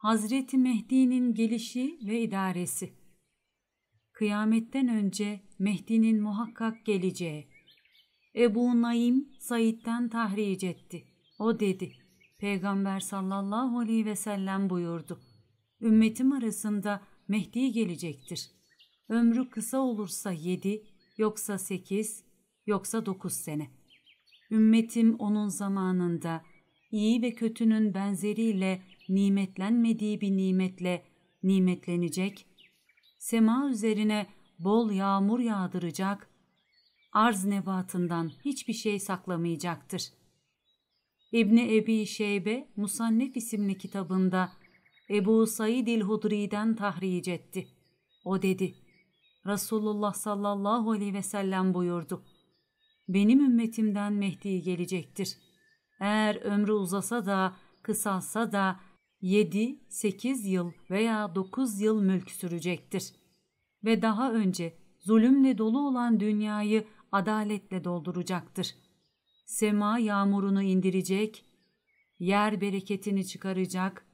Hazreti Mehdi'nin gelişi ve idaresi. Kıyametten önce Mehdi'nin muhakkak geleceği. Ebu Naim Said'den tahric etti. O dedi, Peygamber sallallahu aleyhi ve sellem buyurdu. Ümmetim arasında Mehdi gelecektir. Ömrü kısa olursa yedi, yoksa sekiz, yoksa dokuz sene. Ümmetim onun zamanında iyi ve kötünün benzeriyle nimetlenmediği bir nimetle nimetlenecek, sema üzerine bol yağmur yağdıracak, arz nebatından hiçbir şey saklamayacaktır. İbni Ebi Şeybe Musannef isimli kitabında Ebu Said İlhudri'den hudriden etti. O dedi, Resulullah sallallahu aleyhi ve sellem buyurdu. Benim ümmetimden Mehdi gelecektir. Eğer ömrü uzasa da, kısalsa da, 7-8 yıl veya 9 yıl mülk sürecektir. Ve daha önce zulümle dolu olan dünyayı adaletle dolduracaktır. Sema yağmurunu indirecek, yer bereketini çıkaracak,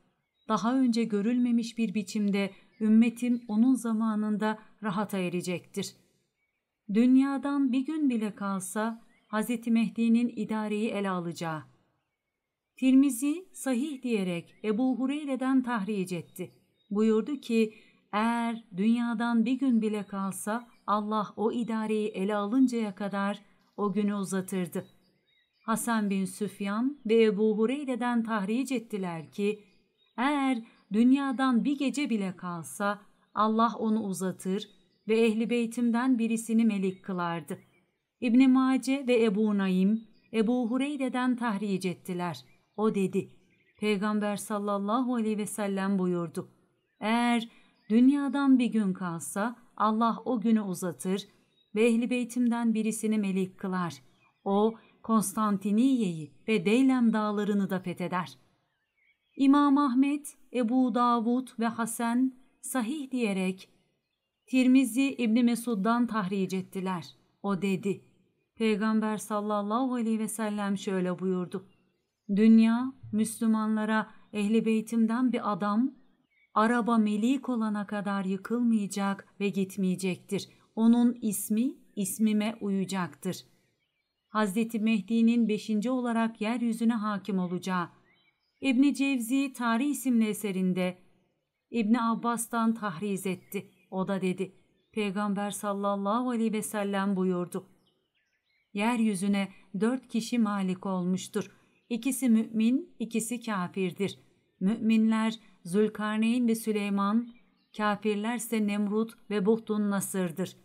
daha önce görülmemiş bir biçimde ümmetim onun zamanında rahata erecektir. Dünyadan bir gün bile kalsa Hz. Mehdi'nin idareyi ele alacağı, Tirmizi sahih diyerek Ebu Hureyre'den tahric etti. Buyurdu ki eğer dünyadan bir gün bile kalsa Allah o idareyi ele alıncaya kadar o günü uzatırdı. Hasan bin Süfyan ve Ebu Hureyre'den tahric ettiler ki eğer dünyadan bir gece bile kalsa Allah onu uzatır ve ehli beytimden birisini melik kılardı. İbni Mace ve Ebu Naim Ebu Hureyre'den tahric ettiler.'' O dedi. Peygamber sallallahu aleyhi ve sellem buyurdu. Eğer dünyadan bir gün kalsa Allah o günü uzatır ve ehli beytimden birisini melik kılar. O Konstantiniyye'yi ve Deylem dağlarını da fetheder. İmam Ahmet, Ebu Davud ve Hasan sahih diyerek Tirmizi İbni Mesud'dan tahric ettiler. O dedi, Peygamber sallallahu aleyhi ve sellem şöyle buyurdu. Dünya Müslümanlara ehli beytimden bir adam araba melik olana kadar yıkılmayacak ve gitmeyecektir. Onun ismi ismime uyacaktır. Hazreti Mehdi'nin beşinci olarak yeryüzüne hakim olacağı. İbni Cevzi Tarih isimli eserinde İbni Abbas'tan tahriz etti. O da dedi, Peygamber sallallahu aleyhi ve sellem buyurdu. Yeryüzüne dört kişi malik olmuştur. İkisi mümin, ikisi kafirdir. Müminler Zülkarneyn ve Süleyman, kafirlerse Nemrut ve Buhtun Nasır'dır.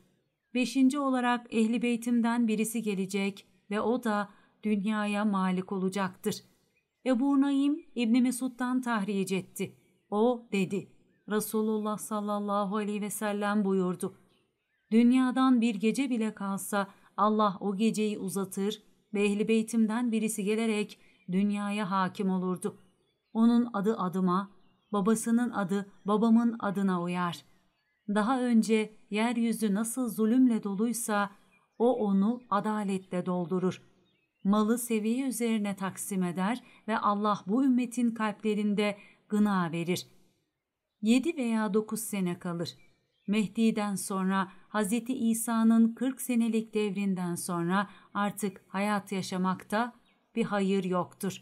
Beşinci olarak ehli beytimden birisi gelecek ve o da dünyaya malik olacaktır. Ebu Naim İbni Mesud'dan tahric etti. O dedi, Resulullah sallallahu aleyhi ve sellem buyurdu. Dünyadan bir gece bile kalsa Allah o geceyi uzatır ve ehli beytimden birisi gelerek dünyaya hakim olurdu. Onun adı adıma, babasının adı babamın adına uyar. Daha önce yeryüzü nasıl zulümle doluysa o onu adaletle doldurur. Malı seviye üzerine taksim eder ve Allah bu ümmetin kalplerinde gına verir. Yedi veya dokuz sene kalır. Mehdi'den sonra Hz. İsa'nın 40 senelik devrinden sonra artık hayat yaşamakta bir hayır yoktur.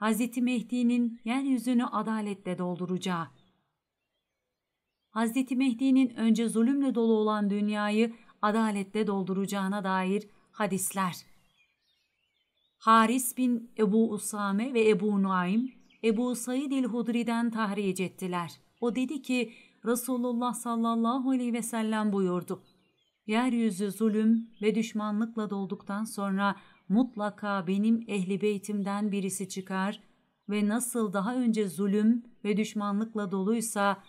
Hz. Mehdi'nin yeryüzünü adaletle dolduracağı, Hz. Mehdi'nin önce zulümle dolu olan dünyayı adaletle dolduracağına dair hadisler. Haris bin Ebu Usame ve Ebu Naim, Ebu Said el-Hudri'den tahric ettiler. O dedi ki, Resulullah sallallahu aleyhi ve sellem buyurdu. Yeryüzü zulüm ve düşmanlıkla dolduktan sonra mutlaka benim ehli beytimden birisi çıkar ve nasıl daha önce zulüm ve düşmanlıkla doluysa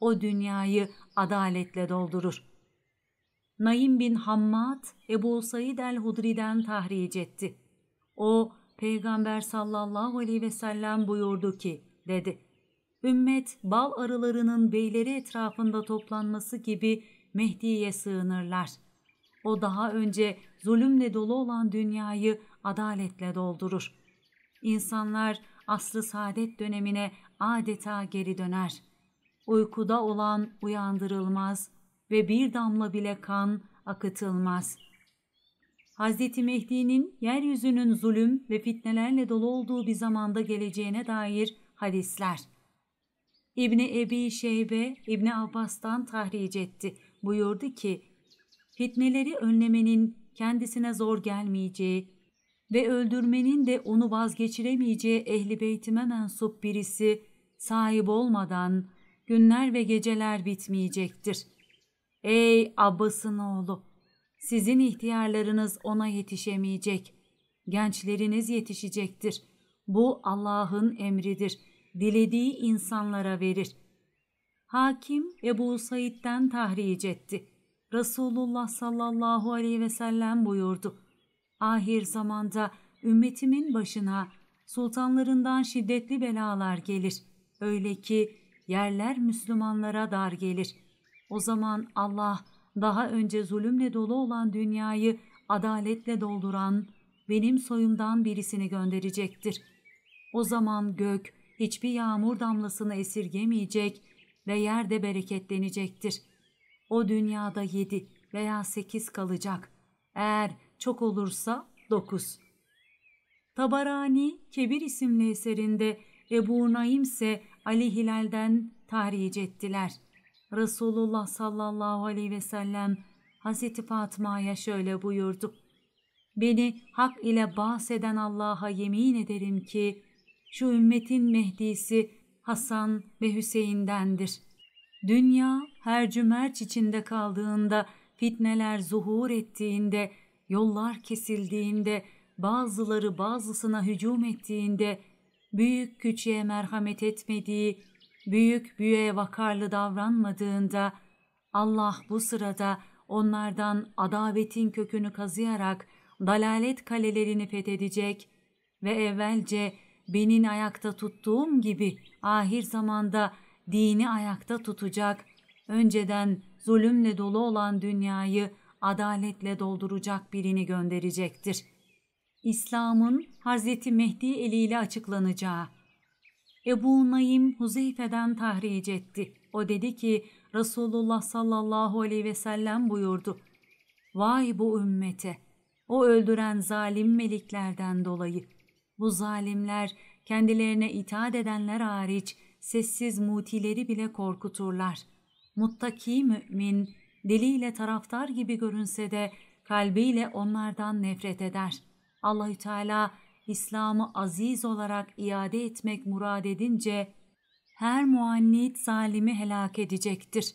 o dünyayı adaletle doldurur. Naim bin Hammad Ebu Said el-Hudri'den tahric etti. O Peygamber sallallahu aleyhi ve sellem buyurdu ki dedi. Ümmet bal arılarının beyleri etrafında toplanması gibi Mehdi'ye sığınırlar.'' O daha önce zulümle dolu olan dünyayı adaletle doldurur. İnsanlar aslı saadet dönemine adeta geri döner. Uykuda olan uyandırılmaz ve bir damla bile kan akıtılmaz. Hz. Mehdi'nin yeryüzünün zulüm ve fitnelerle dolu olduğu bir zamanda geleceğine dair hadisler. İbni Ebi Şeybe İbni Abbas'tan tahric etti. Buyurdu ki fitneleri önlemenin kendisine zor gelmeyeceği ve öldürmenin de onu vazgeçiremeyeceği ehli beytime mensup birisi sahip olmadan günler ve geceler bitmeyecektir. Ey Abbas'ın oğlu! Sizin ihtiyarlarınız ona yetişemeyecek. Gençleriniz yetişecektir. Bu Allah'ın emridir. Dilediği insanlara verir. Hakim Ebu Said'den tahric etti.'' Resulullah sallallahu aleyhi ve sellem buyurdu. Ahir zamanda ümmetimin başına sultanlarından şiddetli belalar gelir. Öyle ki yerler Müslümanlara dar gelir. O zaman Allah daha önce zulümle dolu olan dünyayı adaletle dolduran benim soyumdan birisini gönderecektir. O zaman gök hiçbir yağmur damlasını esirgemeyecek ve yerde bereketlenecektir.'' O dünyada yedi veya sekiz kalacak. Eğer çok olursa dokuz. Tabarani Kebir isimli eserinde Ebu Naim ise Ali Hilal'den tahric ettiler. Resulullah sallallahu aleyhi ve sellem Hazreti Fatma'ya şöyle buyurdu. Beni hak ile bahseden Allah'a yemin ederim ki şu ümmetin mehdisi Hasan ve Hüseyin'dendir. Dünya her cümerç içinde kaldığında, fitneler zuhur ettiğinde, yollar kesildiğinde, bazıları bazısına hücum ettiğinde, büyük küçüğe merhamet etmediği, büyük büyüğe vakarlı davranmadığında, Allah bu sırada onlardan adavetin kökünü kazıyarak dalalet kalelerini fethedecek ve evvelce benim ayakta tuttuğum gibi ahir zamanda dini ayakta tutacak önceden zulümle dolu olan dünyayı adaletle dolduracak birini gönderecektir. İslam'ın Hz. Mehdi eliyle açıklanacağı. Ebu Naim Huzeyfe'den tahric etti. O dedi ki Resulullah sallallahu aleyhi ve sellem buyurdu. Vay bu ümmete! O öldüren zalim meliklerden dolayı. Bu zalimler kendilerine itaat edenler hariç sessiz mutileri bile korkuturlar.'' Muttaki mümin diliyle taraftar gibi görünse de kalbiyle onlardan nefret eder. Allahü Teala İslam'ı aziz olarak iade etmek murad edince her muannit zalimi helak edecektir.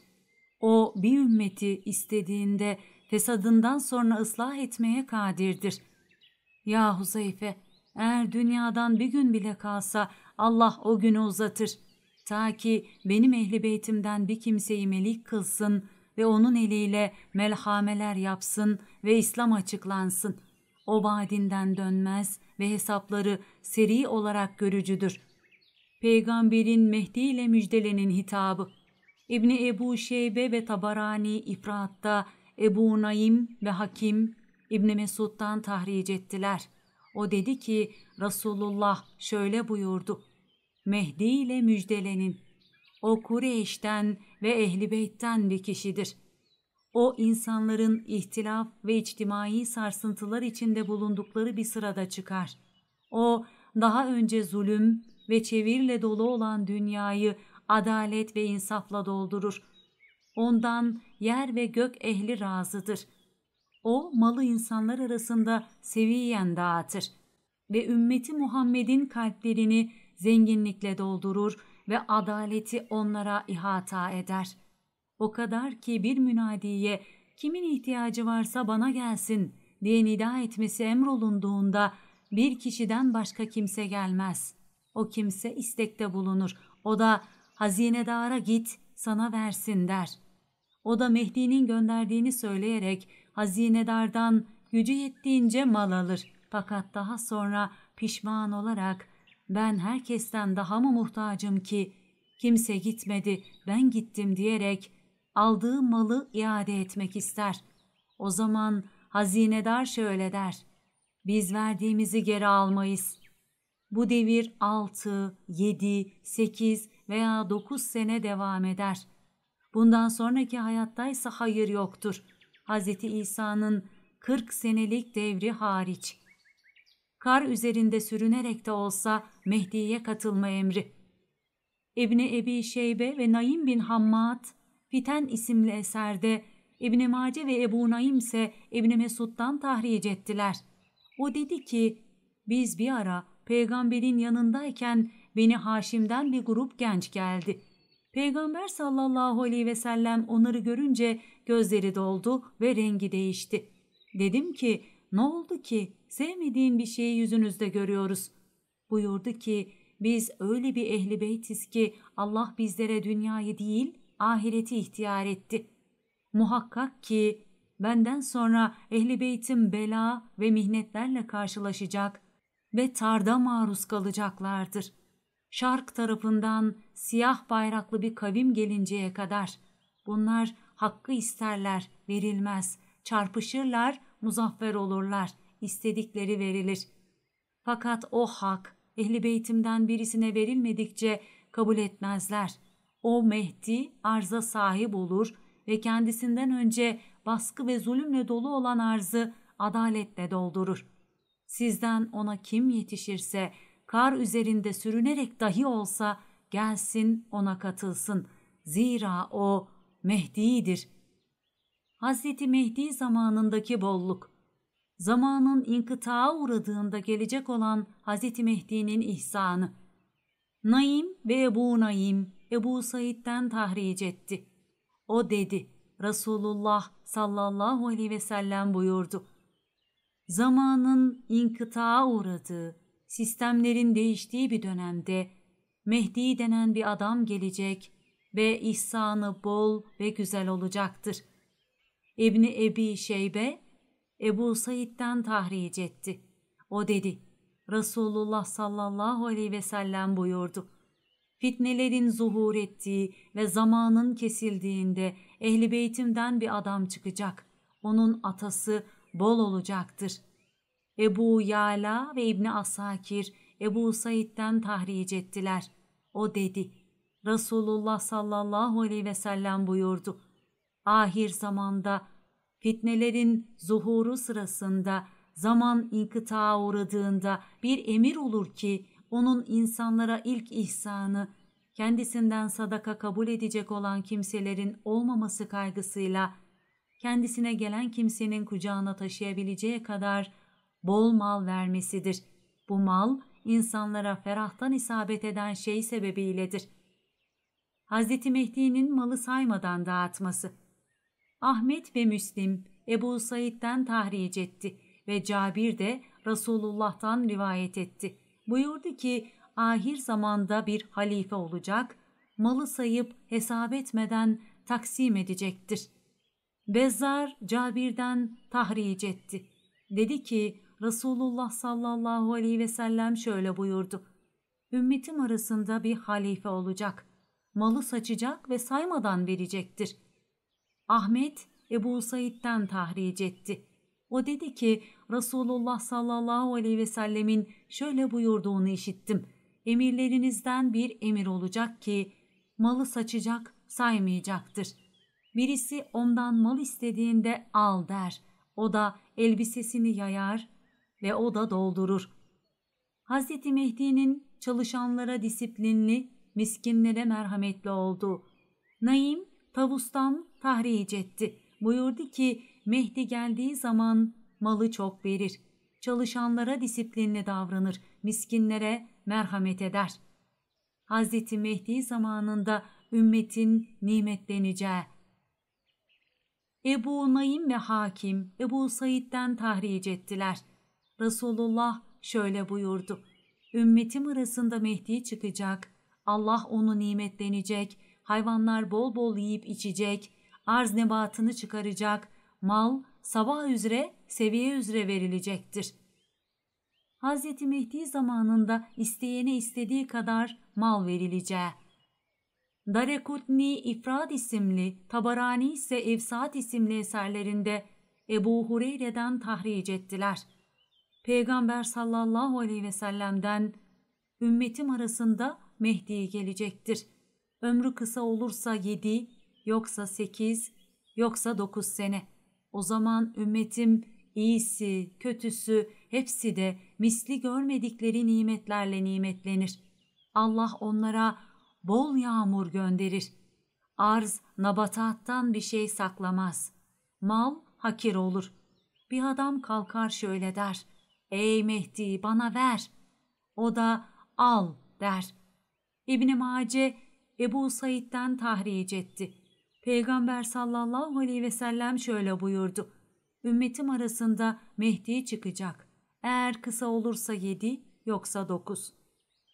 O bir ümmeti istediğinde fesadından sonra ıslah etmeye kadirdir. Ya Huzeyfe eğer dünyadan bir gün bile kalsa Allah o günü uzatır ta ki benim ehli beytimden bir kimseyi melik kılsın ve onun eliyle melhameler yapsın ve İslam açıklansın. O vaadinden dönmez ve hesapları seri olarak görücüdür. Peygamberin Mehdi ile müjdelenin hitabı. İbni Ebu Şeybe ve Tabarani İfrat'ta Ebu Naim ve Hakim İbni Mesud'dan tahric ettiler. O dedi ki Resulullah şöyle buyurdu. Mehdi ile müjdelenin. O Kureyş'ten ve Ehli Beyt'ten bir kişidir. O insanların ihtilaf ve içtimai sarsıntılar içinde bulundukları bir sırada çıkar. O daha önce zulüm ve çevirle dolu olan dünyayı adalet ve insafla doldurur. Ondan yer ve gök ehli razıdır. O malı insanlar arasında seviyen dağıtır ve ümmeti Muhammed'in kalplerini zenginlikle doldurur ve adaleti onlara ihata eder. O kadar ki bir münadiye kimin ihtiyacı varsa bana gelsin diye nida etmesi emrolunduğunda bir kişiden başka kimse gelmez. O kimse istekte bulunur. O da hazinedara git sana versin der. O da Mehdi'nin gönderdiğini söyleyerek hazinedardan gücü yettiğince mal alır. Fakat daha sonra pişman olarak ben herkesten daha mı muhtacım ki kimse gitmedi ben gittim diyerek aldığı malı iade etmek ister. O zaman hazinedar şöyle der. Biz verdiğimizi geri almayız. Bu devir 6, 7, 8 veya 9 sene devam eder. Bundan sonraki hayattaysa hayır yoktur. Hz. İsa'nın 40 senelik devri hariç.'' kar üzerinde sürünerek de olsa Mehdi'ye katılma emri. İbni Ebi Şeybe ve Naim bin Hammat, Fiten isimli eserde İbni Mace ve Ebu Naim ise İbni Mesud'dan tahric ettiler. O dedi ki, biz bir ara peygamberin yanındayken beni Haşim'den bir grup genç geldi. Peygamber sallallahu aleyhi ve sellem onları görünce gözleri doldu ve rengi değişti. Dedim ki ne oldu ki sevmediğin bir şeyi yüzünüzde görüyoruz. Buyurdu ki biz öyle bir ehli beytiz ki Allah bizlere dünyayı değil ahireti ihtiyar etti. Muhakkak ki benden sonra ehli beytim bela ve mihnetlerle karşılaşacak ve tarda maruz kalacaklardır. Şark tarafından siyah bayraklı bir kavim gelinceye kadar bunlar hakkı isterler, verilmez, çarpışırlar muzaffer olurlar, istedikleri verilir. Fakat o hak ehli beytimden birisine verilmedikçe kabul etmezler. O Mehdi arza sahip olur ve kendisinden önce baskı ve zulümle dolu olan arzı adaletle doldurur. Sizden ona kim yetişirse kar üzerinde sürünerek dahi olsa gelsin ona katılsın. Zira o Mehdi'dir.'' Hazreti Mehdi zamanındaki bolluk, zamanın inkıtağa uğradığında gelecek olan Hazreti Mehdi'nin ihsanı. Naim ve Ebu Naim, Ebu Said'den tahric etti. O dedi, Resulullah sallallahu aleyhi ve sellem buyurdu. Zamanın inkıtağa uğradığı, sistemlerin değiştiği bir dönemde Mehdi denen bir adam gelecek ve ihsanı bol ve güzel olacaktır.'' İbni Ebi Şeybe Ebu Said'den tahric etti. O dedi, Resulullah sallallahu aleyhi ve sellem buyurdu. Fitnelerin zuhur ettiği ve zamanın kesildiğinde ehli beytimden bir adam çıkacak. Onun atası bol olacaktır. Ebu Yala ve İbni Asakir Ebu Said'den tahric ettiler. O dedi, Resulullah sallallahu aleyhi ve sellem buyurdu ahir zamanda, fitnelerin zuhuru sırasında, zaman inkıta uğradığında bir emir olur ki onun insanlara ilk ihsanı, kendisinden sadaka kabul edecek olan kimselerin olmaması kaygısıyla, kendisine gelen kimsenin kucağına taşıyabileceği kadar bol mal vermesidir. Bu mal, insanlara ferahtan isabet eden şey sebebiyledir. Hazreti Mehdi'nin malı saymadan dağıtması.'' Ahmet ve Müslim Ebu Said'den tahric etti ve Cabir de Resulullah'tan rivayet etti. Buyurdu ki ahir zamanda bir halife olacak, malı sayıp hesap etmeden taksim edecektir. Bezzar Cabir'den tahric etti. Dedi ki Resulullah sallallahu aleyhi ve sellem şöyle buyurdu. Ümmetim arasında bir halife olacak. Malı saçacak ve saymadan verecektir. Ahmet Ebu Said'den tahric etti. O dedi ki Resulullah sallallahu aleyhi ve sellemin şöyle buyurduğunu işittim. Emirlerinizden bir emir olacak ki malı saçacak saymayacaktır. Birisi ondan mal istediğinde al der. O da elbisesini yayar ve o da doldurur. Hz. Mehdi'nin çalışanlara disiplinli, miskinlere merhametli oldu. Naim, tavustan tahric etti. Buyurdu ki Mehdi geldiği zaman malı çok verir. Çalışanlara disiplinli davranır, miskinlere merhamet eder. Hazreti Mehdi zamanında ümmetin nimetleneceği. Ebu Naim ve Hakim Ebu Said'den tahric ettiler. Resulullah şöyle buyurdu. Ümmetim arasında Mehdi çıkacak, Allah onu nimetlenecek, hayvanlar bol bol yiyip içecek, arz nebatını çıkaracak, mal sabah üzere seviye üzere verilecektir. Hz. Mehdi zamanında isteyene istediği kadar mal verileceği. Darekutni İfrad isimli, Tabarani ise Efsat isimli eserlerinde Ebu Hureyre'den tahric ettiler. Peygamber sallallahu aleyhi ve sellem'den ümmetim arasında Mehdi gelecektir. Ömrü kısa olursa yedi, yoksa sekiz, yoksa dokuz sene. O zaman ümmetim iyisi, kötüsü hepsi de misli görmedikleri nimetlerle nimetlenir. Allah onlara bol yağmur gönderir. Arz nabatattan bir şey saklamaz. Mal hakir olur. Bir adam kalkar şöyle der. Ey Mehdi bana ver. O da al der. İbni Mace Ebu Said'den tahric etti.'' Peygamber sallallahu aleyhi ve sellem şöyle buyurdu. Ümmetim arasında Mehdi çıkacak. Eğer kısa olursa yedi yoksa dokuz.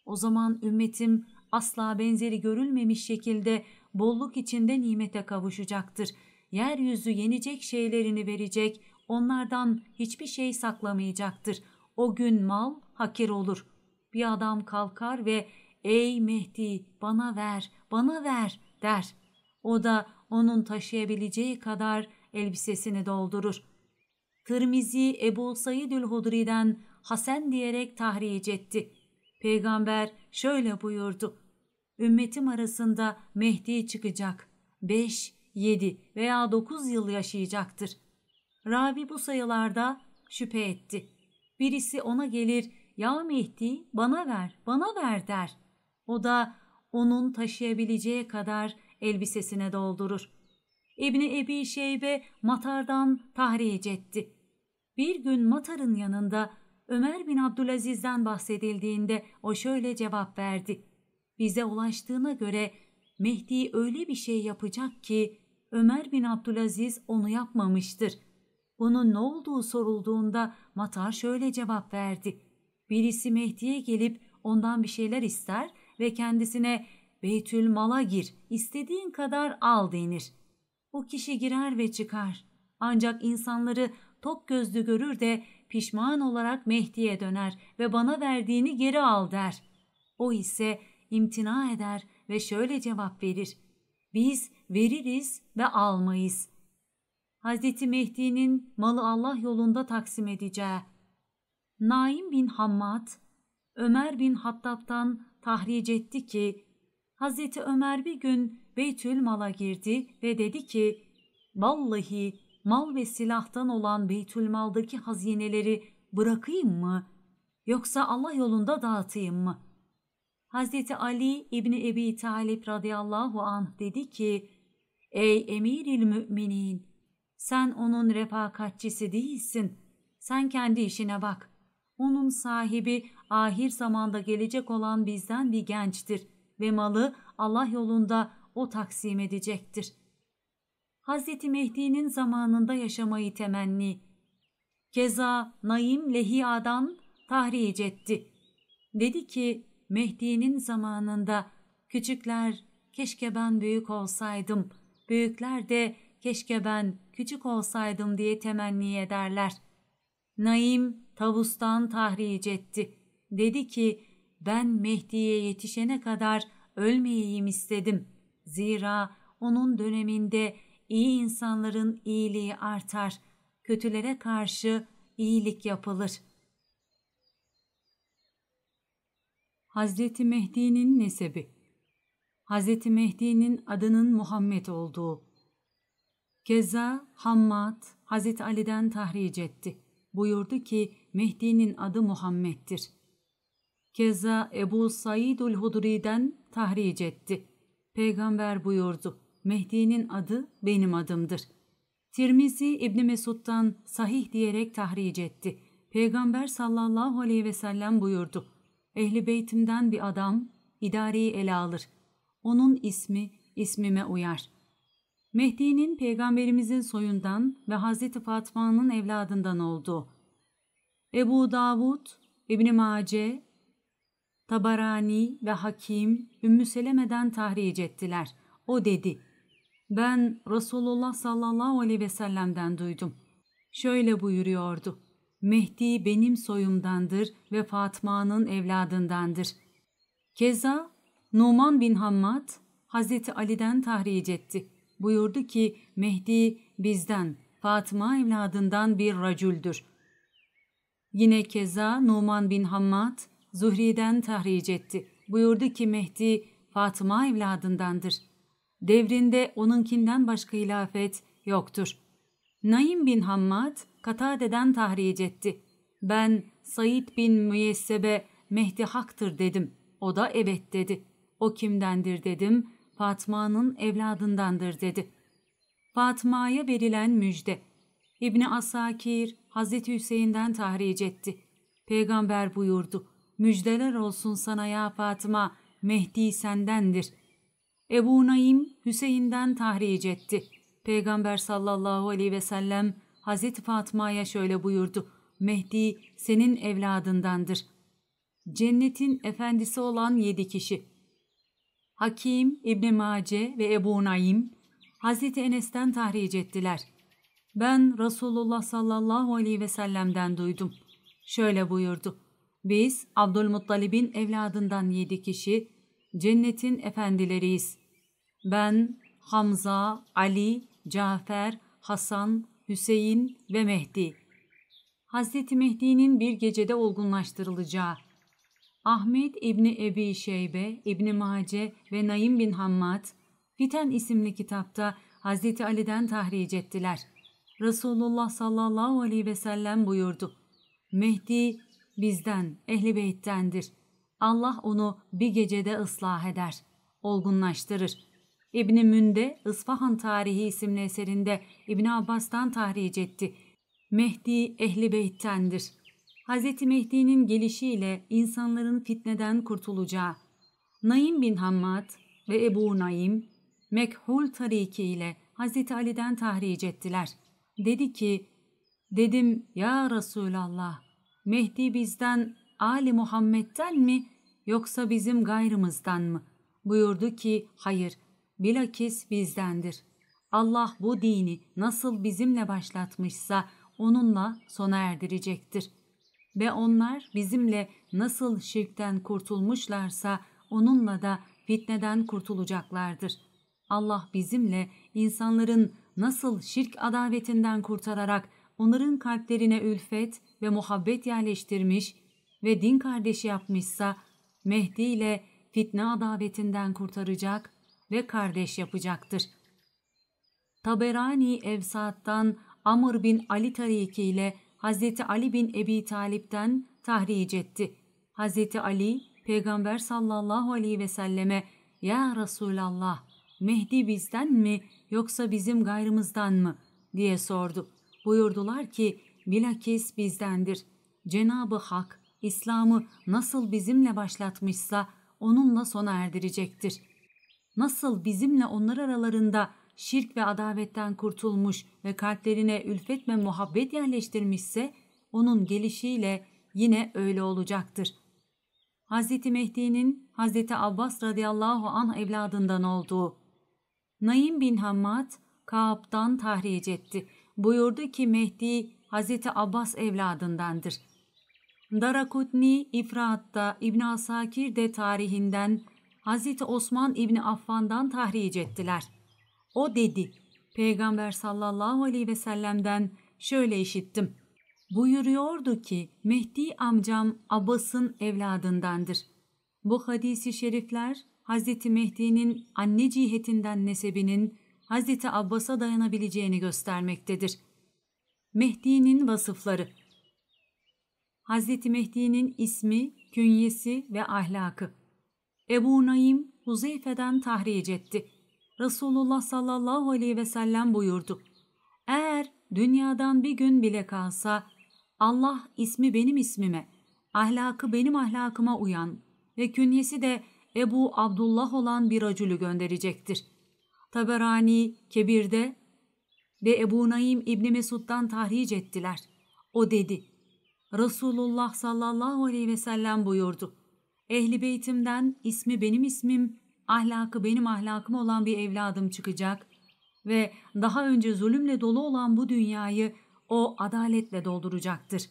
O zaman ümmetim asla benzeri görülmemiş şekilde bolluk içinde nimete kavuşacaktır. Yeryüzü yenecek şeylerini verecek, onlardan hiçbir şey saklamayacaktır. O gün mal hakir olur. Bir adam kalkar ve ''Ey Mehdi bana ver, bana ver'' der. O da onun taşıyabileceği kadar elbisesini doldurur. Tirmizi Ebu Saidül Hudri'den Hasan diyerek tahric etti. Peygamber şöyle buyurdu. Ümmetim arasında Mehdi çıkacak. Beş, yedi veya dokuz yıl yaşayacaktır. Ravi bu sayılarda şüphe etti. Birisi ona gelir, ya Mehdi bana ver, bana ver der. O da onun taşıyabileceği kadar elbisesine doldurur. İbni Ebi Şeybe Matar'dan tahric etti. Bir gün Matar'ın yanında Ömer bin Abdülaziz'den bahsedildiğinde o şöyle cevap verdi. Bize ulaştığına göre Mehdi öyle bir şey yapacak ki Ömer bin Abdülaziz onu yapmamıştır. Bunun ne olduğu sorulduğunda Matar şöyle cevap verdi. Birisi Mehdi'ye gelip ondan bir şeyler ister ve kendisine Beytül mala gir, istediğin kadar al denir. O kişi girer ve çıkar. Ancak insanları tok gözlü görür de pişman olarak Mehdi'ye döner ve bana verdiğini geri al der. O ise imtina eder ve şöyle cevap verir. Biz veririz ve almayız. Hazreti Mehdi'nin malı Allah yolunda taksim edeceği. Naim bin Hammad, Ömer bin Hattab'tan tahric etti ki Hazreti Ömer bir gün Beytül Mal'a girdi ve dedi ki, ''Vallahi mal ve silahtan olan Beytül Mal'daki hazineleri bırakayım mı? Yoksa Allah yolunda dağıtayım mı?'' Hazreti Ali İbni Ebi Talip radıyallahu anh dedi ki, ''Ey emiril müminin, sen onun refakatçisi değilsin. Sen kendi işine bak. Onun sahibi ahir zamanda gelecek olan bizden bir gençtir.'' ve malı Allah yolunda o taksim edecektir. Hz. Mehdi'nin zamanında yaşamayı temenni. Keza Naim Lehiadan tahric etti. Dedi ki Mehdi'nin zamanında küçükler keşke ben büyük olsaydım, büyükler de keşke ben küçük olsaydım diye temenni ederler. Naim tavustan tahric etti. Dedi ki ben Mehdi'ye yetişene kadar ölmeyeyim istedim. Zira onun döneminde iyi insanların iyiliği artar, kötülere karşı iyilik yapılır. Hazreti Mehdi'nin nesebi Hazreti Mehdi'nin adının Muhammed olduğu Keza Hammad Hazreti Ali'den tahric etti. Buyurdu ki Mehdi'nin adı Muhammed'dir.'' Keza Ebu Saidul Hudri'den tahric etti. Peygamber buyurdu, Mehdi'nin adı benim adımdır. Tirmizi İbni Mesud'dan sahih diyerek tahric etti. Peygamber sallallahu aleyhi ve sellem buyurdu, Ehli beytimden bir adam idareyi ele alır. Onun ismi ismime uyar. Mehdi'nin peygamberimizin soyundan ve Hazreti Fatma'nın evladından oldu. Ebu Davud, İbni Mace, Tabarani ve Hakim Ümmü Seleme'den tahric ettiler. O dedi, ben Resulullah sallallahu aleyhi ve sellem'den duydum. Şöyle buyuruyordu, Mehdi benim soyumdandır ve Fatma'nın evladındandır. Keza Numan bin Hammad Hazreti Ali'den tahric etti. Buyurdu ki Mehdi bizden, Fatma evladından bir racüldür. Yine keza Numan bin Hammad Zuhri'den tahric etti. Buyurdu ki Mehdi Fatıma evladındandır. Devrinde onunkinden başka hilafet yoktur. Naim bin Hammad Katade'den tahric etti. Ben Said bin Müyessebe Mehdi haktır dedim. O da evet dedi. O kimdendir dedim. Fatma'nın evladındandır dedi. Fatma'ya verilen müjde. İbni Asakir Hazreti Hüseyin'den tahric etti. Peygamber buyurdu. Müjdeler olsun sana ya Fatıma, Mehdi sendendir. Ebu Naim Hüseyin'den tahric etti. Peygamber sallallahu aleyhi ve sellem Hazreti Fatıma'ya şöyle buyurdu. Mehdi senin evladındandır. Cennetin efendisi olan yedi kişi. Hakim, İbn Mace ve Ebu Naim Hazreti Enes'ten tahric ettiler. Ben Resulullah sallallahu aleyhi ve sellem'den duydum. Şöyle buyurdu. Biz Abdülmuttalib'in evladından yedi kişi cennetin efendileriyiz. Ben, Hamza, Ali, Cafer, Hasan, Hüseyin ve Mehdi. Hazreti Mehdi'nin bir gecede olgunlaştırılacağı. Ahmet İbni Ebi Şeybe, İbni Mace ve Naim bin Hammad, Fiten isimli kitapta Hazreti Ali'den tahric ettiler. Resulullah sallallahu aleyhi ve sellem buyurdu. Mehdi bizden, ehli beyttendir. Allah onu bir gecede ıslah eder, olgunlaştırır. İbni Münde İsfahan Tarihi isimli eserinde İbni Abbas'tan tahric etti. Mehdi ehli beyttendir. Hz. Mehdi'nin gelişiyle insanların fitneden kurtulacağı. Naim bin Hammad ve Ebu Naim, Mekhul Tariki ile Hz. Ali'den tahric ettiler. Dedi ki, dedim ya Resulallah Mehdi bizden, Ali Muhammed'den mi yoksa bizim gayrımızdan mı? Buyurdu ki hayır, bilakis bizdendir. Allah bu dini nasıl bizimle başlatmışsa onunla sona erdirecektir. Ve onlar bizimle nasıl şirkten kurtulmuşlarsa onunla da fitneden kurtulacaklardır. Allah bizimle insanların nasıl şirk adavetinden kurtararak onların kalplerine ülfet ve muhabbet yerleştirmiş ve din kardeşi yapmışsa Mehdi ile fitne adavetinden kurtaracak ve kardeş yapacaktır. Taberani Evsat'tan Amr bin Ali Tariki ile Hazreti Ali bin Ebi Talip'ten tahric etti. Hazreti Ali, Peygamber sallallahu aleyhi ve selleme ''Ya Resulallah, Mehdi bizden mi yoksa bizim gayrımızdan mı?'' diye sordu. Buyurdular ki bilakis bizdendir. Cenabı Hak İslam'ı nasıl bizimle başlatmışsa onunla sona erdirecektir. Nasıl bizimle onlar aralarında şirk ve adavetten kurtulmuş ve kalplerine ülfet ve muhabbet yerleştirmişse onun gelişiyle yine öyle olacaktır. Hz. Mehdi'nin Hz. Abbas radıyallahu anh evladından olduğu Naim bin Hammad Kaab'dan tahric etti buyurdu ki Mehdi Hazreti Abbas evladındandır. Darakutni İfrat'ta İbn Asakir de tarihinden Hazreti Osman İbni Affan'dan tahric ettiler. O dedi, Peygamber sallallahu aleyhi ve sellem'den şöyle işittim. Buyuruyordu ki Mehdi amcam Abbas'ın evladındandır. Bu hadisi şerifler Hazreti Mehdi'nin anne cihetinden nesebinin Hazreti Abbas'a dayanabileceğini göstermektedir. Mehdi'nin vasıfları Hazreti Mehdi'nin ismi, künyesi ve ahlakı. Ebu Naim Huzeyfe'den tahric etti. Resulullah sallallahu aleyhi ve sellem buyurdu. Eğer dünyadan bir gün bile kalsa Allah ismi benim ismime, ahlakı benim ahlakıma uyan ve künyesi de Ebu Abdullah olan bir acülü gönderecektir. Taberani, Kebir'de ve Ebu Naim İbni Mesud'dan tahric ettiler. O dedi, Resulullah sallallahu aleyhi ve sellem buyurdu. Ehli beytimden ismi benim ismim, ahlakı benim ahlakım olan bir evladım çıkacak ve daha önce zulümle dolu olan bu dünyayı o adaletle dolduracaktır.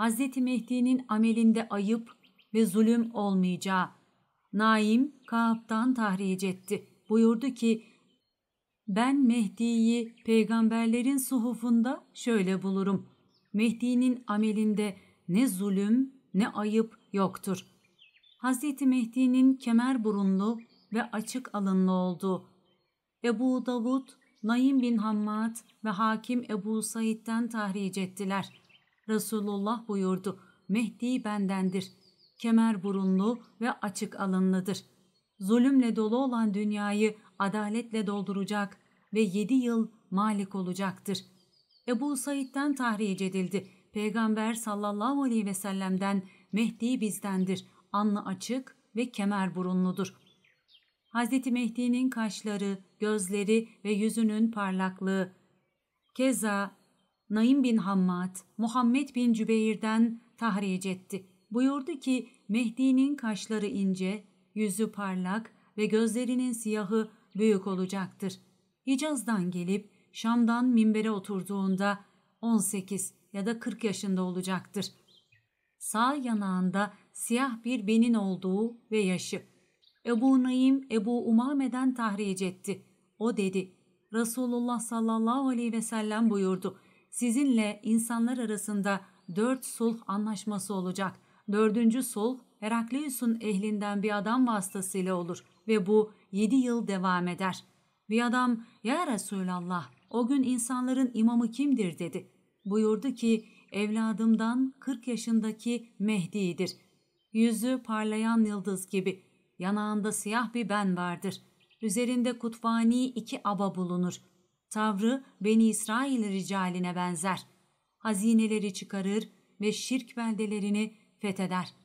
Hz. Mehdi'nin amelinde ayıp ve zulüm olmayacağı Naim Kaap'tan tahric etti.'' buyurdu ki ben Mehdi'yi peygamberlerin suhufunda şöyle bulurum. Mehdi'nin amelinde ne zulüm ne ayıp yoktur. Hz. Mehdi'nin kemer burunlu ve açık alınlı oldu. Ebu Davud, Naim bin Hammad ve hakim Ebu Said'den tahric ettiler. Resulullah buyurdu, Mehdi bendendir. Kemer burunlu ve açık alınlıdır.'' zulümle dolu olan dünyayı adaletle dolduracak ve yedi yıl malik olacaktır. Ebu Said'den tahric edildi. Peygamber sallallahu aleyhi ve sellem'den Mehdi bizdendir. Anlı açık ve kemer burunludur. Hazreti Mehdi'nin kaşları, gözleri ve yüzünün parlaklığı. Keza Naim bin Hammad, Muhammed bin Cübeyr'den tahric etti. Buyurdu ki Mehdi'nin kaşları ince, yüzü parlak ve gözlerinin siyahı büyük olacaktır. Hicaz'dan gelip Şam'dan minbere oturduğunda 18 ya da 40 yaşında olacaktır. Sağ yanağında siyah bir benin olduğu ve yaşı. Ebu Naim Ebu Umame'den tahric etti. O dedi, Resulullah sallallahu aleyhi ve sellem buyurdu. Sizinle insanlar arasında dört sulh anlaşması olacak. Dördüncü sulh Heraklius'un ehlinden bir adam vasıtasıyla olur ve bu yedi yıl devam eder. Bir adam ya Resulallah o gün insanların imamı kimdir dedi. Buyurdu ki evladımdan 40 yaşındaki Mehdi'dir. Yüzü parlayan yıldız gibi, yanağında siyah bir ben vardır. Üzerinde kutfani iki aba bulunur. Tavrı Beni İsrail ricaline benzer. Hazineleri çıkarır ve şirk beldelerini fetheder.''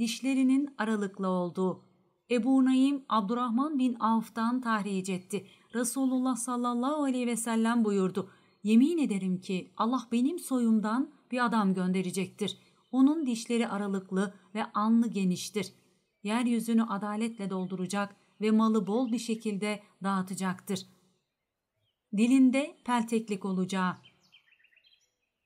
dişlerinin aralıklı olduğu. Ebu Naim Abdurrahman bin Avf'tan tahric etti. Resulullah sallallahu aleyhi ve sellem buyurdu. Yemin ederim ki Allah benim soyumdan bir adam gönderecektir. Onun dişleri aralıklı ve anlı geniştir. Yeryüzünü adaletle dolduracak ve malı bol bir şekilde dağıtacaktır. Dilinde pelteklik olacağı.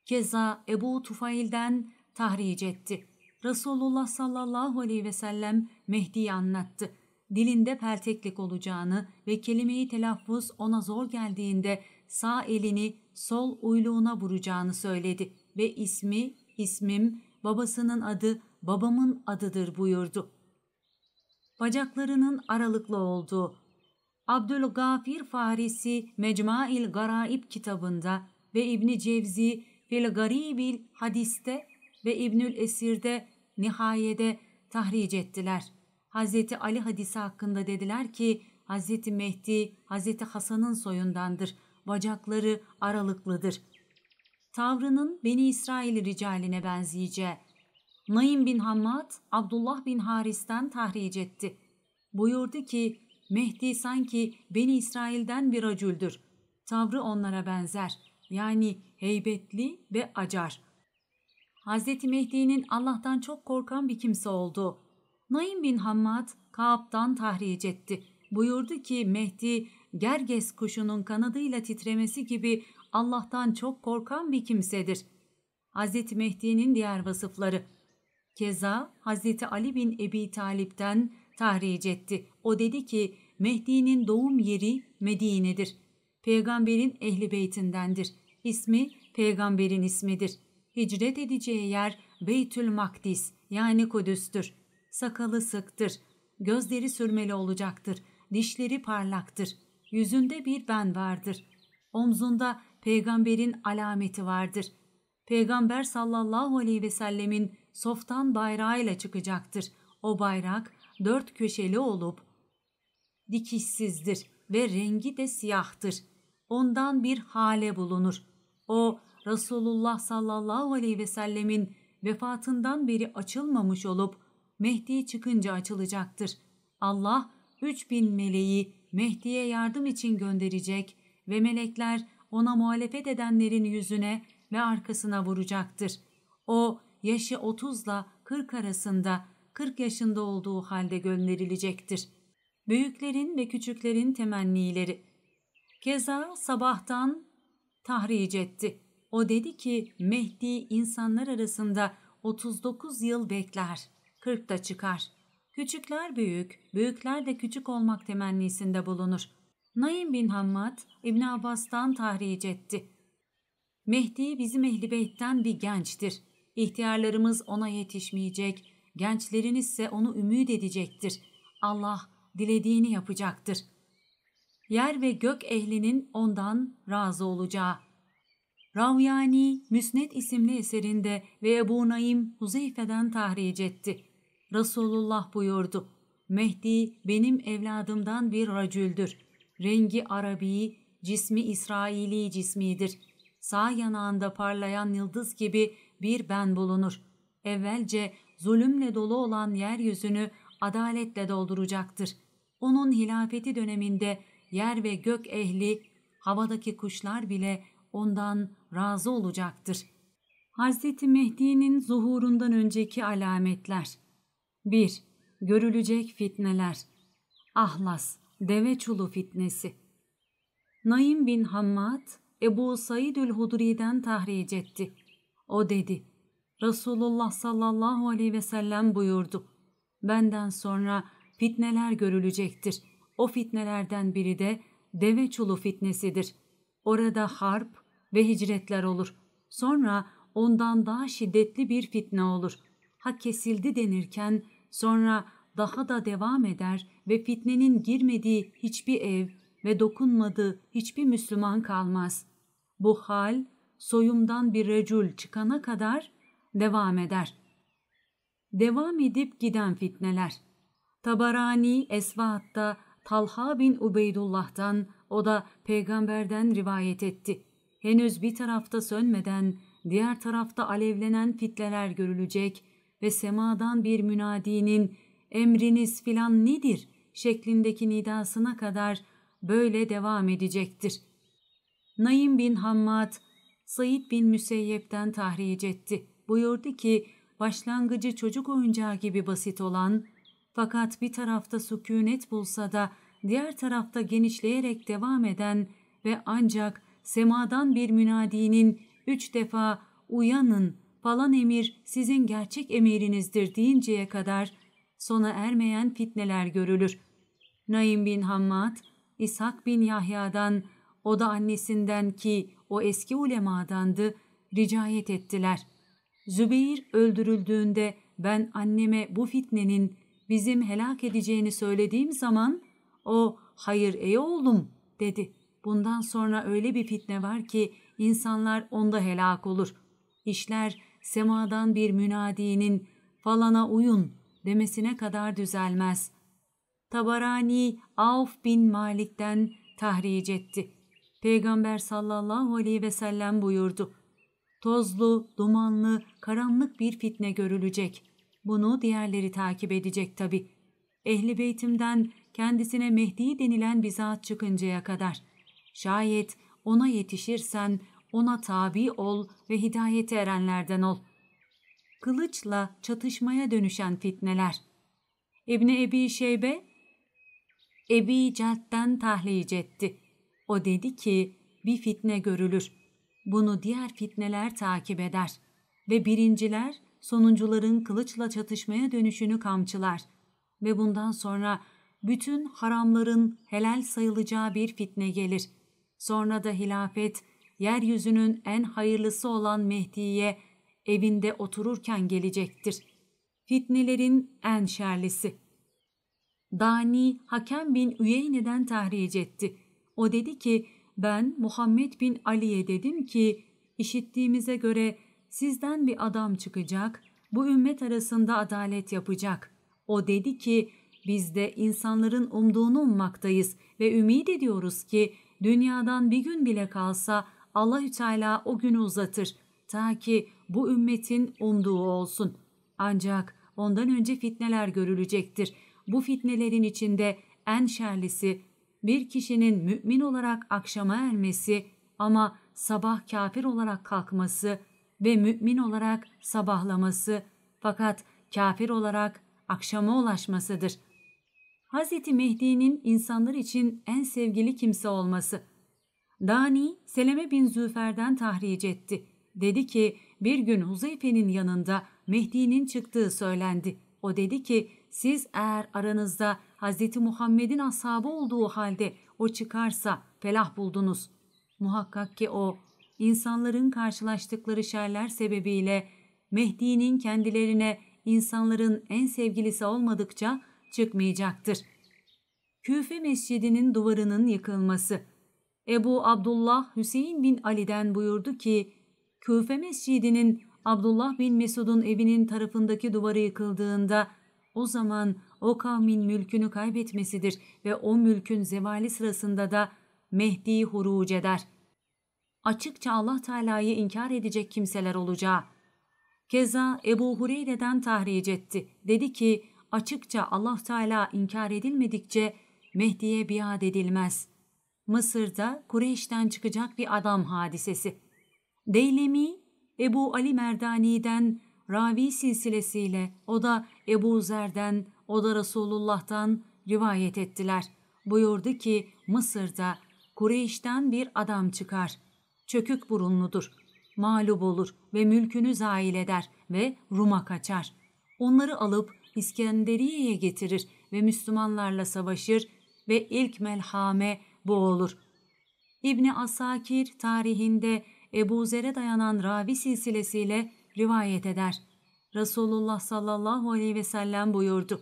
Keza Ebu Tufail'den tahric etti.'' Resulullah sallallahu aleyhi ve sellem Mehdi'yi anlattı. Dilinde pelteklik olacağını ve kelimeyi telaffuz ona zor geldiğinde sağ elini sol uyluğuna vuracağını söyledi ve ismi, ismim, babasının adı, babamın adıdır buyurdu. Bacaklarının aralıklı olduğu Abdülgafir Farisi Mecmail Garaib kitabında ve İbni Cevzi Fil Garibil Hadis'te ve İbnül Esir'de nihayede tahric ettiler. Hazreti Ali hadisi hakkında dediler ki Hazreti Mehdi Hazreti Hasan'ın soyundandır. Bacakları aralıklıdır. Tavrının Beni İsrail ricaline benzeyeceği. Naim bin Hammad Abdullah bin Haris'ten tahric etti. Buyurdu ki Mehdi sanki Beni İsrail'den bir acüldür. Tavrı onlara benzer. Yani heybetli ve acar.'' Hazreti Mehdi'nin Allah'tan çok korkan bir kimse oldu. Naim bin Hammad Kaab'dan tahric etti. Buyurdu ki Mehdi gerges kuşunun kanadıyla titremesi gibi Allah'tan çok korkan bir kimsedir. Hazreti Mehdi'nin diğer vasıfları. Keza Hazreti Ali bin Ebi Talip'ten tahric etti. O dedi ki Mehdi'nin doğum yeri Medine'dir. Peygamberin ehli beytindendir. İsmi peygamberin ismidir.'' hicret edeceği yer Beytül Makdis yani Kudüs'tür. Sakalı sıktır, gözleri sürmeli olacaktır, dişleri parlaktır, yüzünde bir ben vardır. Omzunda peygamberin alameti vardır. Peygamber sallallahu aleyhi ve sellemin softan bayrağıyla çıkacaktır. O bayrak dört köşeli olup dikişsizdir ve rengi de siyahtır. Ondan bir hale bulunur. O Resulullah sallallahu aleyhi ve sellemin vefatından beri açılmamış olup Mehdi çıkınca açılacaktır. Allah 3000 meleği Mehdi'ye yardım için gönderecek ve melekler ona muhalefet edenlerin yüzüne ve arkasına vuracaktır. O yaşı 30 ile 40 arasında 40 yaşında olduğu halde gönderilecektir. Büyüklerin ve küçüklerin temennileri. Keza sabahtan tahric etti.'' O dedi ki Mehdi insanlar arasında 39 yıl bekler, da çıkar. Küçükler büyük, büyükler de küçük olmak temennisinde bulunur. Naim bin Hammad İbn Abbas'tan tahric etti. Mehdi bizim ehli beytten bir gençtir. İhtiyarlarımız ona yetişmeyecek, gençleriniz ise onu ümit edecektir. Allah dilediğini yapacaktır. Yer ve gök ehlinin ondan razı olacağı. Ravyani Müsned isimli eserinde ve Ebu Naim Huzeyfe'den tahric etti. Resulullah buyurdu. Mehdi benim evladımdan bir racüldür. Rengi Arabi, cismi İsraili cismidir. Sağ yanağında parlayan yıldız gibi bir ben bulunur. Evvelce zulümle dolu olan yeryüzünü adaletle dolduracaktır. Onun hilafeti döneminde yer ve gök ehli, havadaki kuşlar bile ondan razı olacaktır. Hz. Mehdi'nin zuhurundan önceki alametler 1. Görülecek fitneler Ahlas, Deve Çulu Fitnesi Naim bin Hammad, Ebu Saidül Hudri'den tahric etti. O dedi, Resulullah sallallahu aleyhi ve sellem buyurdu. Benden sonra fitneler görülecektir. O fitnelerden biri de deve çulu fitnesidir. Orada harp, ve hicretler olur. Sonra ondan daha şiddetli bir fitne olur. Ha kesildi denirken sonra daha da devam eder ve fitnenin girmediği hiçbir ev ve dokunmadığı hiçbir Müslüman kalmaz. Bu hal soyumdan bir recul çıkana kadar devam eder. Devam edip giden fitneler. Tabarani Esvaat'ta Talha bin Ubeydullah'tan o da peygamberden rivayet etti henüz bir tarafta sönmeden diğer tarafta alevlenen fitleler görülecek ve semadan bir münadinin emriniz filan nedir şeklindeki nidasına kadar böyle devam edecektir. Naim bin Hammad, Said bin Müseyyep'ten tahric etti. Buyurdu ki, başlangıcı çocuk oyuncağı gibi basit olan, fakat bir tarafta sükunet bulsa da diğer tarafta genişleyerek devam eden ve ancak semadan bir münadinin üç defa uyanın falan emir sizin gerçek emirinizdir deyinceye kadar sona ermeyen fitneler görülür. Naim bin Hammad, İshak bin Yahya'dan, o da annesinden ki o eski ulemadandı, ricayet ettiler. Zübeyir öldürüldüğünde ben anneme bu fitnenin bizim helak edeceğini söylediğim zaman o hayır ey oğlum dedi.'' Bundan sonra öyle bir fitne var ki insanlar onda helak olur. İşler semadan bir münadiyenin falana uyun demesine kadar düzelmez. Tabarani Avf bin Malik'ten tahric etti. Peygamber sallallahu aleyhi ve sellem buyurdu. Tozlu, dumanlı, karanlık bir fitne görülecek. Bunu diğerleri takip edecek tabi. Ehli beytimden kendisine Mehdi denilen bir zat çıkıncaya kadar.'' Şayet ona yetişirsen ona tabi ol ve hidayete erenlerden ol. Kılıçla çatışmaya dönüşen fitneler. İbni Ebi Şeybe, Ebi Celt'ten tahliye etti. O dedi ki, bir fitne görülür. Bunu diğer fitneler takip eder. Ve birinciler, sonuncuların kılıçla çatışmaya dönüşünü kamçılar. Ve bundan sonra bütün haramların helal sayılacağı bir fitne gelir.'' Sonra da hilafet yeryüzünün en hayırlısı olan Mehdi'ye evinde otururken gelecektir. Fitnelerin en şerlisi. Dani Hakem bin Üyeyne'den tahric etti. O dedi ki ben Muhammed bin Ali'ye dedim ki işittiğimize göre sizden bir adam çıkacak, bu ümmet arasında adalet yapacak. O dedi ki biz de insanların umduğunu ummaktayız ve ümit ediyoruz ki dünyadan bir gün bile kalsa Allahü Teala o günü uzatır ta ki bu ümmetin umduğu olsun. Ancak ondan önce fitneler görülecektir. Bu fitnelerin içinde en şerlisi bir kişinin mümin olarak akşama ermesi ama sabah kafir olarak kalkması ve mümin olarak sabahlaması fakat kafir olarak akşama ulaşmasıdır.'' Hz. Mehdi'nin insanlar için en sevgili kimse olması. Dani, Seleme bin Züfer'den tahric etti. Dedi ki, bir gün Huzeyfe'nin yanında Mehdi'nin çıktığı söylendi. O dedi ki, siz eğer aranızda Hz. Muhammed'in ashabı olduğu halde o çıkarsa felah buldunuz. Muhakkak ki o, insanların karşılaştıkları şerler sebebiyle Mehdi'nin kendilerine insanların en sevgilisi olmadıkça çıkmayacaktır. Küfe Mescidi'nin duvarının yıkılması Ebu Abdullah Hüseyin bin Ali'den buyurdu ki, Küfe Mescidi'nin Abdullah bin Mesud'un evinin tarafındaki duvarı yıkıldığında, o zaman o kavmin mülkünü kaybetmesidir ve o mülkün zevali sırasında da Mehdi huruc eder. Açıkça Allah Teala'yı inkar edecek kimseler olacağı. Keza Ebu Hureyre'den tahric etti. Dedi ki, açıkça Allah Teala inkar edilmedikçe Mehdi'ye biat edilmez. Mısır'da Kureyş'ten çıkacak bir adam hadisesi. Deylemi Ebu Ali Merdani'den ravi silsilesiyle o da Ebu Zer'den o da Resulullah'tan rivayet ettiler. Buyurdu ki Mısır'da Kureyş'ten bir adam çıkar. Çökük burunludur. Mağlup olur ve mülkünü zail eder ve Rum'a kaçar. Onları alıp İskenderiye'ye getirir ve Müslümanlarla savaşır ve ilk melhame bu olur. İbni Asakir tarihinde Ebu Zer'e dayanan ravi silsilesiyle rivayet eder. Resulullah sallallahu aleyhi ve sellem buyurdu.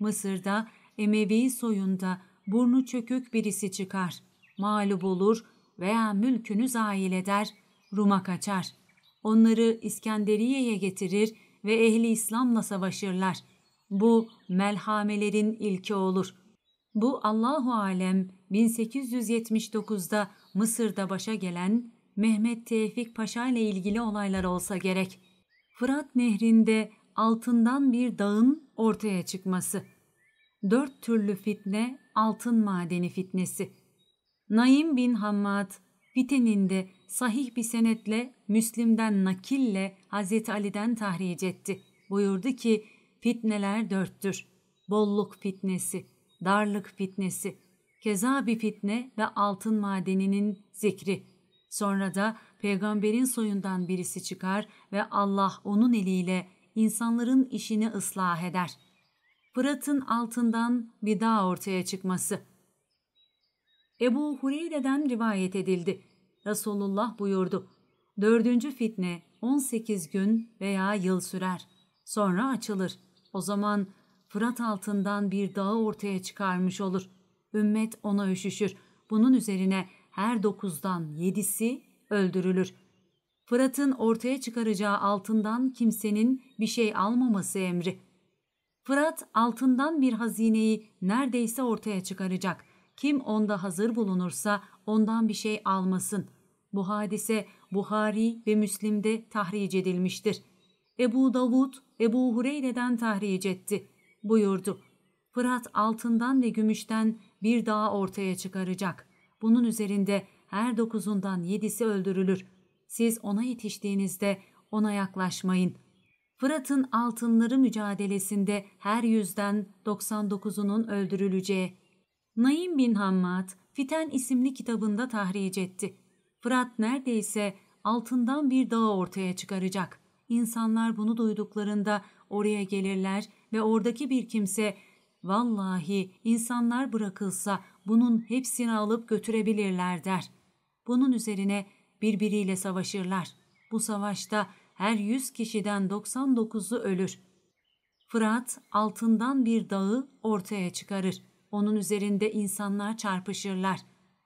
Mısır'da Emevi soyunda burnu çökük birisi çıkar, mağlup olur veya mülkünü zail eder, Rum'a kaçar. Onları İskenderiye'ye getirir ve ehli İslam'la savaşırlar.'' Bu melhamelerin ilki olur. Bu Allahu alem 1879'da Mısır'da başa gelen Mehmet Tevfik Paşa ile ilgili olaylar olsa gerek. Fırat Nehri'nde altından bir dağın ortaya çıkması. Dört türlü fitne altın madeni fitnesi. Naim bin Hammad fitenin sahih bir senetle Müslim'den nakille Hazreti Ali'den tahric etti. Buyurdu ki fitneler dörttür. Bolluk fitnesi, darlık fitnesi, keza bir fitne ve altın madeninin zikri. Sonra da peygamberin soyundan birisi çıkar ve Allah onun eliyle insanların işini ıslah eder. Fırat'ın altından bir dağ ortaya çıkması. Ebu Hureyre'den rivayet edildi. Resulullah buyurdu. Dördüncü fitne 18 gün veya yıl sürer. Sonra açılır.'' O zaman Fırat altından bir dağı ortaya çıkarmış olur. Ümmet ona üşüşür. Bunun üzerine her dokuzdan yedisi öldürülür. Fırat'ın ortaya çıkaracağı altından kimsenin bir şey almaması emri. Fırat altından bir hazineyi neredeyse ortaya çıkaracak. Kim onda hazır bulunursa ondan bir şey almasın. Bu hadise Buhari ve Müslim'de tahric edilmiştir. Ebu Davud Ebu Hureyre'den tahric etti. Buyurdu. Fırat altından ve gümüşten bir dağ ortaya çıkaracak. Bunun üzerinde her dokuzundan yedisi öldürülür. Siz ona yetiştiğinizde ona yaklaşmayın. Fırat'ın altınları mücadelesinde her yüzden 99'unun öldürüleceği. Naim bin Hammad, Fiten isimli kitabında tahric etti. Fırat neredeyse altından bir dağ ortaya çıkaracak. İnsanlar bunu duyduklarında oraya gelirler ve oradaki bir kimse vallahi insanlar bırakılsa bunun hepsini alıp götürebilirler der. Bunun üzerine birbiriyle savaşırlar. Bu savaşta her yüz kişiden 99'u ölür. Fırat altından bir dağı ortaya çıkarır. Onun üzerinde insanlar çarpışırlar.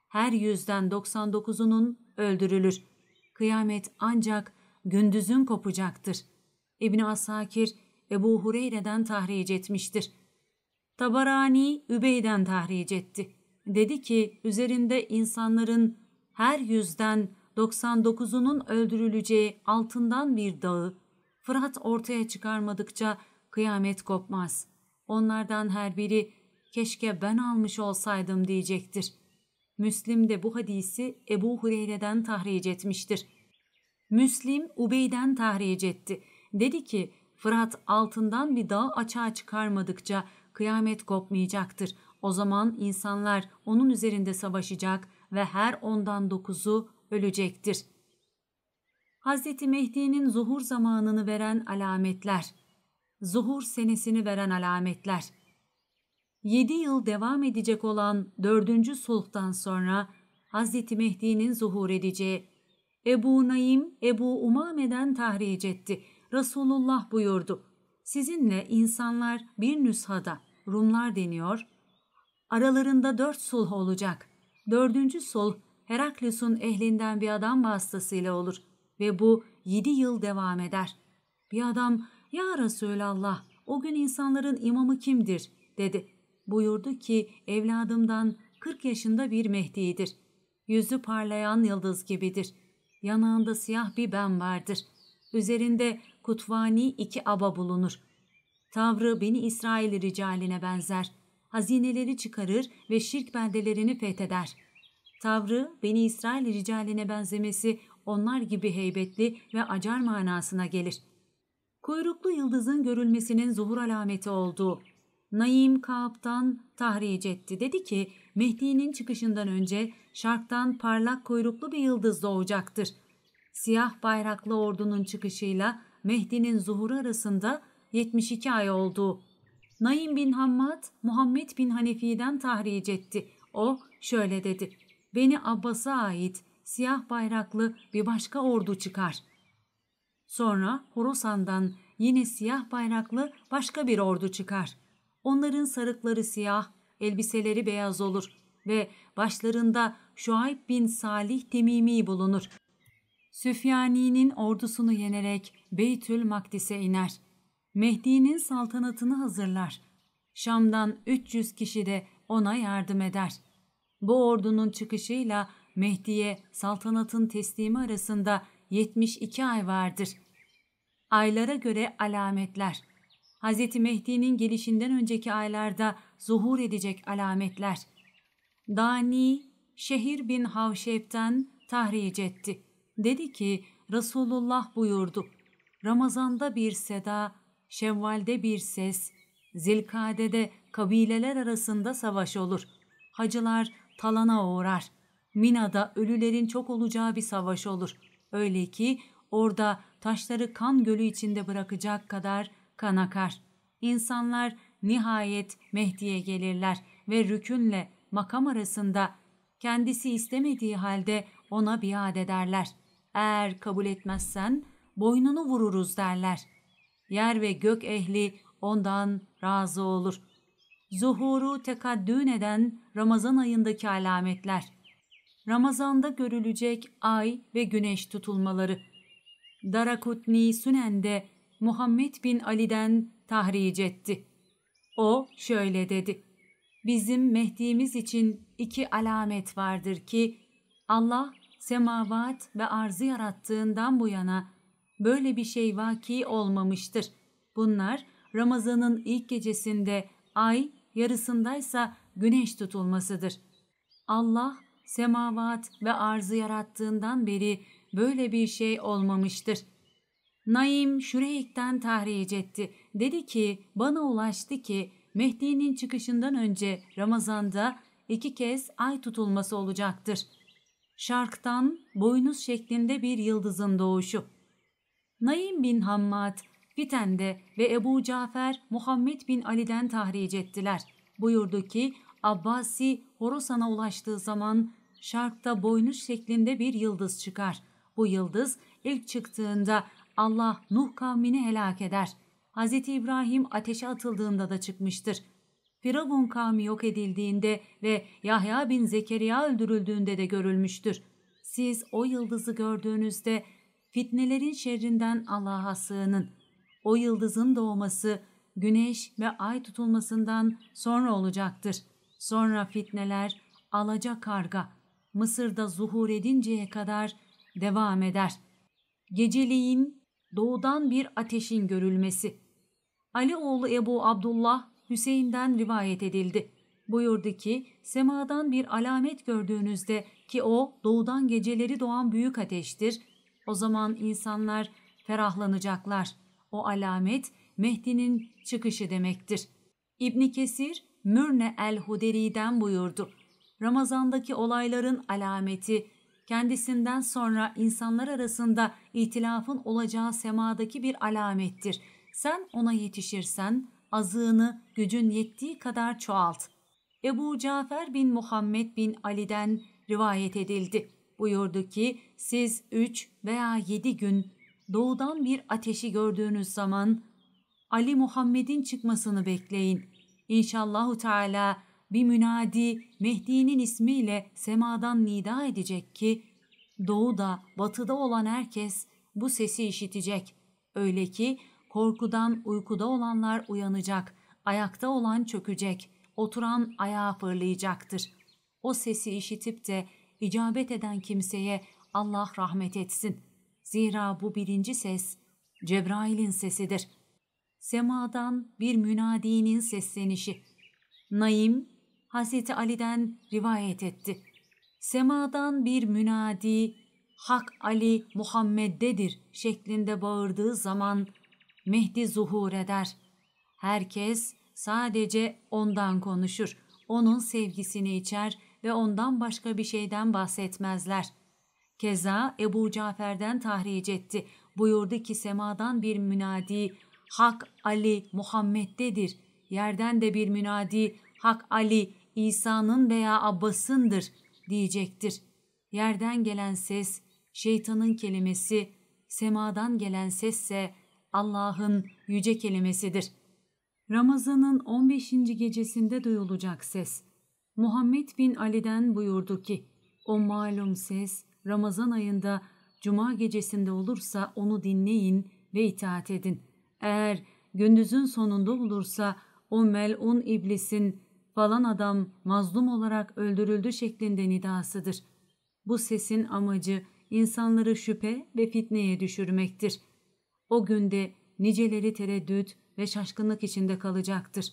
Her yüzden 99'unun öldürülür. Kıyamet ancak gündüzün kopacaktır. İbni Asakir Ebu Hureyre'den tahric etmiştir. Tabarani Übey'den tahric etti. Dedi ki üzerinde insanların her yüzden 99'unun öldürüleceği altından bir dağı Fırat ortaya çıkarmadıkça kıyamet kopmaz. Onlardan her biri keşke ben almış olsaydım diyecektir. Müslim de bu hadisi Ebu Hureyre'den tahric etmiştir.'' Müslim Ubey'den tahric etti. Dedi ki Fırat altından bir dağ açığa çıkarmadıkça kıyamet kopmayacaktır. O zaman insanlar onun üzerinde savaşacak ve her ondan dokuzu ölecektir. Hz. Mehdi'nin zuhur zamanını veren alametler, zuhur senesini veren alametler, 7 yıl devam edecek olan 4. sulhtan sonra Hz. Mehdi'nin zuhur edeceği Ebu Naim, Ebu Umame'den tahric etti. Resulullah buyurdu. Sizinle insanlar bir nüshada, Rumlar deniyor, aralarında dört sulh olacak. Dördüncü sulh Heraklius'un ehlinden bir adam vasıtasıyla olur ve bu yedi yıl devam eder. Bir adam, ya Resulallah o gün insanların imamı kimdir dedi. Buyurdu ki evladımdan kırk yaşında bir Mehdi'dir. Yüzü parlayan yıldız gibidir.'' Yanağında siyah bir ben vardır. Üzerinde kutvani iki aba bulunur. Tavrı Beni İsrail ricaline benzer. Hazineleri çıkarır ve şirk beldelerini fetheder. Tavrı Beni İsrail ricaline benzemesi onlar gibi heybetli ve acar manasına gelir. Kuyruklu yıldızın görülmesinin zuhur alameti olduğu Naim Kaab'dan tahric etti. Dedi ki Mehdi'nin çıkışından önce şarktan parlak kuyruklu bir yıldız doğacaktır. Siyah bayraklı ordunun çıkışıyla Mehdi'nin zuhuru arasında 72 ay oldu. Naim bin Hammad, Muhammed bin Hanefi'den tahric etti. O şöyle dedi. Beni Abbas'a ait siyah bayraklı bir başka ordu çıkar. Sonra Horosandan yine siyah bayraklı başka bir ordu çıkar. Onların sarıkları siyah, elbiseleri beyaz olur ve başlarında Şuayb bin Salih Temimi bulunur. Süfyani'nin ordusunu yenerek Beytül Makdis'e iner. Mehdi'nin saltanatını hazırlar. Şam'dan 300 kişi de ona yardım eder. Bu ordunun çıkışıyla Mehdi'ye saltanatın teslimi arasında 72 ay vardır. Aylara göre alametler. Hz. Mehdi'nin gelişinden önceki aylarda zuhur edecek alametler. Dani, Şehir bin Havşep'ten tahric etti. Dedi ki, Resulullah buyurdu. Ramazan'da bir seda, Şevval'de bir ses, Zilkade'de kabileler arasında savaş olur. Hacılar talana uğrar. Mina'da ölülerin çok olacağı bir savaş olur. Öyle ki orada taşları kan gölü içinde bırakacak kadar kan akar. İnsanlar nihayet Mehdi'ye gelirler ve rükünle makam arasında kendisi istemediği halde ona biat ederler. Eğer kabul etmezsen boynunu vururuz derler. Yer ve gök ehli ondan razı olur. Zuhuru tekaddün eden Ramazan ayındaki alametler. Ramazanda görülecek ay ve güneş tutulmaları. Darakutni Sünen'de Muhammed bin Ali'den tahric etti. O şöyle dedi. Bizim Mehdi'miz için iki alamet vardır ki Allah semavat ve arzı yarattığından bu yana böyle bir şey vaki olmamıştır. Bunlar Ramazan'ın ilk gecesinde ay yarısındaysa güneş tutulmasıdır. Allah semavat ve arzı yarattığından beri böyle bir şey olmamıştır.'' Naim Şüreyk'ten tahric etti. Dedi ki bana ulaştı ki Mehdi'nin çıkışından önce Ramazan'da iki kez ay tutulması olacaktır. Şarktan boynuz şeklinde bir yıldızın doğuşu. Naim bin Hammad, Fiten'de ve Ebu Cafer Muhammed bin Ali'den tahric ettiler. Buyurdu ki Abbasi Horasan'a ulaştığı zaman şarkta boynuz şeklinde bir yıldız çıkar. Bu yıldız ilk çıktığında Allah Nuh kavmini helak eder. Hz. İbrahim ateşe atıldığında da çıkmıştır. Firavun kavmi yok edildiğinde ve Yahya bin Zekeriya öldürüldüğünde de görülmüştür. Siz o yıldızı gördüğünüzde fitnelerin şerrinden Allah'a sığının. O yıldızın doğması güneş ve ay tutulmasından sonra olacaktır. Sonra fitneler alaca karga Mısır'da zuhur edinceye kadar devam eder. Geceliğin doğudan bir ateşin görülmesi. Ali oğlu Ebu Abdullah Hüseyin'den rivayet edildi. Buyurdu ki semadan bir alamet gördüğünüzde ki o doğudan geceleri doğan büyük ateştir. O zaman insanlar ferahlanacaklar. O alamet Mehdi'nin çıkışı demektir. İbni Kesir Mürne el-Huderi'den buyurdu. Ramazandaki olayların alameti kendisinden sonra insanlar arasında itilafın olacağı semadaki bir alamettir. Sen ona yetişirsen azığını gücün yettiği kadar çoğalt. Ebu Cafer bin Muhammed bin Ali'den rivayet edildi. Buyurdu ki siz üç veya yedi gün doğudan bir ateşi gördüğünüz zaman Ali Muhammed'in çıkmasını bekleyin. İnşallahu Teala bir münadi Mehdi'nin ismiyle semadan nida edecek ki doğuda batıda olan herkes bu sesi işitecek. Öyle ki korkudan uykuda olanlar uyanacak, ayakta olan çökecek, oturan ayağa fırlayacaktır. O sesi işitip de icabet eden kimseye Allah rahmet etsin. Zira bu birinci ses Cebrail'in sesidir. Semadan bir münadinin seslenişi. Naim Hazreti Ali'den rivayet etti. Semadan bir münadi Hak Ali Muhammed'dedir şeklinde bağırdığı zaman Mehdi zuhur eder. Herkes sadece ondan konuşur. Onun sevgisini içer ve ondan başka bir şeyden bahsetmezler. Keza Ebu Cafer'den tahric etti. Buyurdu ki semadan bir münadi Hak Ali Muhammed'dedir. Yerden de bir münadi Hak Ali İsa'nın veya Abbas'ındır diyecektir. Yerden gelen ses şeytanın kelimesi, semadan gelen sesse Allah'ın yüce kelimesidir. Ramazan'ın 15. gecesinde duyulacak ses. Muhammed bin Ali'den buyurdu ki, o malum ses Ramazan ayında Cuma gecesinde olursa onu dinleyin ve itaat edin. Eğer gündüzün sonunda olursa o melun iblisin falan adam mazlum olarak öldürüldü şeklinde nidasıdır. Bu sesin amacı insanları şüphe ve fitneye düşürmektir. O günde niceleri tereddüt ve şaşkınlık içinde kalacaktır.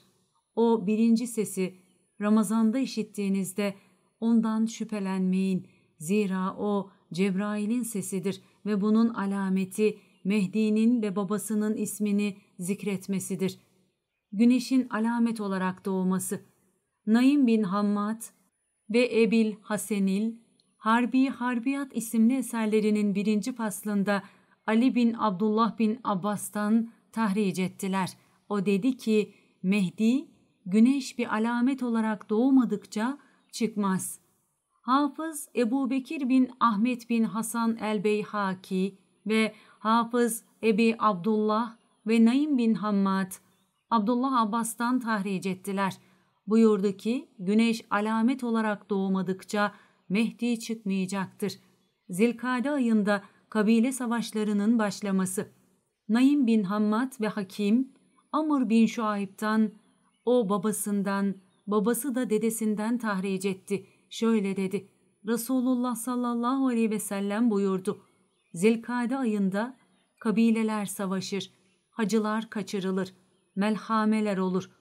O birinci sesi Ramazan'da işittiğinizde ondan şüphelenmeyin. Zira o Cebrail'in sesidir ve bunun alameti Mehdi'nin ve babasının ismini zikretmesidir. Güneşin alamet olarak doğması.'' Naim bin Hammad ve Ebil Hasenil, Harbi Harbiyat isimli eserlerinin birinci faslında Ali bin Abdullah bin Abbas'tan tahric ettiler. O dedi ki, Mehdi, güneş bir alamet olarak doğmadıkça çıkmaz. Hafız Ebu Bekir bin Ahmet bin Hasan el-Beyhaki ve Hafız Ebi Abdullah ve Naim bin Hammad, Abdullah Abbas'tan tahric ettiler buyurdu ki güneş alamet olarak doğmadıkça Mehdi çıkmayacaktır. Zilkade ayında kabile savaşlarının başlaması. Naim bin Hammad ve Hakim, Amr bin Şuayb'dan, o babasından, babası da dedesinden tahric etti. Şöyle dedi, Resulullah sallallahu aleyhi ve sellem buyurdu. Zilkade ayında kabileler savaşır, hacılar kaçırılır, melhameler olur.''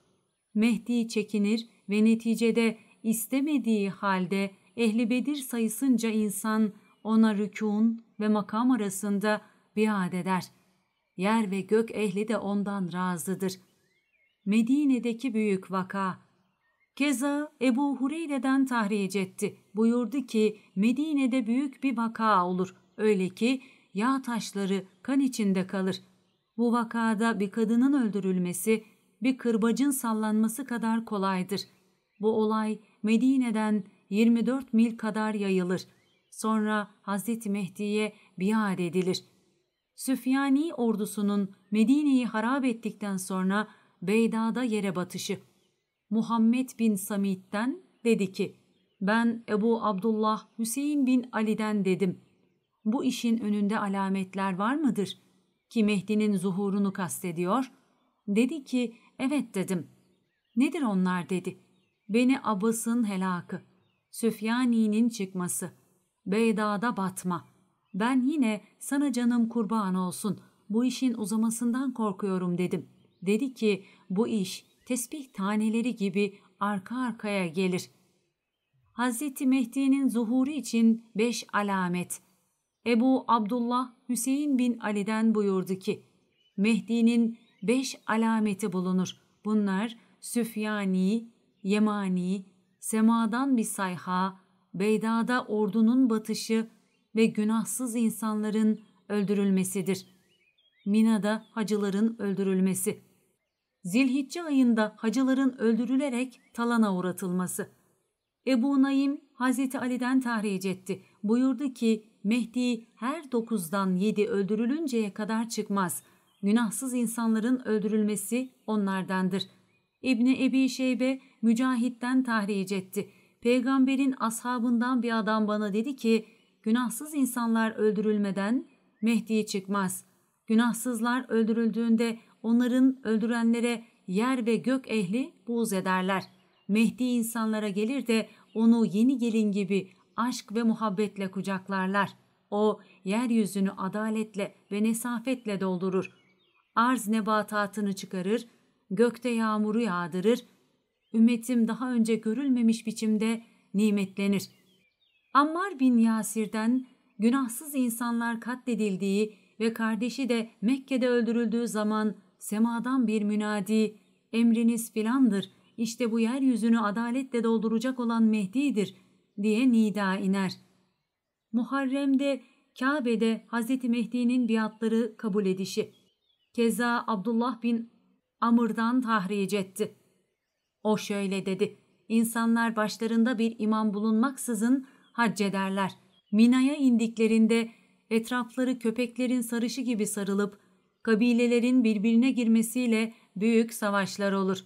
Mehdi çekinir ve neticede istemediği halde Ehli Bedir sayısınca insan ona rükûn ve makam arasında biat eder. Yer ve gök ehli de ondan razıdır. Medine'deki büyük vaka. Keza Ebu Hureyre'den tahric etti. Buyurdu ki Medine'de büyük bir vaka olur. Öyle ki yağ taşları kan içinde kalır. Bu vakada bir kadının öldürülmesi bir kırbacın sallanması kadar kolaydır. Bu olay Medine'den 24 mil kadar yayılır. Sonra Hazreti Mehdi'ye biat edilir. Süfyani ordusunun Medine'yi harap ettikten sonra Beyda'da yere batışı. Muhammed bin Samit'ten dedi ki, ben Ebu Abdullah Hüseyin bin Ali'den dedim. Bu işin önünde alametler var mıdır? Ki Mehdi'nin zuhurunu kastediyor. Dedi ki Evet dedim. Nedir onlar dedi. Beni Abbas'ın helakı, Süfyani'nin çıkması, Beyda'da batma. Ben yine sana canım kurban olsun, bu işin uzamasından korkuyorum dedim. Dedi ki bu iş tesbih taneleri gibi arka arkaya gelir. Hazreti Mehdi'nin zuhuru için beş alamet. Ebu Abdullah Hüseyin bin Ali'den buyurdu ki, Mehdi'nin beş alameti bulunur. Bunlar Süfyani, Yemani, Sema'dan bir sayha, Beyda'da ordunun batışı ve günahsız insanların öldürülmesidir. Mina'da hacıların öldürülmesi. Zilhicce ayında hacıların öldürülerek talana uğratılması. Ebu Naim Hazreti Ali'den tahric etti. Buyurdu ki Mehdi her dokuzdan yedi öldürülünceye kadar çıkmaz.'' günahsız insanların öldürülmesi onlardandır. İbni Ebi Şeybe Mücahit'ten tahric etti. Peygamberin ashabından bir adam bana dedi ki, günahsız insanlar öldürülmeden Mehdi çıkmaz. Günahsızlar öldürüldüğünde onların öldürenlere yer ve gök ehli buğz ederler. Mehdi insanlara gelir de onu yeni gelin gibi aşk ve muhabbetle kucaklarlar. O yeryüzünü adaletle ve nesafetle doldurur arz nebatatını çıkarır, gökte yağmuru yağdırır, ümmetim daha önce görülmemiş biçimde nimetlenir. Ammar bin Yasir'den günahsız insanlar katledildiği ve kardeşi de Mekke'de öldürüldüğü zaman semadan bir münadi emriniz filandır işte bu yeryüzünü adaletle dolduracak olan Mehdi'dir diye nida iner. Muharrem'de Kabe'de Hazreti Mehdi'nin biatları kabul edişi. Keza Abdullah bin Amr'dan tahric etti. O şöyle dedi. İnsanlar başlarında bir imam bulunmaksızın hac ederler. Mina'ya indiklerinde etrafları köpeklerin sarışı gibi sarılıp kabilelerin birbirine girmesiyle büyük savaşlar olur.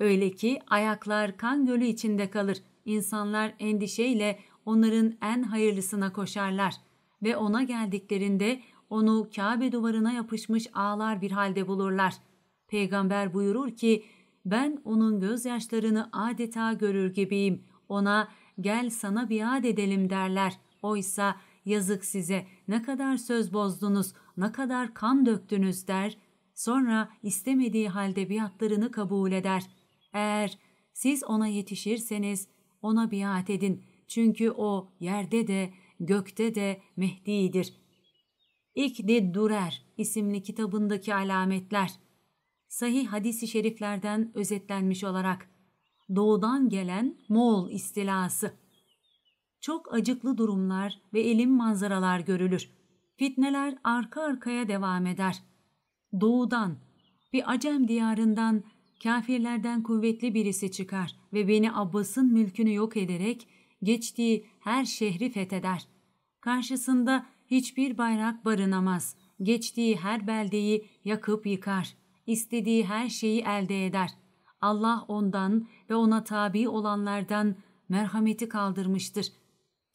Öyle ki ayaklar kan gölü içinde kalır. İnsanlar endişeyle onların en hayırlısına koşarlar ve ona geldiklerinde onu Kabe duvarına yapışmış ağlar bir halde bulurlar. Peygamber buyurur ki, ben onun gözyaşlarını adeta görür gibiyim. Ona gel sana biat edelim derler. Oysa yazık size ne kadar söz bozdunuz, ne kadar kan döktünüz der. Sonra istemediği halde biatlarını kabul eder. Eğer siz ona yetişirseniz ona biat edin. Çünkü o yerde de gökte de Mehdi'dir.'' İlk de Durer isimli kitabındaki alametler. Sahih hadisi şeriflerden özetlenmiş olarak doğudan gelen Moğol istilası. Çok acıklı durumlar ve elim manzaralar görülür. Fitneler arka arkaya devam eder. Doğudan, bir Acem diyarından kafirlerden kuvvetli birisi çıkar ve beni Abbas'ın mülkünü yok ederek geçtiği her şehri fetheder. Karşısında hiçbir bayrak barınamaz. Geçtiği her beldeyi yakıp yıkar. İstediği her şeyi elde eder. Allah ondan ve ona tabi olanlardan merhameti kaldırmıştır.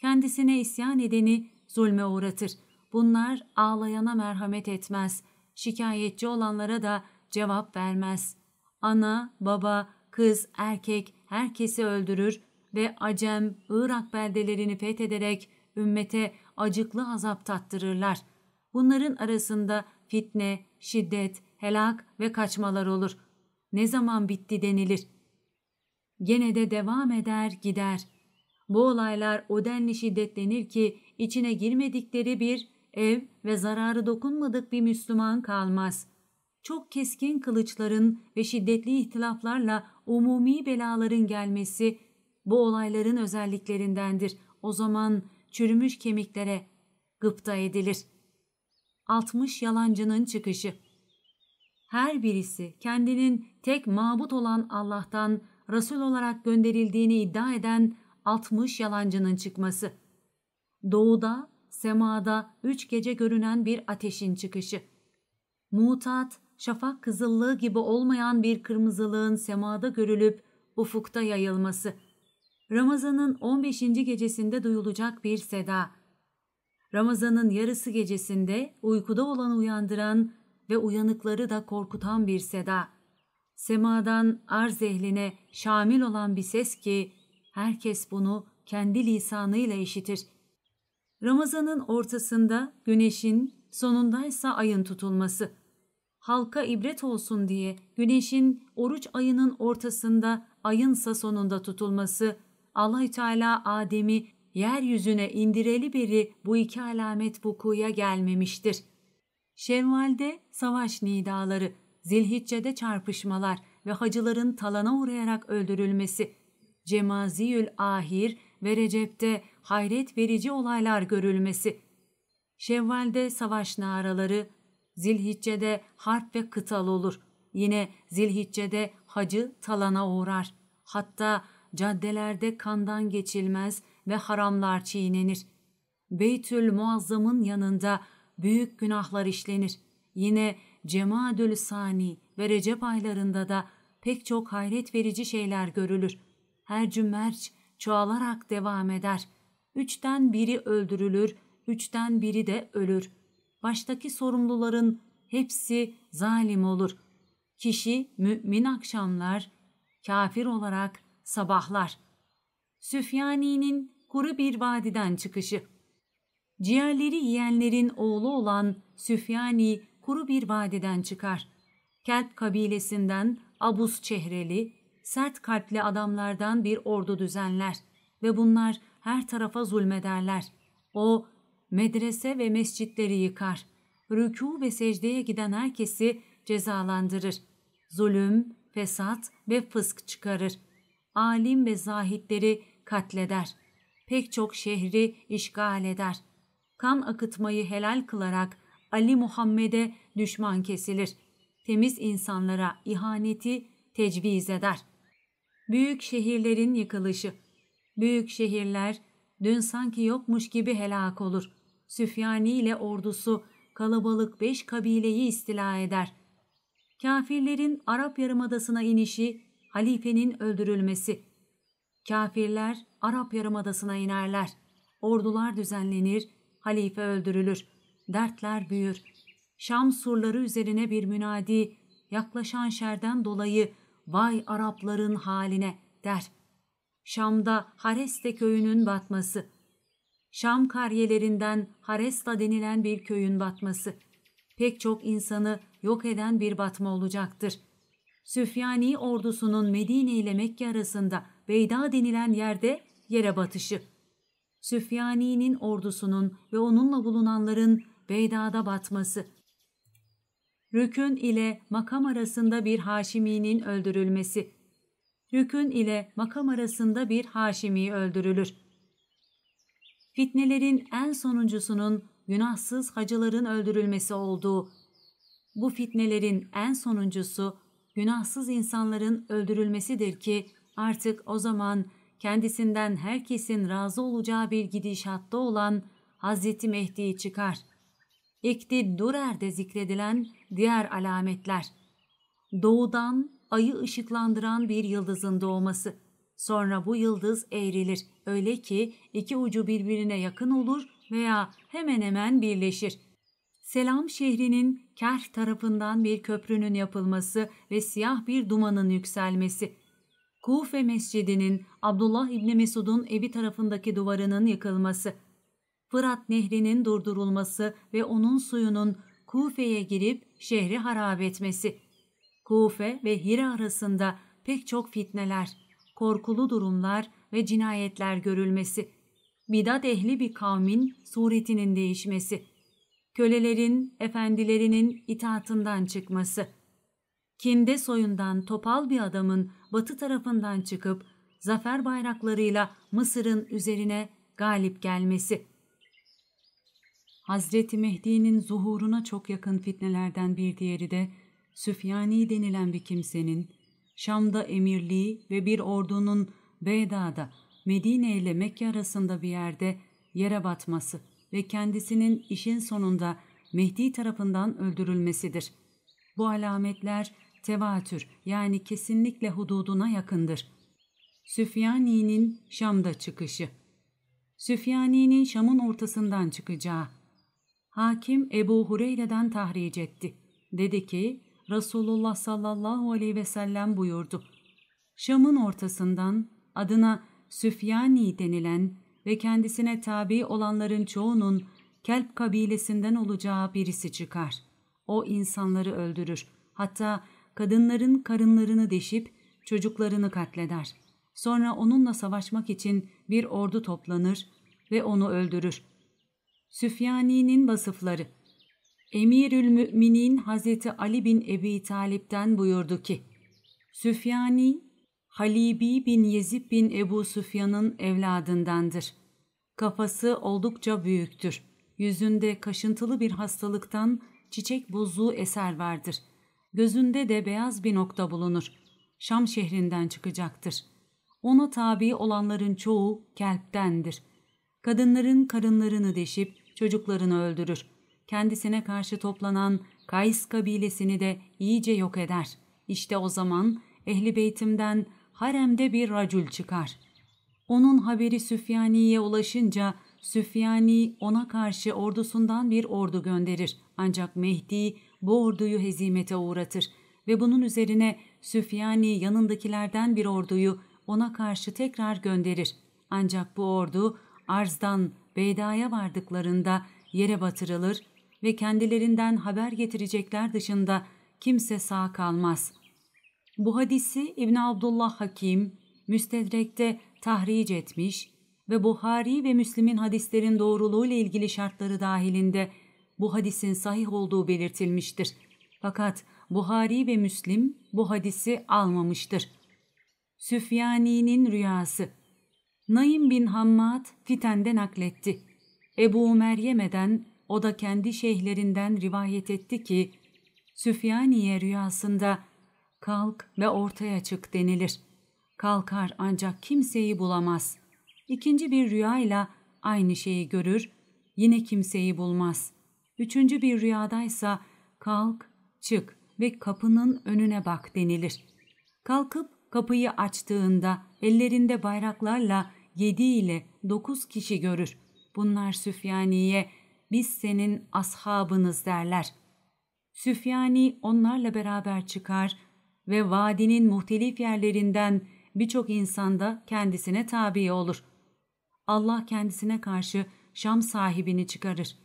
Kendisine isyan edeni zulme uğratır. Bunlar ağlayana merhamet etmez. Şikayetçi olanlara da cevap vermez. Ana, baba, kız, erkek herkesi öldürür ve Acem, Irak beldelerini fethederek ümmete acıklı azap tattırırlar. Bunların arasında fitne, şiddet, helak ve kaçmalar olur. Ne zaman bitti denilir. Gene de devam eder gider. Bu olaylar o denli şiddetlenir ki içine girmedikleri bir ev ve zararı dokunmadık bir Müslüman kalmaz. Çok keskin kılıçların ve şiddetli ihtilaflarla umumi belaların gelmesi bu olayların özelliklerindendir. O zaman çürümüş kemiklere gıpta edilir. 60 yalancının çıkışı. Her birisi kendinin tek mabut olan Allah'tan Resul olarak gönderildiğini iddia eden 60 yalancının çıkması. Doğuda, semada üç gece görünen bir ateşin çıkışı. Mutat, şafak kızıllığı gibi olmayan bir kırmızılığın semada görülüp ufukta yayılması.'' Ramazan'ın 15. gecesinde duyulacak bir seda. Ramazan'ın yarısı gecesinde uykuda olanı uyandıran ve uyanıkları da korkutan bir seda. Semadan arz ehline şamil olan bir ses ki herkes bunu kendi lisanıyla işitir. Ramazan'ın ortasında güneşin, sonundaysa ayın tutulması. Halka ibret olsun diye güneşin oruç ayının ortasında ayınsa sonunda tutulması Allahü Teala Adem'i yeryüzüne indireli beri bu iki alamet vukuya gelmemiştir. Şevval'de savaş nidaları, Zilhicce'de çarpışmalar ve hacıların talana uğrayarak öldürülmesi, Cemaziyül Ahir ve Recep'te hayret verici olaylar görülmesi, Şevval'de savaş naraları, Zilhicce'de harp ve kıtal olur. Yine Zilhicce'de hacı talana uğrar. Hatta caddelerde kandan geçilmez ve haramlar çiğnenir. Beytül Muazzam'ın yanında büyük günahlar işlenir. Yine Cemadül Sani ve Recep aylarında da pek çok hayret verici şeyler görülür. Her cümerç çoğalarak devam eder. Üçten biri öldürülür, üçten biri de ölür. Baştaki sorumluların hepsi zalim olur. Kişi mümin akşamlar kafir olarak sabahlar. Süfyani'nin kuru bir vadiden çıkışı. Ciğerleri yiyenlerin oğlu olan Süfyani kuru bir vadiden çıkar. Kelp kabilesinden abuz çehreli, sert kalpli adamlardan bir ordu düzenler ve bunlar her tarafa zulmederler. O medrese ve mescitleri yıkar. Rükû ve secdeye giden herkesi cezalandırır. Zulüm, fesat ve fısk çıkarır.'' alim ve zahitleri katleder. Pek çok şehri işgal eder. Kan akıtmayı helal kılarak Ali Muhammed'e düşman kesilir. Temiz insanlara ihaneti tecviz eder. Büyük şehirlerin yıkılışı. Büyük şehirler dün sanki yokmuş gibi helak olur. Süfyani ile ordusu kalabalık beş kabileyi istila eder. Kafirlerin Arap Yarımadası'na inişi halifenin öldürülmesi. Kafirler Arap Yarımadası'na inerler. Ordular düzenlenir, halife öldürülür. Dertler büyür. Şam surları üzerine bir münadi, yaklaşan şerden dolayı vay Arapların haline der. Şam'da Hareste köyünün batması. Şam karyelerinden Haresta denilen bir köyün batması. Pek çok insanı yok eden bir batma olacaktır.'' Süfyani ordusunun Medine ile Mekke arasında Beyda denilen yerde yere batışı. Süfyani'nin ordusunun ve onunla bulunanların Beyda'da batması. Rükün ile makam arasında bir Haşimi'nin öldürülmesi. Rükün ile makam arasında bir Haşimi öldürülür. Fitnelerin en sonuncusunun günahsız hacıların öldürülmesi olduğu. Bu fitnelerin en sonuncusu günahsız insanların öldürülmesidir ki artık o zaman kendisinden herkesin razı olacağı bir gidişatta olan Hazreti Mehdi çıkar. İkti de zikredilen diğer alametler. Doğudan ayı ışıklandıran bir yıldızın doğması. Sonra bu yıldız eğrilir. Öyle ki iki ucu birbirine yakın olur veya hemen hemen birleşir.'' Selam şehrinin Kerh tarafından bir köprünün yapılması ve siyah bir dumanın yükselmesi, Kufe Mescidi'nin Abdullah İbni Mesud'un evi tarafındaki duvarının yıkılması, Fırat Nehri'nin durdurulması ve onun suyunun Kufe'ye girip şehri harap etmesi, Kufe ve Hira arasında pek çok fitneler, korkulu durumlar ve cinayetler görülmesi, bidat ehli bir kavmin suretinin değişmesi.'' kölelerin, efendilerinin itaatından çıkması. Kinde soyundan topal bir adamın batı tarafından çıkıp zafer bayraklarıyla Mısır'ın üzerine galip gelmesi. Hazreti Mehdi'nin zuhuruna çok yakın fitnelerden bir diğeri de Süfyani denilen bir kimsenin Şam'da emirliği ve bir ordunun Beyda'da Medine ile Mekke arasında bir yerde yere batması.'' ve kendisinin işin sonunda Mehdi tarafından öldürülmesidir. Bu alametler tevatür yani kesinlikle hududuna yakındır. Süfyani'nin Şam'da çıkışı Süfyani'nin Şam'ın ortasından çıkacağı. Hakim Ebu Hureyre'den tahric etti. Dedi ki, Resulullah sallallahu aleyhi ve sellem buyurdu. Şam'ın ortasından adına Süfyani denilen ve kendisine tabi olanların çoğunun Kelp kabilesinden olacağı birisi çıkar. O insanları öldürür. Hatta kadınların karınlarını deşip çocuklarını katleder. Sonra onunla savaşmak için bir ordu toplanır ve onu öldürür. Süfyani'nin vasıfları Emirül Müminin Hazreti Ali bin Ebi Talip'ten buyurdu ki, Süfyani Halibi bin Yezid bin Ebu Süfyan'ın evladındandır. Kafası oldukça büyüktür. Yüzünde kaşıntılı bir hastalıktan çiçek bozluğu eser vardır. Gözünde de beyaz bir nokta bulunur. Şam şehrinden çıkacaktır. Ona tabi olanların çoğu kelptendir. Kadınların karınlarını deşip çocuklarını öldürür. Kendisine karşı toplanan Kays kabilesini de iyice yok eder. İşte o zaman ehli beytimden haremde bir racul çıkar. Onun haberi Süfyani'ye ulaşınca Süfyani ona karşı ordusundan bir ordu gönderir. Ancak Mehdi bu orduyu hezimete uğratır ve bunun üzerine Süfyani yanındakilerden bir orduyu ona karşı tekrar gönderir. Ancak bu ordu arzdan Beyda'ya vardıklarında yere batırılır ve kendilerinden haber getirecekler dışında kimse sağ kalmaz.'' Bu hadisi İbn Abdullah Hakim Müstedrek'te tahric etmiş ve Buhari ve Müslim'in hadislerin doğruluğu ile ilgili şartları dahilinde bu hadisin sahih olduğu belirtilmiştir. Fakat Buhari ve Müslim bu hadisi almamıştır. Süfyani'nin rüyası Naim bin Hammad Fiten'de nakletti. Ebu Meryem'den o da kendi şeyhlerinden rivayet etti ki Süfyaniye rüyasında kalk ve ortaya çık denilir. Kalkar ancak kimseyi bulamaz. İkinci bir rüyayla aynı şeyi görür, yine kimseyi bulmaz. Üçüncü bir rüyadaysa kalk, çık ve kapının önüne bak denilir. Kalkıp kapıyı açtığında ellerinde bayraklarla yedi ile dokuz kişi görür. Bunlar Süfyani'ye biz senin ashabınız derler. Süfyani onlarla beraber çıkar, ve vadinin muhtelif yerlerinden birçok insanda kendisine tabi olur. Allah kendisine karşı Şam sahibini çıkarır.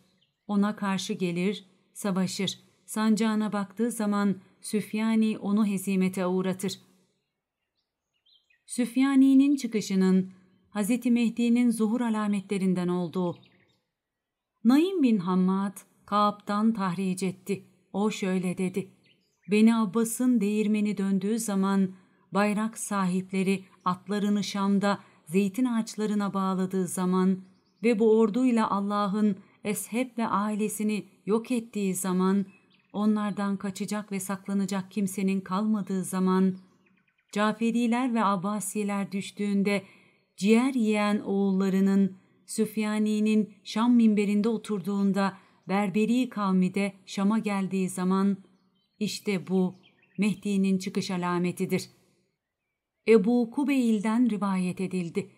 Ona karşı gelir, savaşır. Sancağına baktığı zaman Süfyani onu hezimete uğratır. Süfyani'nin çıkışının Hz. Mehdi'nin zuhur alametlerinden olduğu. Naim bin Hammad Kaab'dan tahric etti. O şöyle dedi. Beni Abbas'ın değirmeni döndüğü zaman bayrak sahipleri atlarını Şam'da zeytin ağaçlarına bağladığı zaman ve bu orduyla Allah'ın eshep ve ailesini yok ettiği zaman, onlardan kaçacak ve saklanacak kimsenin kalmadığı zaman, Caferiler ve Abbasiler düştüğünde ciğer yiyen oğullarının Süfyani'nin Şam minberinde oturduğunda Berberi kavmi de Şam'a geldiği zaman işte bu Mehdi'nin çıkış alametidir. Ebu Kubeil'den rivayet edildi.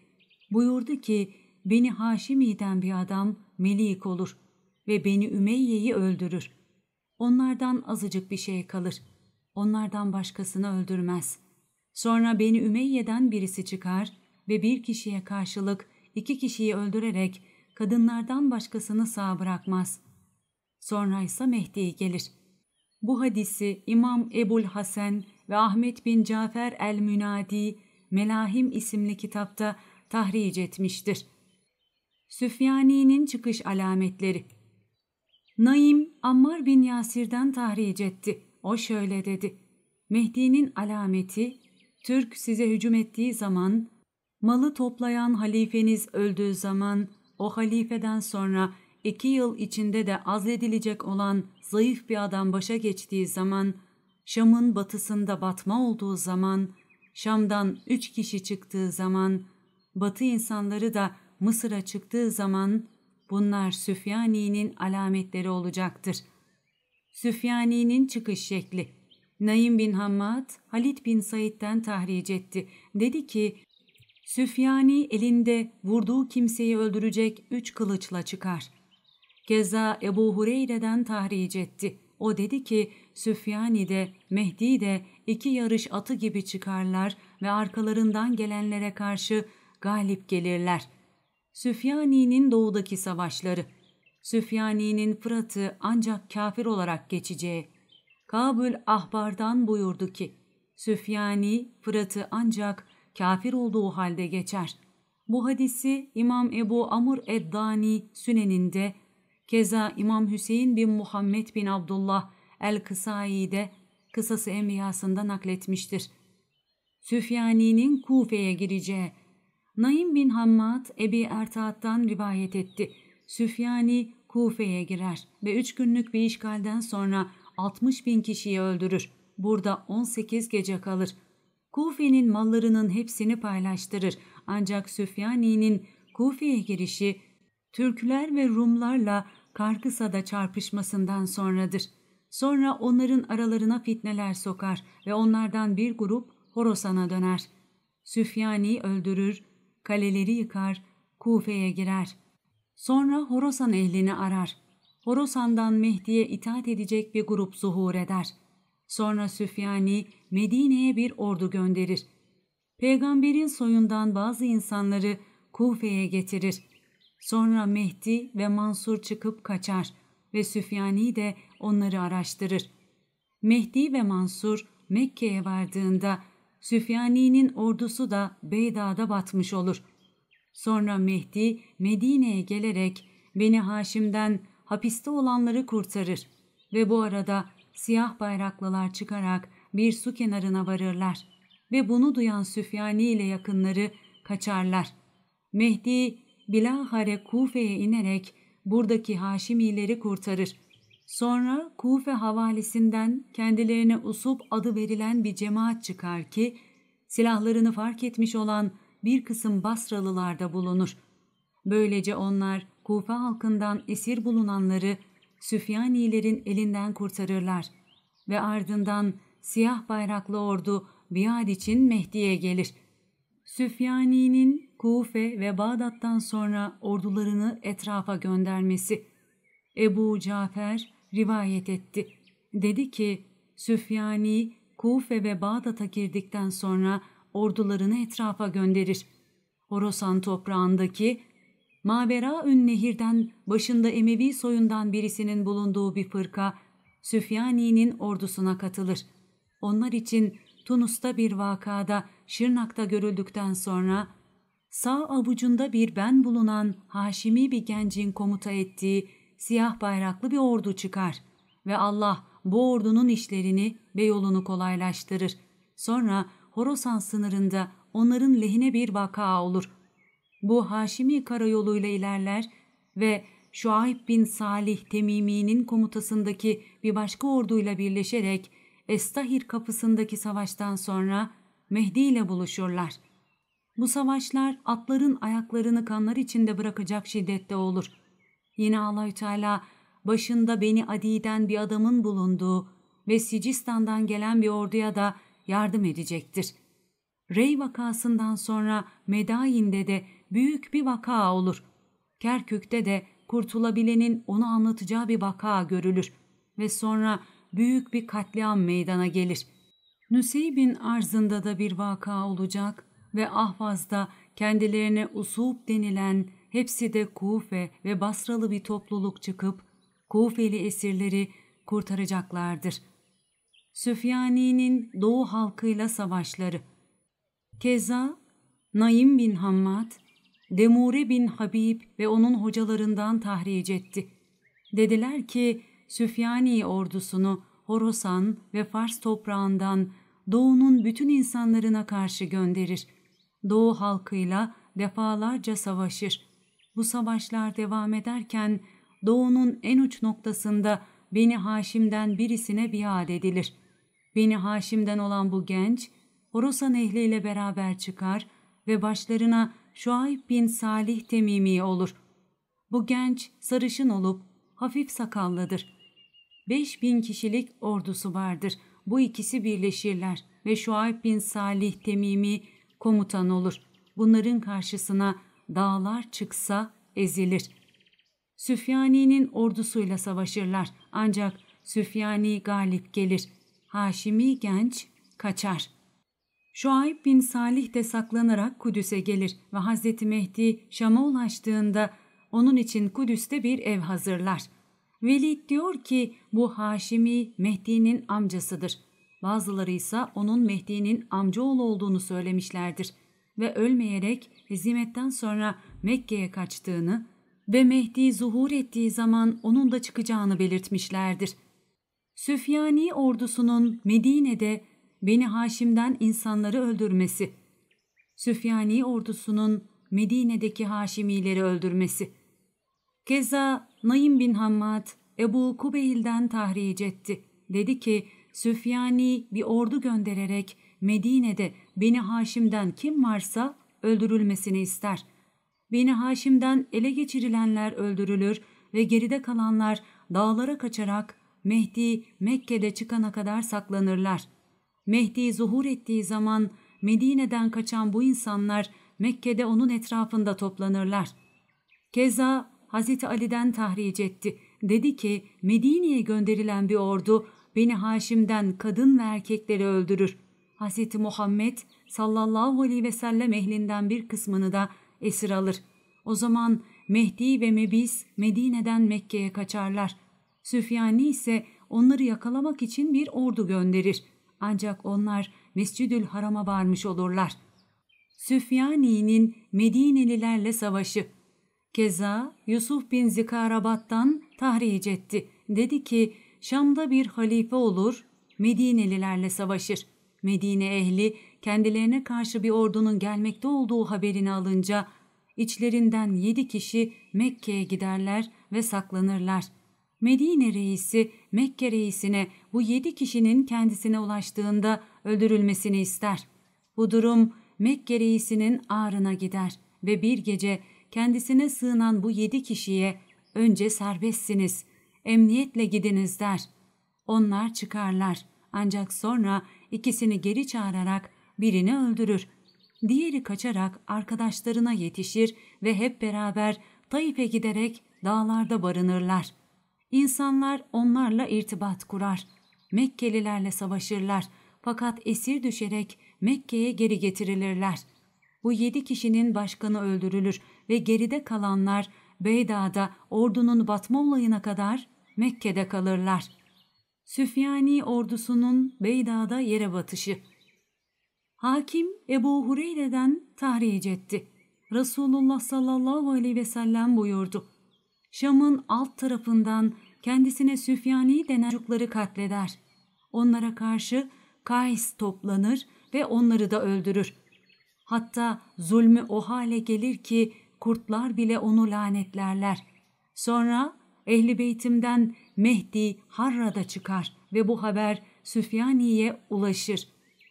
Buyurdu ki beni Haşimi'den bir adam melik olur ve beni Ümeyye'yi öldürür. Onlardan azıcık bir şey kalır. Onlardan başkasını öldürmez. Sonra beni Ümeyye'den birisi çıkar ve bir kişiye karşılık iki kişiyi öldürerek kadınlardan başkasını sağ bırakmaz. Sonra ise Mehdi gelir. Bu hadisi İmam Ebul Hasan ve Ahmet bin Cafer el-Münadi Melahim isimli kitapta tahric etmiştir. Süfyani'nin çıkış alametleri Naim, Ammar bin Yasir'den tahric etti. O şöyle dedi. Mehdi'nin alameti, Türk size hücum ettiği zaman, malı toplayan halifeniz öldüğü zaman, o halifeden sonra iki yıl içinde de azledilecek olan zayıf bir adam başa geçtiği zaman, Şam'ın batısında batma olduğu zaman, Şam'dan üç kişi çıktığı zaman, batı insanları da Mısır'a çıktığı zaman bunlar Süfyani'nin alametleri olacaktır. Süfyani'nin çıkış şekli. Naim bin Hammad, Halit bin Said'den tahric etti. Dedi ki, Süfyani elinde vurduğu kimseyi öldürecek üç kılıçla çıkar.'' Keza Ebu Hureyre'den tahric etti. O dedi ki Süfyani de Mehdi de iki yarış atı gibi çıkarlar ve arkalarından gelenlere karşı galip gelirler. Süfyani'nin doğudaki savaşları. Süfyani'nin Fırat'ı ancak kafir olarak geçeceği. Kabül Ahbar'dan buyurdu ki, Süfyani Fırat'ı ancak kafir olduğu halde geçer. Bu hadisi İmam Ebu Amur Eddani Sünen'inde Keza İmam Hüseyin bin Muhammed bin Abdullah el-Kısai de kısası enbiyasında nakletmiştir. Süfyani'nin Kufe'ye gireceği Naim bin Hammad Ebi Ertaat'tan rivayet etti. Süfyani Kufe'ye girer ve üç günlük bir işgalden sonra 60 bin kişiyi öldürür. Burada 18 gece kalır. Kufe'nin mallarının hepsini paylaştırır. Ancak Süfyani'nin Kufe'ye girişi Türkler ve Rumlarla Karkısa'da çarpışmasından sonradır. Sonra onların aralarına fitneler sokar ve onlardan bir grup Horosana döner. Süfyani öldürür, kaleleri yıkar, Kufe'ye girer. Sonra Horosan ehlini arar. Horosandan Mehdi'ye itaat edecek bir grup zuhur eder. Sonra Süfyani Medine'ye bir ordu gönderir. Peygamberin soyundan bazı insanları Kufe'ye getirir. Sonra Mehdi ve Mansur çıkıp kaçar ve Süfyani de onları araştırır. Mehdi ve Mansur Mekke'ye vardığında Süfyani'nin ordusu da Beyda'da batmış olur. Sonra Mehdi Medine'ye gelerek Beni Haşim'den hapiste olanları kurtarır ve bu arada siyah bayraklılar çıkarak bir su kenarına varırlar ve bunu duyan Süfyani ile yakınları kaçarlar. Mehdi bilahare Kufe'ye inerek buradaki Haşimileri kurtarır. Sonra Kufe havalisinden kendilerine usup adı verilen bir cemaat çıkar ki silahlarını fark etmiş olan bir kısım Basralılarda bulunur. Böylece onlar Kufe halkından esir bulunanları Süfyanilerin elinden kurtarırlar ve ardından siyah bayraklı ordu biat için Mehdi'ye gelir.'' Süfyani'nin Kufe ve Bağdat'tan sonra ordularını etrafa göndermesi. Ebu Cafer rivayet etti. Dedi ki, Süfyani Kufe ve Bağdat'a girdikten sonra ordularını etrafa gönderir. Horasan toprağındaki Mavera ün nehirden başında Emevi soyundan birisinin bulunduğu bir fırka Süfyani'nin ordusuna katılır. Onlar için Tunus'ta bir vakada Şırnak'ta görüldükten sonra sağ avucunda bir ben bulunan Haşimi bir gencin komuta ettiği siyah bayraklı bir ordu çıkar ve Allah bu ordunun işlerini ve yolunu kolaylaştırır. Sonra Horosan sınırında onların lehine bir vaka olur. Bu Haşimi karayoluyla ilerler ve Şuayb bin Salih Temimi'nin komutasındaki bir başka orduyla birleşerek Estahir kapısındaki savaştan sonra Mehdi ile buluşurlar. Bu savaşlar atların ayaklarını kanlar içinde bırakacak şiddette olur. Yine Allahü Teala başında Beni Adi'den bir adamın bulunduğu ve Sicistan'dan gelen bir orduya da yardım edecektir. Rey vakasından sonra Medain'de de büyük bir vaka olur. Kerkük'te de kurtulabilenin onu anlatacağı bir vaka görülür ve sonra büyük bir katliam meydana gelir.'' Nüseyb'in arzında da bir vaka olacak ve Ahvaz'da kendilerine usup denilen hepsi de Kufe ve Basralı bir topluluk çıkıp Kufeli esirleri kurtaracaklardır. Süfyani'nin Doğu halkıyla savaşları. Keza Naim bin Hammad, Demure bin Habib ve onun hocalarından tahric etti. Dediler ki Süfyani ordusunu Horasan ve Fars toprağından Doğu'nun bütün insanlarına karşı gönderir. Doğu halkıyla defalarca savaşır. Bu savaşlar devam ederken Doğu'nun en uç noktasında Beni Haşim'den birisine biat edilir. Beni Haşim'den olan bu genç, Horasan ehliyle beraber çıkar ve başlarına Şuayb bin Salih Temimi olur. Bu genç sarışın olup hafif sakallıdır bin kişilik ordusu vardır. Bu ikisi birleşirler ve Şuayb bin Salih Temimi komutan olur. Bunların karşısına dağlar çıksa ezilir. Süfyani'nin ordusuyla savaşırlar ancak Süfyani galip gelir. Haşimi genç kaçar. Şuayb bin Salih de saklanarak Kudüs'e gelir ve Hazreti Mehdi Şam'a ulaştığında onun için Kudüs'te bir ev hazırlar.'' Velid diyor ki bu Haşimi Mehdi'nin amcasıdır. Bazıları ise onun Mehdi'nin amcaoğlu olduğunu söylemişlerdir ve ölmeyerek hizmetten sonra Mekke'ye kaçtığını ve Mehdi zuhur ettiği zaman onun da çıkacağını belirtmişlerdir. Süfyani ordusunun Medine'de Beni Haşim'den insanları öldürmesi, Süfyani ordusunun Medine'deki Haşimileri öldürmesi Keza Naim bin Hammad Ebu Kubeyl'den tahric etti. Dedi ki Süfyani bir ordu göndererek Medine'de Beni Haşim'den kim varsa öldürülmesini ister. Beni Haşim'den ele geçirilenler öldürülür ve geride kalanlar dağlara kaçarak Mehdi Mekke'de çıkana kadar saklanırlar. Mehdi zuhur ettiği zaman Medine'den kaçan bu insanlar Mekke'de onun etrafında toplanırlar. Keza Hazreti Ali'den tahric etti. Dedi ki Medine'ye gönderilen bir ordu beni Haşim'den kadın ve erkekleri öldürür. Hazreti Muhammed sallallahu aleyhi ve sellem ehlinden bir kısmını da esir alır. O zaman Mehdi ve Mebis Medine'den Mekke'ye kaçarlar. Süfyani ise onları yakalamak için bir ordu gönderir. Ancak onlar Mescidül Haram'a varmış olurlar. Süfyani'nin Medinelilerle savaşı Keza Yusuf bin Zikarabat'tan tahric etti. Dedi ki Şam'da bir halife olur, Medinelilerle savaşır. Medine ehli kendilerine karşı bir ordunun gelmekte olduğu haberini alınca içlerinden yedi kişi Mekke'ye giderler ve saklanırlar. Medine reisi Mekke reisine bu yedi kişinin kendisine ulaştığında öldürülmesini ister. Bu durum Mekke reisinin ağrına gider ve bir gece kendisine sığınan bu yedi kişiye önce serbestsiniz, emniyetle gidiniz der. Onlar çıkarlar ancak sonra ikisini geri çağırarak birini öldürür. Diğeri kaçarak arkadaşlarına yetişir ve hep beraber Taif'e giderek dağlarda barınırlar. İnsanlar onlarla irtibat kurar. Mekkelilerle savaşırlar fakat esir düşerek Mekke'ye geri getirilirler. Bu yedi kişinin başkanı öldürülür ve geride kalanlar Beyda'da ordunun batma olayına kadar Mekke'de kalırlar. Süfyani ordusunun Beyda'da yere batışı. Hakim Ebu Hureyre'den tahric etti. Resulullah sallallahu aleyhi ve sellem buyurdu. Şam'ın alt tarafından kendisine Süfyani denen çocukları katleder. Onlara karşı Kays toplanır ve onları da öldürür. Hatta zulmü o hale gelir ki kurtlar bile onu lanetlerler. Sonra ehli beytimden Mehdi Harra'da çıkar ve bu haber Süfyani'ye ulaşır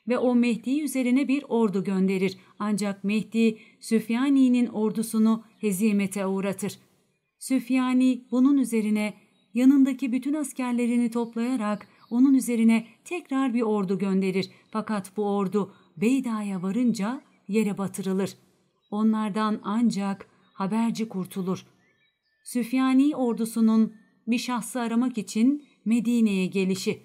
ve o Mehdi üzerine bir ordu gönderir. Ancak Mehdi Süfyani'nin ordusunu hezimete uğratır. Süfyani bunun üzerine yanındaki bütün askerlerini toplayarak onun üzerine tekrar bir ordu gönderir. Fakat bu ordu Beyda'ya varınca yere batırılır.'' Onlardan ancak haberci kurtulur. Süfyani ordusunun bir şahsı aramak için Medine'ye gelişi.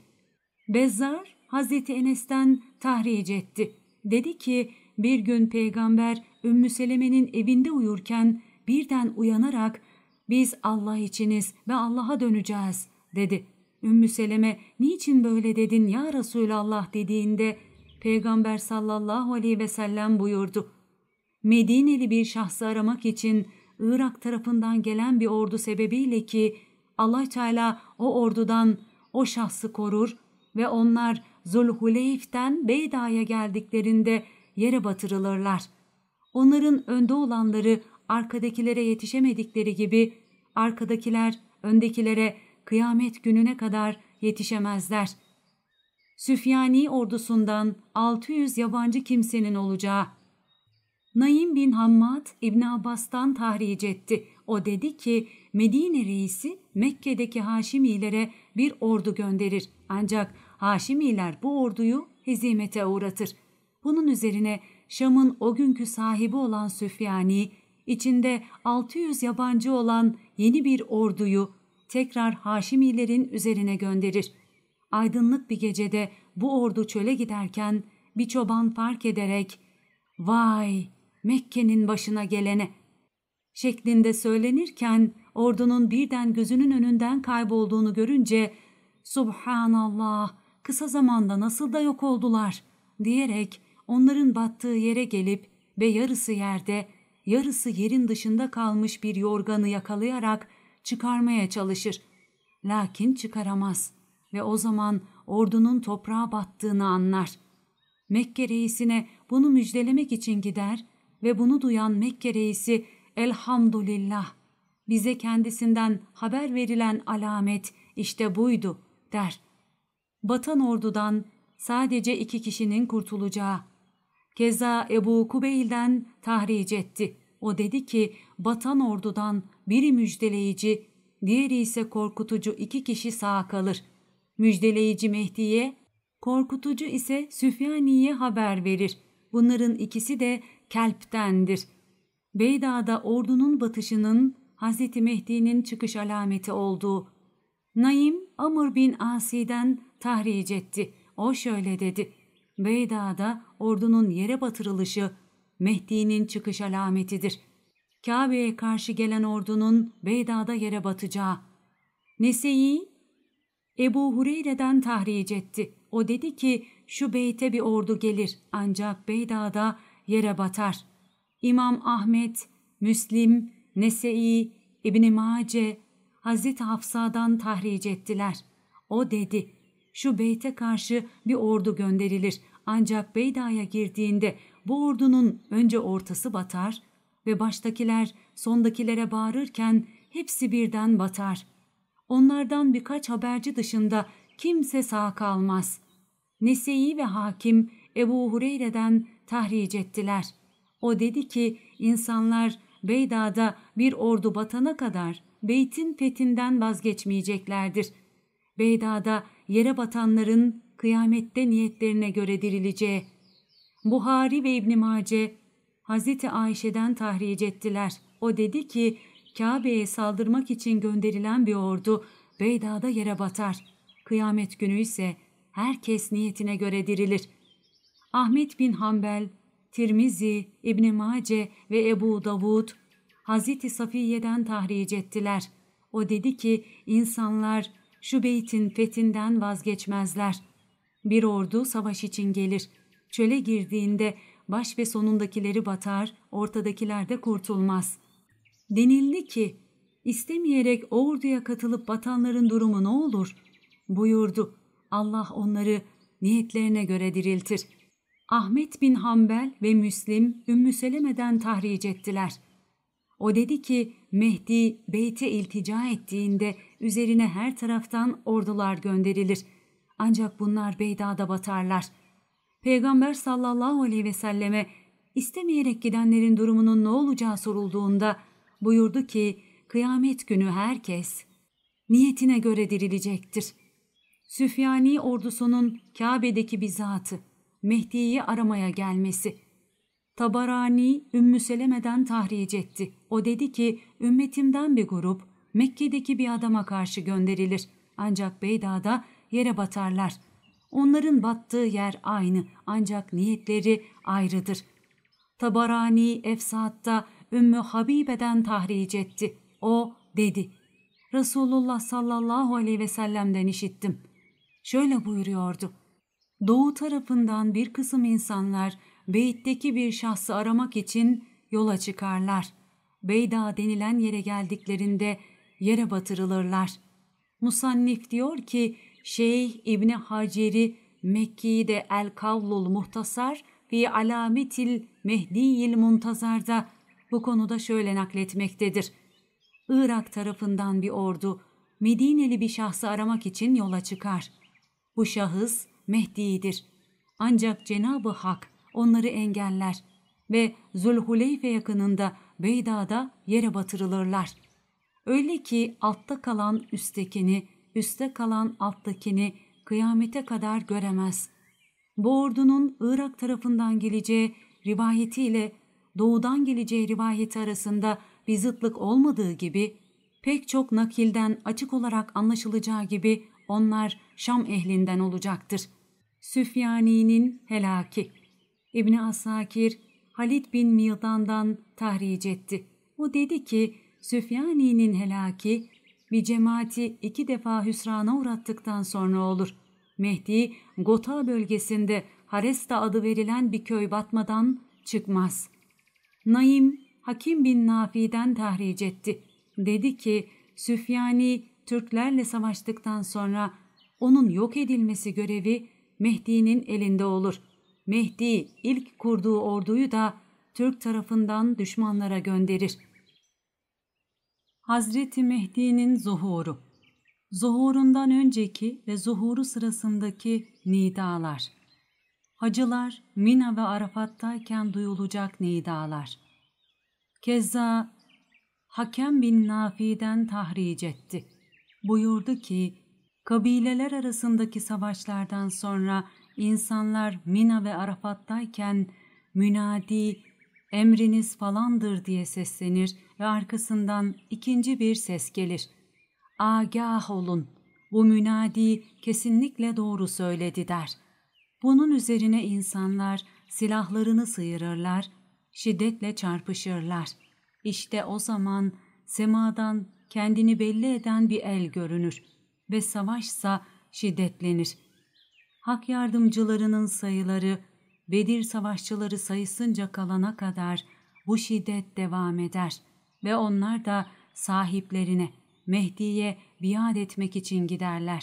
Bezzar Hazreti Enes'ten tahric etti. Dedi ki bir gün peygamber Ümmü Seleme'nin evinde uyurken birden uyanarak biz Allah içiniz ve Allah'a döneceğiz dedi. Ümmü Seleme niçin böyle dedin ya Resulallah dediğinde Peygamber sallallahu aleyhi ve sellem buyurdu. Medineli bir şahsı aramak için Irak tarafından gelen bir ordu sebebiyle ki Allah Teala o ordudan o şahsı korur ve onlar Zulhuleyf'ten Beyda'ya geldiklerinde yere batırılırlar. Onların önde olanları arkadakilere yetişemedikleri gibi arkadakiler öndekilere kıyamet gününe kadar yetişemezler. Süfyani ordusundan 600 yabancı kimsenin olacağı Naim bin Hammad İbn Abbas'tan tahric etti. O dedi ki Medine reisi Mekke'deki Haşimilere bir ordu gönderir. Ancak Haşimiler bu orduyu hezimete uğratır. Bunun üzerine Şam'ın o günkü sahibi olan Süfyani, içinde 600 yabancı olan yeni bir orduyu tekrar Haşimilerin üzerine gönderir. Aydınlık bir gecede bu ordu çöle giderken bir çoban fark ederek ''Vay Mekke'nin başına gelene şeklinde söylenirken ordunun birden gözünün önünden kaybolduğunu görünce Subhanallah kısa zamanda nasıl da yok oldular diyerek onların battığı yere gelip ve yarısı yerde yarısı yerin dışında kalmış bir yorganı yakalayarak çıkarmaya çalışır. Lakin çıkaramaz ve o zaman ordunun toprağa battığını anlar. Mekke reisine bunu müjdelemek için gider ve bunu duyan Mekke reisi elhamdülillah bize kendisinden haber verilen alamet işte buydu der. Batan ordudan sadece iki kişinin kurtulacağı. Keza Ebu Kubeyl'den tahric etti. O dedi ki batan ordudan biri müjdeleyici, diğeri ise korkutucu iki kişi sağ kalır. Müjdeleyici Mehdi'ye, korkutucu ise Süfyani'ye haber verir. Bunların ikisi de kelptendir. Beyda'da ordunun batışının Hz. Mehdi'nin çıkış alameti olduğu. Naim Amr bin Asi'den tahric etti. O şöyle dedi. Beyda'da ordunun yere batırılışı Mehdi'nin çıkış alametidir. Kabe'ye karşı gelen ordunun Beyda'da yere batacağı. Nese'yi Ebu Hureyre'den tahric etti. O dedi ki şu beyte bir ordu gelir ancak Beyda'da yere batar. İmam Ahmet, Müslim, Nese'i, İbni Mace Hazreti Hafsa'dan tahric ettiler. O dedi: "Şu beyte karşı bir ordu gönderilir. Ancak Beyda'ya girdiğinde bu ordunun önce ortası batar ve baştakiler sondakilere bağırırken hepsi birden batar. Onlardan birkaç haberci dışında kimse sağ kalmaz." Nese'i ve hakim Ebu Hureyre'den tahric ettiler. O dedi ki insanlar Beyda'da bir ordu batana kadar beytin fethinden vazgeçmeyeceklerdir. Beyda'da yere batanların kıyamette niyetlerine göre dirileceği. Buhari ve İbn Mace Hazreti Ayşe'den tahric ettiler. O dedi ki Kabe'ye saldırmak için gönderilen bir ordu Beyda'da yere batar. Kıyamet günü ise herkes niyetine göre dirilir. Ahmet bin Hanbel, Tirmizi, İbni Mace ve Ebu Davud Hazreti Safiye'den tahric ettiler. O dedi ki insanlar şu beytin fethinden vazgeçmezler. Bir ordu savaş için gelir. Çöle girdiğinde baş ve sonundakileri batar, ortadakiler de kurtulmaz. Denildi ki istemeyerek orduya katılıp batanların durumu ne olur? Buyurdu. Allah onları niyetlerine göre diriltir.'' Ahmet bin Hanbel ve Müslim Ümmü Seleme'den tahric ettiler. O dedi ki Mehdi beyte iltica ettiğinde üzerine her taraftan ordular gönderilir. Ancak bunlar Beyda'da batarlar. Peygamber sallallahu aleyhi ve selleme istemeyerek gidenlerin durumunun ne olacağı sorulduğunda buyurdu ki kıyamet günü herkes niyetine göre dirilecektir. Süfyani ordusunun Kabe'deki bizatı Mehdi'yi aramaya gelmesi. Tabarani Ümmü Seleme'den tahric etti. O dedi ki ümmetimden bir grup Mekke'deki bir adama karşı gönderilir. Ancak Beyda'da yere batarlar. Onların battığı yer aynı ancak niyetleri ayrıdır. Tabarani Efsat'ta Ümmü Habibe'den tahric etti. O dedi. Resulullah sallallahu aleyhi ve sellem'den işittim. Şöyle buyuruyordu doğu tarafından bir kısım insanlar Beyt'teki bir şahsı aramak için yola çıkarlar. Beyda denilen yere geldiklerinde yere batırılırlar. Musannif diyor ki Şeyh İbni Hacer'i Mekki'de El Kavlul Muhtasar fi Alametil Mehdiyil Muntazar'da bu konuda şöyle nakletmektedir. Irak tarafından bir ordu Medineli bir şahsı aramak için yola çıkar. Bu şahıs Mehdi'dir. Ancak Cenab-ı Hak onları engeller ve Zulhuleyfe yakınında Beyda'da yere batırılırlar. Öyle ki altta kalan üsttekini, üste kalan alttakini kıyamete kadar göremez. Bu ordunun Irak tarafından geleceği rivayetiyle doğudan geleceği rivayeti arasında bir zıtlık olmadığı gibi pek çok nakilden açık olarak anlaşılacağı gibi onlar Şam ehlinden olacaktır. Süfyani'nin helaki İbni Asakir Halid bin Mildan'dan tahric etti. O dedi ki Süfyani'nin helaki bir cemaati iki defa hüsrana uğrattıktan sonra olur. Mehdi Gota bölgesinde Haresta adı verilen bir köy batmadan çıkmaz. Naim Hakim bin Nafi'den tahric etti. Dedi ki Süfyani Türklerle savaştıktan sonra onun yok edilmesi görevi Mehdi'nin elinde olur. Mehdi ilk kurduğu orduyu da Türk tarafından düşmanlara gönderir. Hazreti Mehdi'nin zuhuru Zuhurundan önceki ve zuhuru sırasındaki nidalar Hacılar Mina ve Arafat'tayken duyulacak nidalar Keza Hakem bin Nafi'den tahric etti buyurdu ki, kabileler arasındaki savaşlardan sonra insanlar Mina ve Arafat'tayken münadi emriniz falandır diye seslenir ve arkasından ikinci bir ses gelir. Agah olun, bu münadi kesinlikle doğru söyledi der. Bunun üzerine insanlar silahlarını sıyırırlar, şiddetle çarpışırlar. İşte o zaman semadan kendini belli eden bir el görünür ve savaşsa şiddetlenir. Hak yardımcılarının sayıları Bedir savaşçıları sayısınca kalana kadar bu şiddet devam eder ve onlar da sahiplerine Mehdi'ye biat etmek için giderler.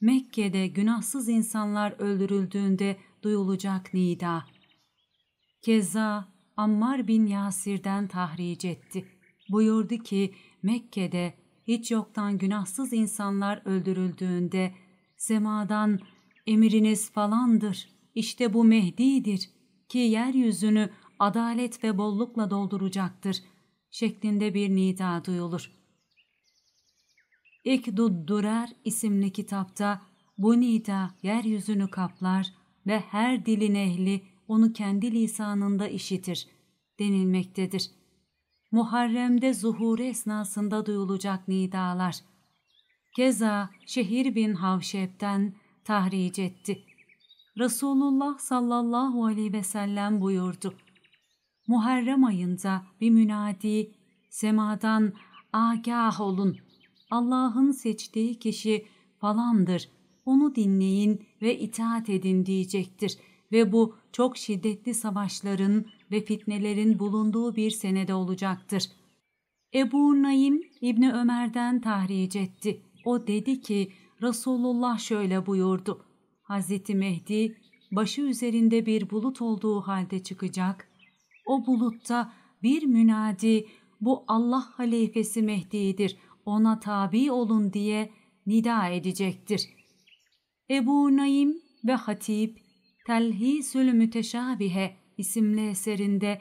Mekke'de günahsız insanlar öldürüldüğünde duyulacak nida. Keza Ammar bin Yasir'den tahric etti. Buyurdu ki Mekke'de hiç yoktan günahsız insanlar öldürüldüğünde semadan emiriniz falandır, işte bu Mehdi'dir ki yeryüzünü adalet ve bollukla dolduracaktır şeklinde bir nida duyulur. İkdud Durer isimli kitapta bu nida yeryüzünü kaplar ve her dilin ehli onu kendi lisanında işitir denilmektedir. Muharrem'de zuhur esnasında duyulacak nidalar. Keza Şehir bin Havşep'ten tahric etti. Resulullah sallallahu aleyhi ve sellem buyurdu. Muharrem ayında bir münadi semadan agah olun. Allah'ın seçtiği kişi falandır. Onu dinleyin ve itaat edin diyecektir ve bu çok şiddetli savaşların ve fitnelerin bulunduğu bir senede olacaktır. Ebu Naim İbni Ömer'den tahric etti. O dedi ki Resulullah şöyle buyurdu. Hazreti Mehdi başı üzerinde bir bulut olduğu halde çıkacak. O bulutta bir münadi bu Allah halifesi Mehdi'dir ona tabi olun diye nida edecektir. Ebu Naim ve Hatip Telhisül Müteşabihe isimli eserinde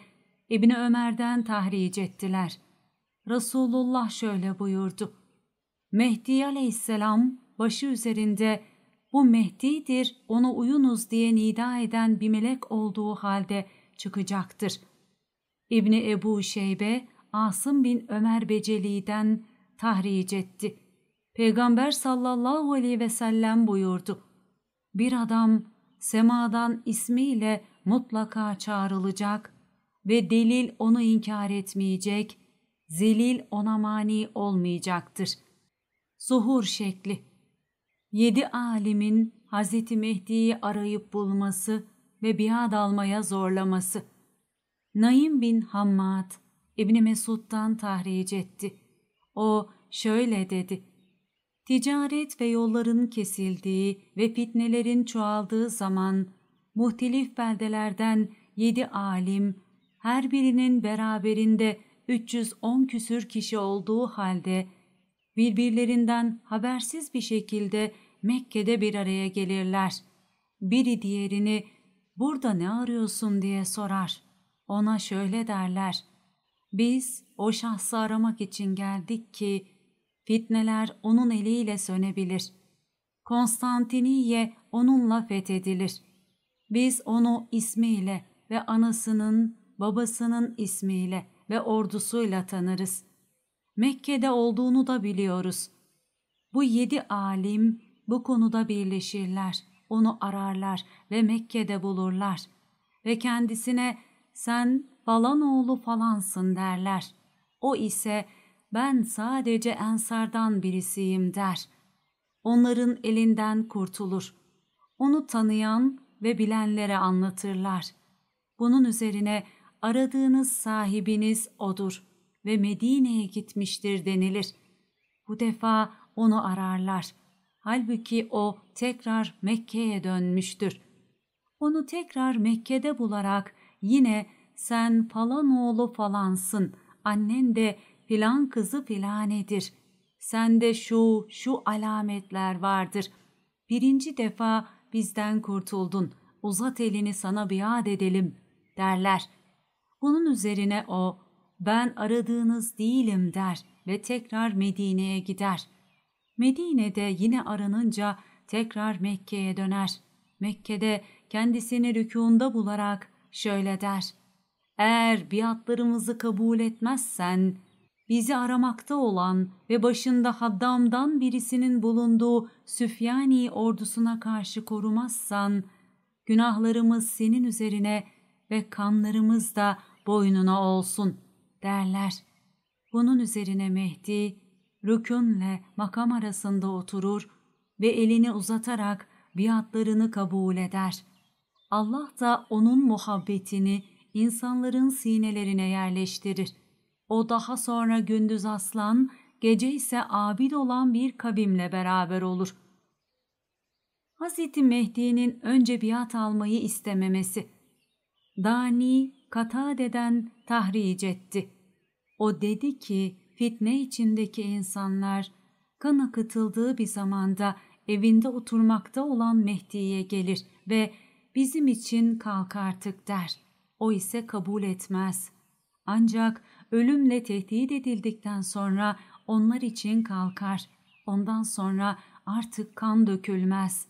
İbni Ömer'den tahric ettiler. Resulullah şöyle buyurdu. Mehdi aleyhisselam başı üzerinde bu Mehdi'dir ona uyunuz diye nida eden bir melek olduğu halde çıkacaktır. İbni Ebu Şeybe Asım bin Ömer Beceli'den tahric etti. Peygamber sallallahu aleyhi ve sellem buyurdu. Bir adam semadan ismiyle mutlaka çağrılacak ve delil onu inkar etmeyecek, zelil ona mani olmayacaktır. Zuhur şekli Yedi alimin Hz. Mehdi'yi arayıp bulması ve biat almaya zorlaması. Naim bin Hammad, İbni Mesud'dan tahric etti. O şöyle dedi, Ticaret ve yolların kesildiği ve fitnelerin çoğaldığı zaman muhtelif beldelerden yedi alim, her birinin beraberinde 310 küsür kişi olduğu halde birbirlerinden habersiz bir şekilde Mekke'de bir araya gelirler. Biri diğerini burada ne arıyorsun diye sorar. Ona şöyle derler. Biz o şahsı aramak için geldik ki fitneler onun eliyle sönebilir. Konstantiniye onunla fethedilir. Biz onu ismiyle ve anasının, babasının ismiyle ve ordusuyla tanırız. Mekke'de olduğunu da biliyoruz. Bu yedi alim bu konuda birleşirler, onu ararlar ve Mekke'de bulurlar ve kendisine sen falan oğlu falansın derler. O ise ben sadece ensardan birisiyim der. Onların elinden kurtulur. Onu tanıyan ve bilenlere anlatırlar. Bunun üzerine aradığınız sahibiniz odur ve Medine'ye gitmiştir denilir. Bu defa onu ararlar. Halbuki o tekrar Mekke'ye dönmüştür. Onu tekrar Mekke'de bularak yine sen falan oğlu falansın, annen de filan kızı filanedir. Sende şu, şu alametler vardır. Birinci defa bizden kurtuldun, uzat elini sana biat edelim derler. Bunun üzerine o, ben aradığınız değilim der ve tekrar Medine'ye gider. Medine'de yine aranınca tekrar Mekke'ye döner. Mekke'de kendisini rükûnda bularak şöyle der. Eğer biatlarımızı kabul etmezsen bizi aramakta olan ve başında Haddam'dan birisinin bulunduğu Süfyani ordusuna karşı korumazsan, günahlarımız senin üzerine ve kanlarımız da boynuna olsun derler. Bunun üzerine Mehdi, rükünle makam arasında oturur ve elini uzatarak biatlarını kabul eder. Allah da onun muhabbetini insanların sinelerine yerleştirir.'' O daha sonra gündüz aslan, gece ise abid olan bir kavimle beraber olur. Hz. Mehdi'nin önce biat almayı istememesi. Dani Katade'den tahric etti. O dedi ki fitne içindeki insanlar kan akıtıldığı bir zamanda evinde oturmakta olan Mehdi'ye gelir ve bizim için kalk artık der. O ise kabul etmez. Ancak ölümle tehdit edildikten sonra onlar için kalkar. Ondan sonra artık kan dökülmez.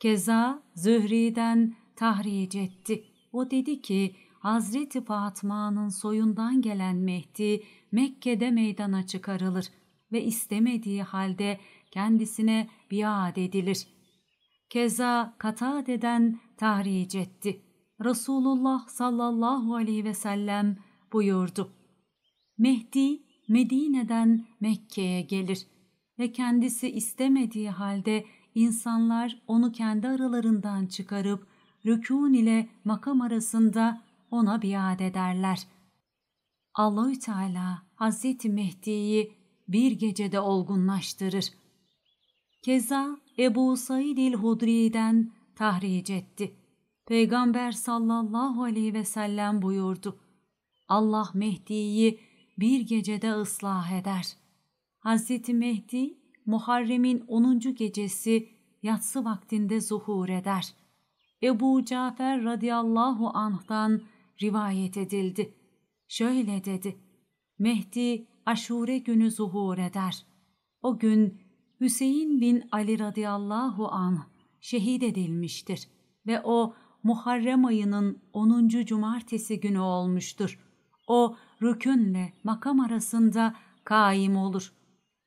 Keza Zühri'den tahric etti. O dedi ki Hazreti Fatma'nın soyundan gelen Mehdi Mekke'de meydana çıkarılır ve istemediği halde kendisine biat edilir. Keza Katade'den tahric etti. Resulullah sallallahu aleyhi ve sellem buyurdu. Mehdi Medine'den Mekke'ye gelir ve kendisi istemediği halde insanlar onu kendi aralarından çıkarıp rükun ile makam arasında ona biat ederler. Allahü Teala Hazreti Mehdi'yi bir gecede olgunlaştırır. Keza Ebu Said el-Hudri'den tahric etti. Peygamber sallallahu aleyhi ve sellem buyurdu. Allah Mehdi'yi bir gecede ıslah eder. Hz. Mehdi Muharrem'in 10. gecesi yatsı vaktinde zuhur eder. Ebu Cafer radıyallahu anh'tan rivayet edildi. Şöyle dedi, Mehdi aşure günü zuhur eder. O gün Hüseyin bin Ali radıyallahu anh şehit edilmiştir ve o Muharrem ayının 10. cumartesi günü olmuştur. O rükünle makam arasında kaim olur.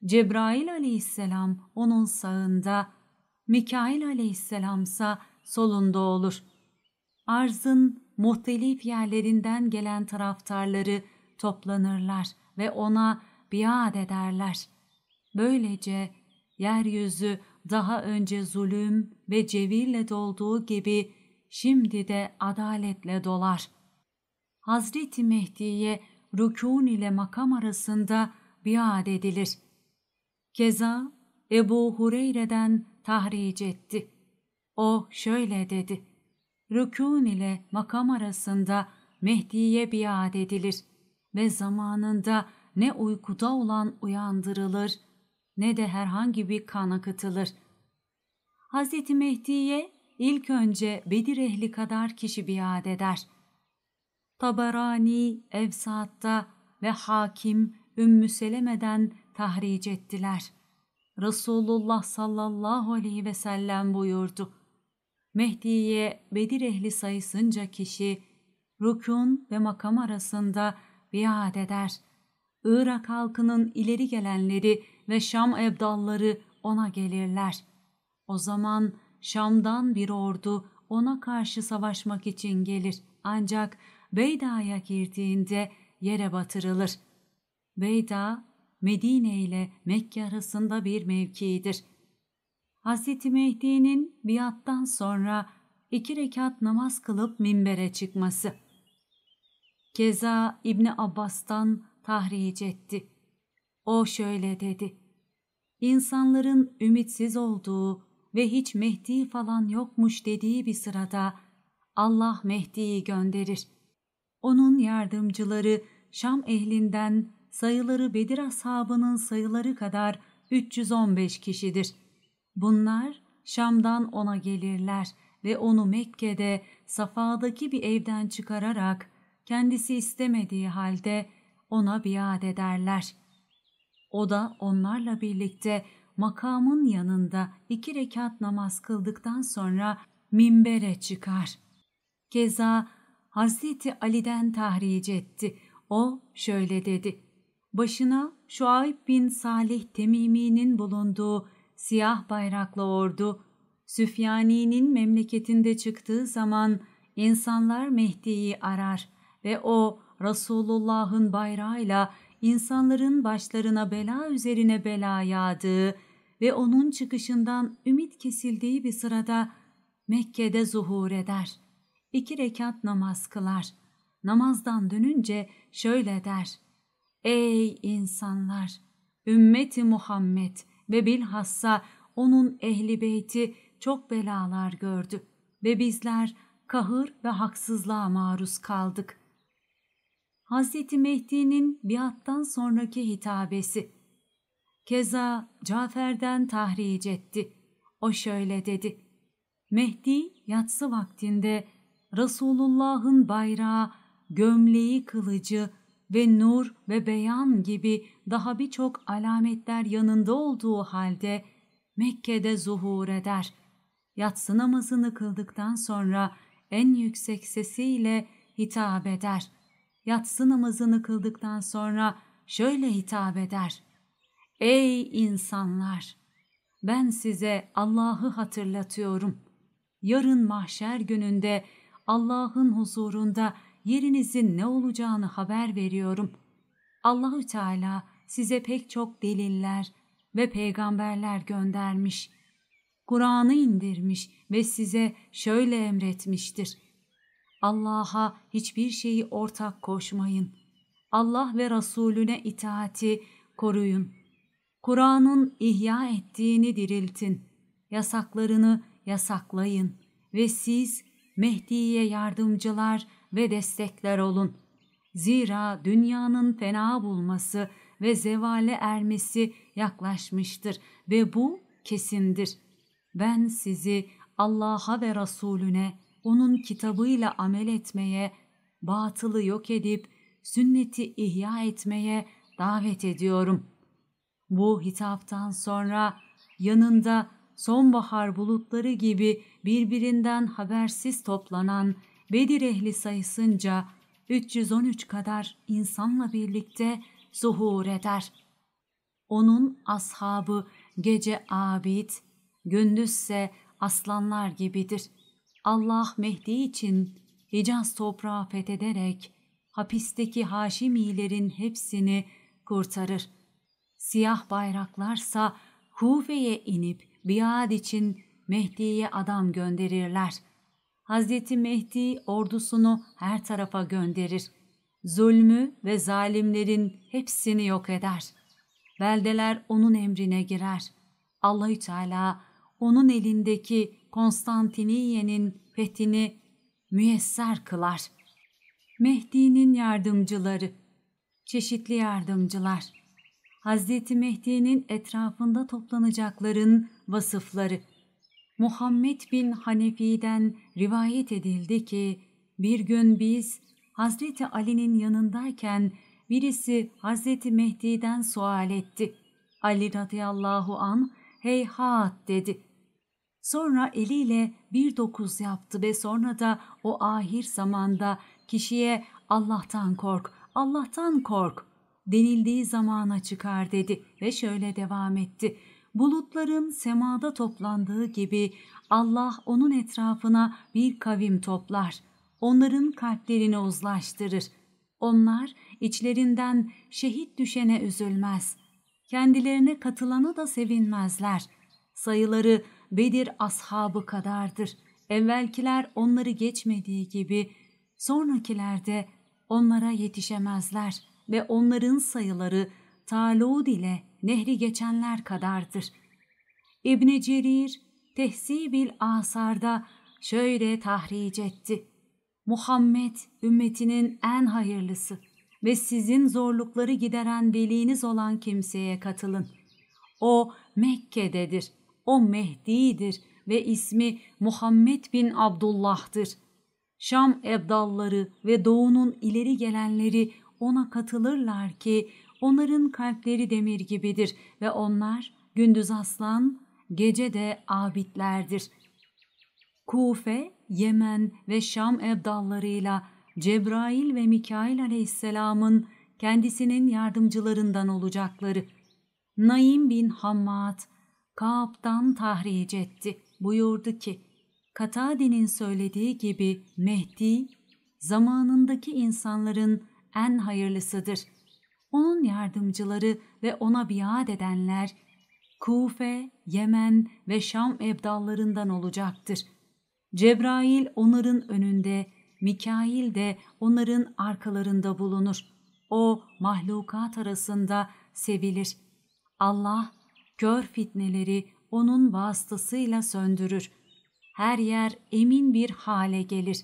Cebrail aleyhisselam onun sağında, Mikail aleyhisselamsa solunda olur. Arzın muhtelif yerlerinden gelen taraftarları toplanırlar ve ona biat ederler. Böylece yeryüzü daha önce zulüm ve cevirle dolduğu gibi şimdi de adaletle dolar.'' Hazreti Mehdi'ye rükûn ile makam arasında biat edilir. Keza Ebu Hureyre'den tahric etti. O şöyle dedi. Rükûn ile makam arasında Mehdi'ye biat edilir ve zamanında ne uykuda olan uyandırılır ne de herhangi bir kan akıtılır. Hz. Mehdi'ye ilk önce Bedir ehli kadar kişi biat eder.'' Tabarani Evsat'ta ve hakim Ümmü Seleme'den tahric ettiler. Resulullah sallallahu aleyhi ve sellem buyurdu. Mehdi'ye Bedir ehli sayısınca kişi rükun ve makam arasında biat eder. Irak halkının ileri gelenleri ve Şam ebdalları ona gelirler. O zaman Şam'dan bir ordu ona karşı savaşmak için gelir. Ancak Beyda'ya girdiğinde yere batırılır. Beyda, Medine ile Mekke arasında bir mevkidir. Hz. Mehdi'nin biattan sonra iki rekat namaz kılıp minbere çıkması. Keza İbni Abbas'tan tahric etti. O şöyle dedi. İnsanların ümitsiz olduğu ve hiç Mehdi falan yokmuş dediği bir sırada Allah Mehdi'yi gönderir onun yardımcıları Şam ehlinden sayıları Bedir ashabının sayıları kadar 315 kişidir. Bunlar Şam'dan ona gelirler ve onu Mekke'de Safa'daki bir evden çıkararak kendisi istemediği halde ona biat ederler. O da onlarla birlikte makamın yanında iki rekat namaz kıldıktan sonra minbere çıkar. Keza Hazreti Ali'den tahric etti. O şöyle dedi. Başına Şuayb bin Salih Temimi'nin bulunduğu siyah bayraklı ordu, Süfyani'nin memleketinde çıktığı zaman insanlar Mehdi'yi arar ve o Resulullah'ın bayrağıyla insanların başlarına bela üzerine bela yağdığı ve onun çıkışından ümit kesildiği bir sırada Mekke'de zuhur eder.'' iki rekat namaz kılar. Namazdan dönünce şöyle der. Ey insanlar! Ümmeti Muhammed ve bilhassa onun ehli beyti çok belalar gördü ve bizler kahır ve haksızlığa maruz kaldık. Hz. Mehdi'nin biattan sonraki hitabesi Keza Cafer'den tahric etti. O şöyle dedi. Mehdi yatsı vaktinde Resulullah'ın bayrağı, gömleği kılıcı ve nur ve beyan gibi daha birçok alametler yanında olduğu halde Mekke'de zuhur eder. Yatsı namazını kıldıktan sonra en yüksek sesiyle hitap eder. Yatsı namazını kıldıktan sonra şöyle hitap eder. Ey insanlar! Ben size Allah'ı hatırlatıyorum. Yarın mahşer gününde Allah'ın huzurunda yerinizin ne olacağını haber veriyorum. Allahü Teala size pek çok deliller ve peygamberler göndermiş. Kur'an'ı indirmiş ve size şöyle emretmiştir. Allah'a hiçbir şeyi ortak koşmayın. Allah ve Resulüne itaati koruyun. Kur'an'ın ihya ettiğini diriltin. Yasaklarını yasaklayın ve siz Mehdi'ye yardımcılar ve destekler olun. Zira dünyanın fena bulması ve zevale ermesi yaklaşmıştır ve bu kesindir. Ben sizi Allah'a ve Resulüne, onun kitabıyla amel etmeye, batılı yok edip sünneti ihya etmeye davet ediyorum. Bu hitaptan sonra yanında sonbahar bulutları gibi birbirinden habersiz toplanan Bedir ehli sayısınca 313 kadar insanla birlikte zuhur eder. Onun ashabı gece abid, gündüzse aslanlar gibidir. Allah Mehdi için Hicaz toprağı fethederek hapisteki Haşimilerin hepsini kurtarır. Siyah bayraklarsa Kufe'ye inip biat için Mehdi'ye adam gönderirler. Hazreti Mehdi ordusunu her tarafa gönderir. Zulmü ve zalimlerin hepsini yok eder. Beldeler onun emrine girer. Allahü Teala onun elindeki Konstantiniyye'nin fethini müyesser kılar. Mehdi'nin yardımcıları, çeşitli yardımcılar Hazreti Mehdi'nin etrafında toplanacakların vasıfları. Muhammed bin Hanefi'den rivayet edildi ki bir gün biz Hazreti Ali'nin yanındayken birisi Hazreti Mehdi'den sual etti. Ali radıyallahu an heyhat dedi. Sonra eliyle bir dokuz yaptı ve sonra da o ahir zamanda kişiye Allah'tan kork, Allah'tan kork denildiği zamana çıkar dedi ve şöyle devam etti. Bulutların semada toplandığı gibi Allah onun etrafına bir kavim toplar. Onların kalplerini uzlaştırır. Onlar içlerinden şehit düşene üzülmez. Kendilerine katılanı da sevinmezler. Sayıları Bedir ashabı kadardır. Evvelkiler onları geçmediği gibi sonrakiler de onlara yetişemezler ve onların sayıları Talud ile nehri geçenler kadardır. İbn Cerir Tehsibil Asar'da şöyle tahric etti. Muhammed ümmetinin en hayırlısı ve sizin zorlukları gideren veliniz olan kimseye katılın. O Mekke'dedir, o Mehdi'dir ve ismi Muhammed bin Abdullah'dır. Şam ebdalları ve doğunun ileri gelenleri ona katılırlar ki onların kalpleri demir gibidir ve onlar gündüz aslan, gece de abidlerdir. Kufe, Yemen ve Şam evdallarıyla Cebrail ve Mikail aleyhisselamın kendisinin yardımcılarından olacakları. Naim bin Hammad, Kaab'dan tahric etti. Buyurdu ki, Katade'nin söylediği gibi Mehdi, zamanındaki insanların en hayırlısıdır. Onun yardımcıları ve ona biat edenler Kufe, Yemen ve Şam ebdallarından olacaktır. Cebrail onların önünde, Mikail de onların arkalarında bulunur. O mahlukat arasında sevilir. Allah kör fitneleri onun vasıtasıyla söndürür. Her yer emin bir hale gelir.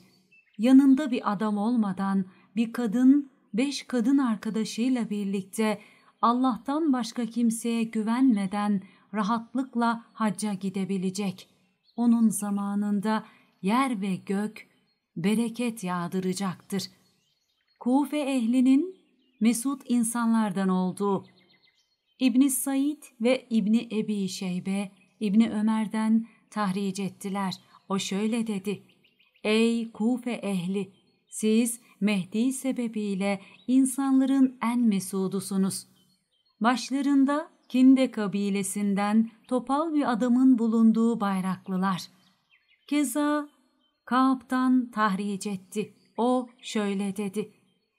Yanında bir adam olmadan bir kadın beş kadın arkadaşıyla birlikte Allah'tan başka kimseye güvenmeden rahatlıkla hacca gidebilecek. Onun zamanında yer ve gök bereket yağdıracaktır. Kufe ehlinin mesut insanlardan olduğu İbni Said ve İbni Ebi Şeybe İbni Ömer'den tahric ettiler. O şöyle dedi. Ey Kufe ehli! Siz Mehdi sebebiyle insanların en mesudusunuz. Başlarında Kinde kabilesinden topal bir adamın bulunduğu bayraklılar. Keza Kaab'dan tahric etti. O şöyle dedi.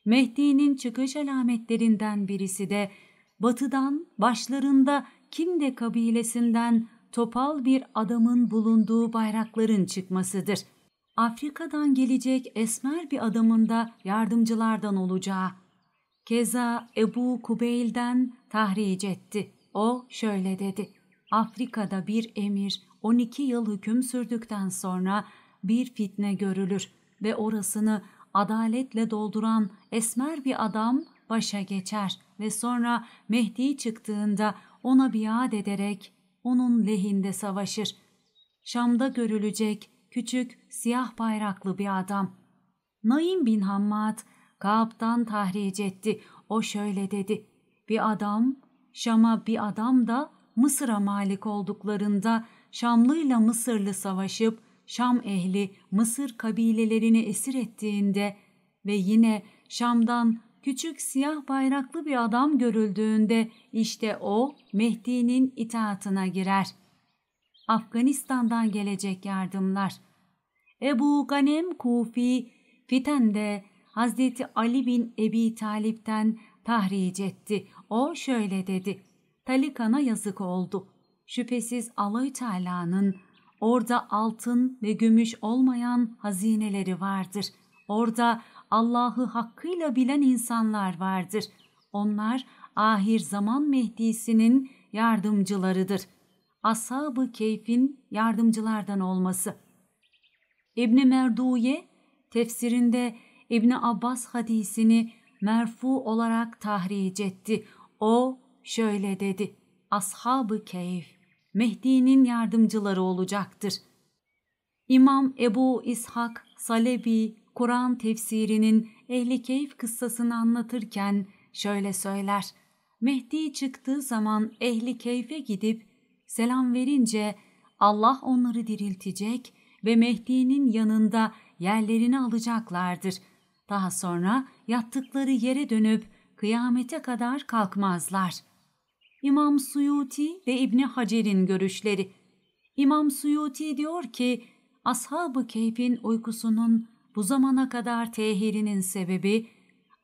Mehdi'nin çıkış alametlerinden birisi de batıdan başlarında Kinde kabilesinden topal bir adamın bulunduğu bayrakların çıkmasıdır.'' Afrika'dan gelecek esmer bir adamın da yardımcılardan olacağı. Keza Ebu Kubeyl'den tahric etti. O şöyle dedi. Afrika'da bir emir 12 yıl hüküm sürdükten sonra bir fitne görülür ve orasını adaletle dolduran esmer bir adam başa geçer ve sonra Mehdi çıktığında ona biat ederek onun lehinde savaşır. Şam'da görülecek küçük, siyah bayraklı bir adam. Naim bin Hammad Kaab'dan tahric etti. O şöyle dedi. Bir adam, Şam'a bir adam da Mısır'a malik olduklarında Şamlıyla Mısırlı savaşıp Şam ehli Mısır kabilelerini esir ettiğinde ve yine Şam'dan küçük siyah bayraklı bir adam görüldüğünde işte o Mehdi'nin itaatına girer.'' Afganistan'dan gelecek yardımlar. Ebu Ganem Kufi Fiten'de Hazreti Ali bin Ebi Talip'ten tahric etti. O şöyle dedi. Talikan'a yazık oldu. Şüphesiz Allahü Teala'nın orada altın ve gümüş olmayan hazineleri vardır. Orada Allah'ı hakkıyla bilen insanlar vardır. Onlar ahir zaman Mehdi'sinin yardımcılarıdır.'' ashab-ı keyfin yardımcılardan olması. İbni Merduye tefsirinde İbni Abbas hadisini merfu olarak tahric etti. O şöyle dedi. Ashab-ı keyif Mehdi'nin yardımcıları olacaktır. İmam Ebu İshak Salebi Kur'an tefsirinin Ehli keyf kıssasını anlatırken şöyle söyler. Mehdi çıktığı zaman Ehli Keyfe gidip selam verince Allah onları diriltecek ve Mehdi'nin yanında yerlerini alacaklardır. Daha sonra yattıkları yere dönüp kıyamete kadar kalkmazlar. İmam Suyuti ve İbni Hacer'in görüşleri İmam Suyuti diyor ki, Ashab-ı Keyf'in uykusunun bu zamana kadar tehirinin sebebi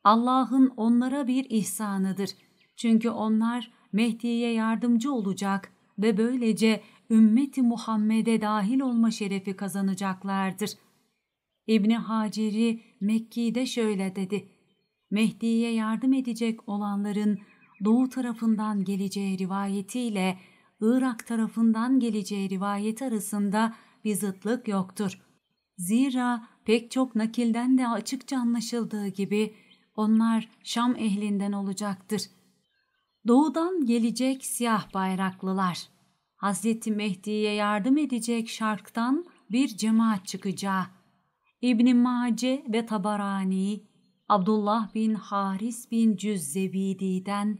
Allah'ın onlara bir ihsanıdır. Çünkü onlar Mehdi'ye yardımcı olacak ve böylece ümmeti Muhammed'e dahil olma şerefi kazanacaklardır. İbni Hacer'i Mekki'de şöyle dedi. Mehdi'ye yardım edecek olanların doğu tarafından geleceği rivayetiyle Irak tarafından geleceği rivayet arasında bir zıtlık yoktur. Zira pek çok nakilden de açıkça anlaşıldığı gibi onlar Şam ehlinden olacaktır.'' doğudan gelecek siyah bayraklılar, Hazreti Mehdi'ye yardım edecek şarktan bir cemaat çıkacağı, İbn Mace ve Tabarani, Abdullah bin Haris bin Cüzzebidi'den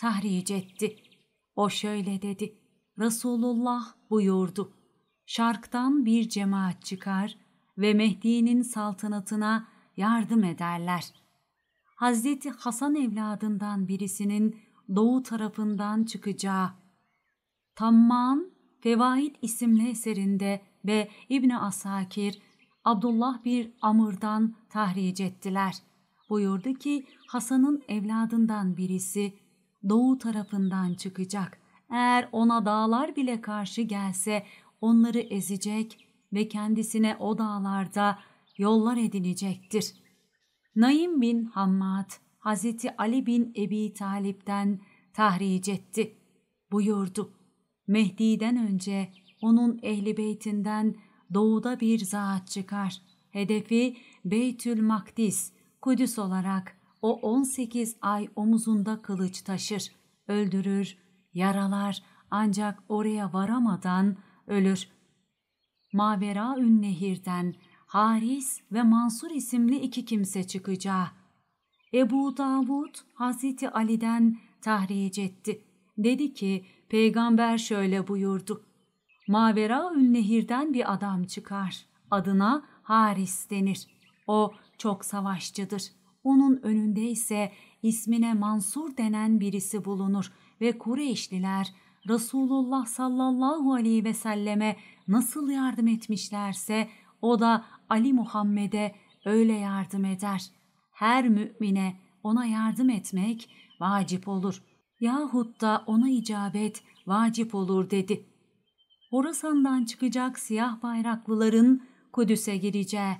tahric etti. O şöyle dedi, Resulullah buyurdu, şarktan bir cemaat çıkar ve Mehdi'nin saltanatına yardım ederler. Hazreti Hasan evladından birisinin doğu tarafından çıkacağı. Tamman Fevahid isimli eserinde ve İbni Asakir Abdullah bir Amr'dan tahric ettiler. Buyurdu ki Hasan'ın evladından birisi doğu tarafından çıkacak. Eğer ona dağlar bile karşı gelse onları ezecek ve kendisine o dağlarda yollar edinecektir. Naim bin Hammad Hazreti Ali bin Ebi Talip'ten tahric etti. Buyurdu. Mehdi'den önce onun ehli beytinden doğuda bir zat çıkar. Hedefi Beytül Makdis, Kudüs olarak o 18 ay omuzunda kılıç taşır, öldürür, yaralar ancak oraya varamadan ölür. Mavera Ünnehir'den Haris ve Mansur isimli iki kimse çıkacağı Ebu Davud Hazreti Ali'den tahric etti. Dedi ki peygamber şöyle buyurdu. Mavera Nehir'den bir adam çıkar. Adına Haris denir. O çok savaşçıdır. Onun önünde ise ismine Mansur denen birisi bulunur ve Kureyşliler Resulullah sallallahu aleyhi ve selleme nasıl yardım etmişlerse o da Ali Muhammed'e öyle yardım eder.'' her mümine ona yardım etmek vacip olur yahut da ona icabet vacip olur dedi. Horasan'dan çıkacak siyah bayraklıların Kudüs'e gireceği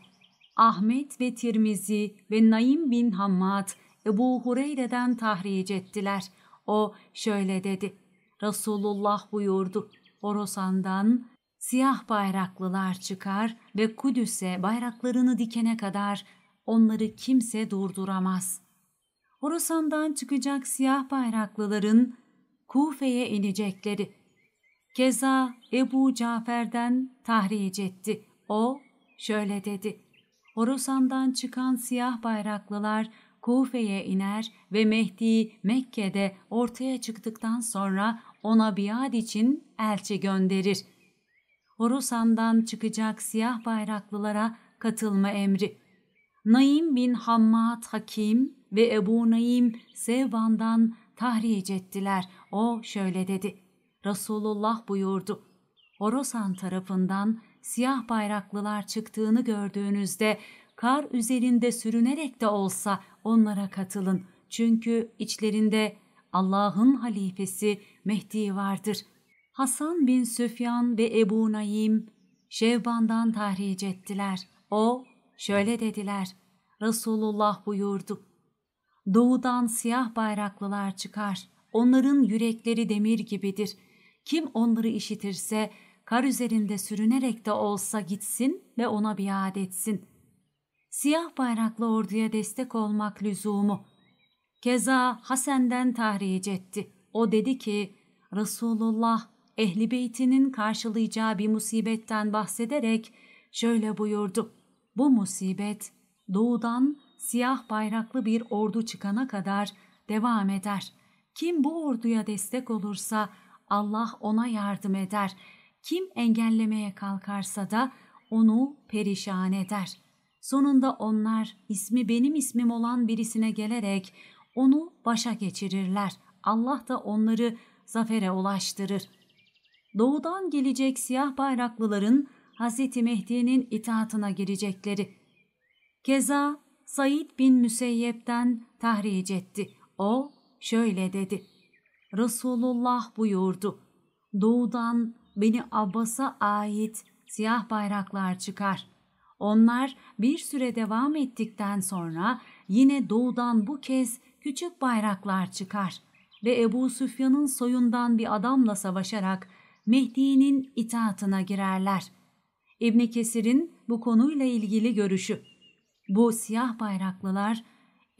Ahmet ve Tirmizi ve Naim bin Hammad Ebu Hureyre'den tahric ettiler. O şöyle dedi. Resulullah buyurdu. Horasan'dan siyah bayraklılar çıkar ve Kudüs'e bayraklarını dikene kadar Onları kimse durduramaz. Horasan'dan çıkacak siyah bayraklıların Kufe'ye inecekleri. Keza Ebu Cafer'den tahric etti. O şöyle dedi. Horasan'dan çıkan siyah bayraklılar Kufe'ye iner ve Mehdi Mekke'de ortaya çıktıktan sonra ona biat için elçi gönderir. Horasan'dan çıkacak siyah bayraklılara katılma emri. Naim bin Hammad Hakim ve Ebu Naim Sevvan'dan tahric ettiler. O şöyle dedi. Resulullah buyurdu. Horasan tarafından siyah bayraklılar çıktığını gördüğünüzde kar üzerinde sürünerek de olsa onlara katılın. Çünkü içlerinde Allah'ın halifesi Mehdi vardır. Hasan bin Süfyan ve Ebu Naim Şevban'dan tahric ettiler. O Şöyle dediler, Resulullah buyurdu. Doğudan siyah bayraklılar çıkar, onların yürekleri demir gibidir. Kim onları işitirse kar üzerinde sürünerek de olsa gitsin ve ona biat etsin. Siyah bayraklı orduya destek olmak lüzumu. Keza Hasen'den tahric etti. O dedi ki, Resulullah ehli beytinin karşılayacağı bir musibetten bahsederek şöyle buyurdu. Bu musibet doğudan siyah bayraklı bir ordu çıkana kadar devam eder. Kim bu orduya destek olursa Allah ona yardım eder. Kim engellemeye kalkarsa da onu perişan eder. Sonunda onlar ismi benim ismim olan birisine gelerek onu başa geçirirler. Allah da onları zafere ulaştırır. Doğudan gelecek siyah bayraklıların Hazreti Mehdi'nin itaatına girecekleri. Keza Said bin Müseyyep'ten tahric etti. O şöyle dedi. Resulullah buyurdu. Doğudan Beni Abbas'a ait siyah bayraklar çıkar. Onlar bir süre devam ettikten sonra yine doğudan bu kez küçük bayraklar çıkar ve Ebu Süfyan'ın soyundan bir adamla savaşarak Mehdi'nin itaatına girerler.'' İbn Kesir'in bu konuyla ilgili görüşü. Bu siyah bayraklılar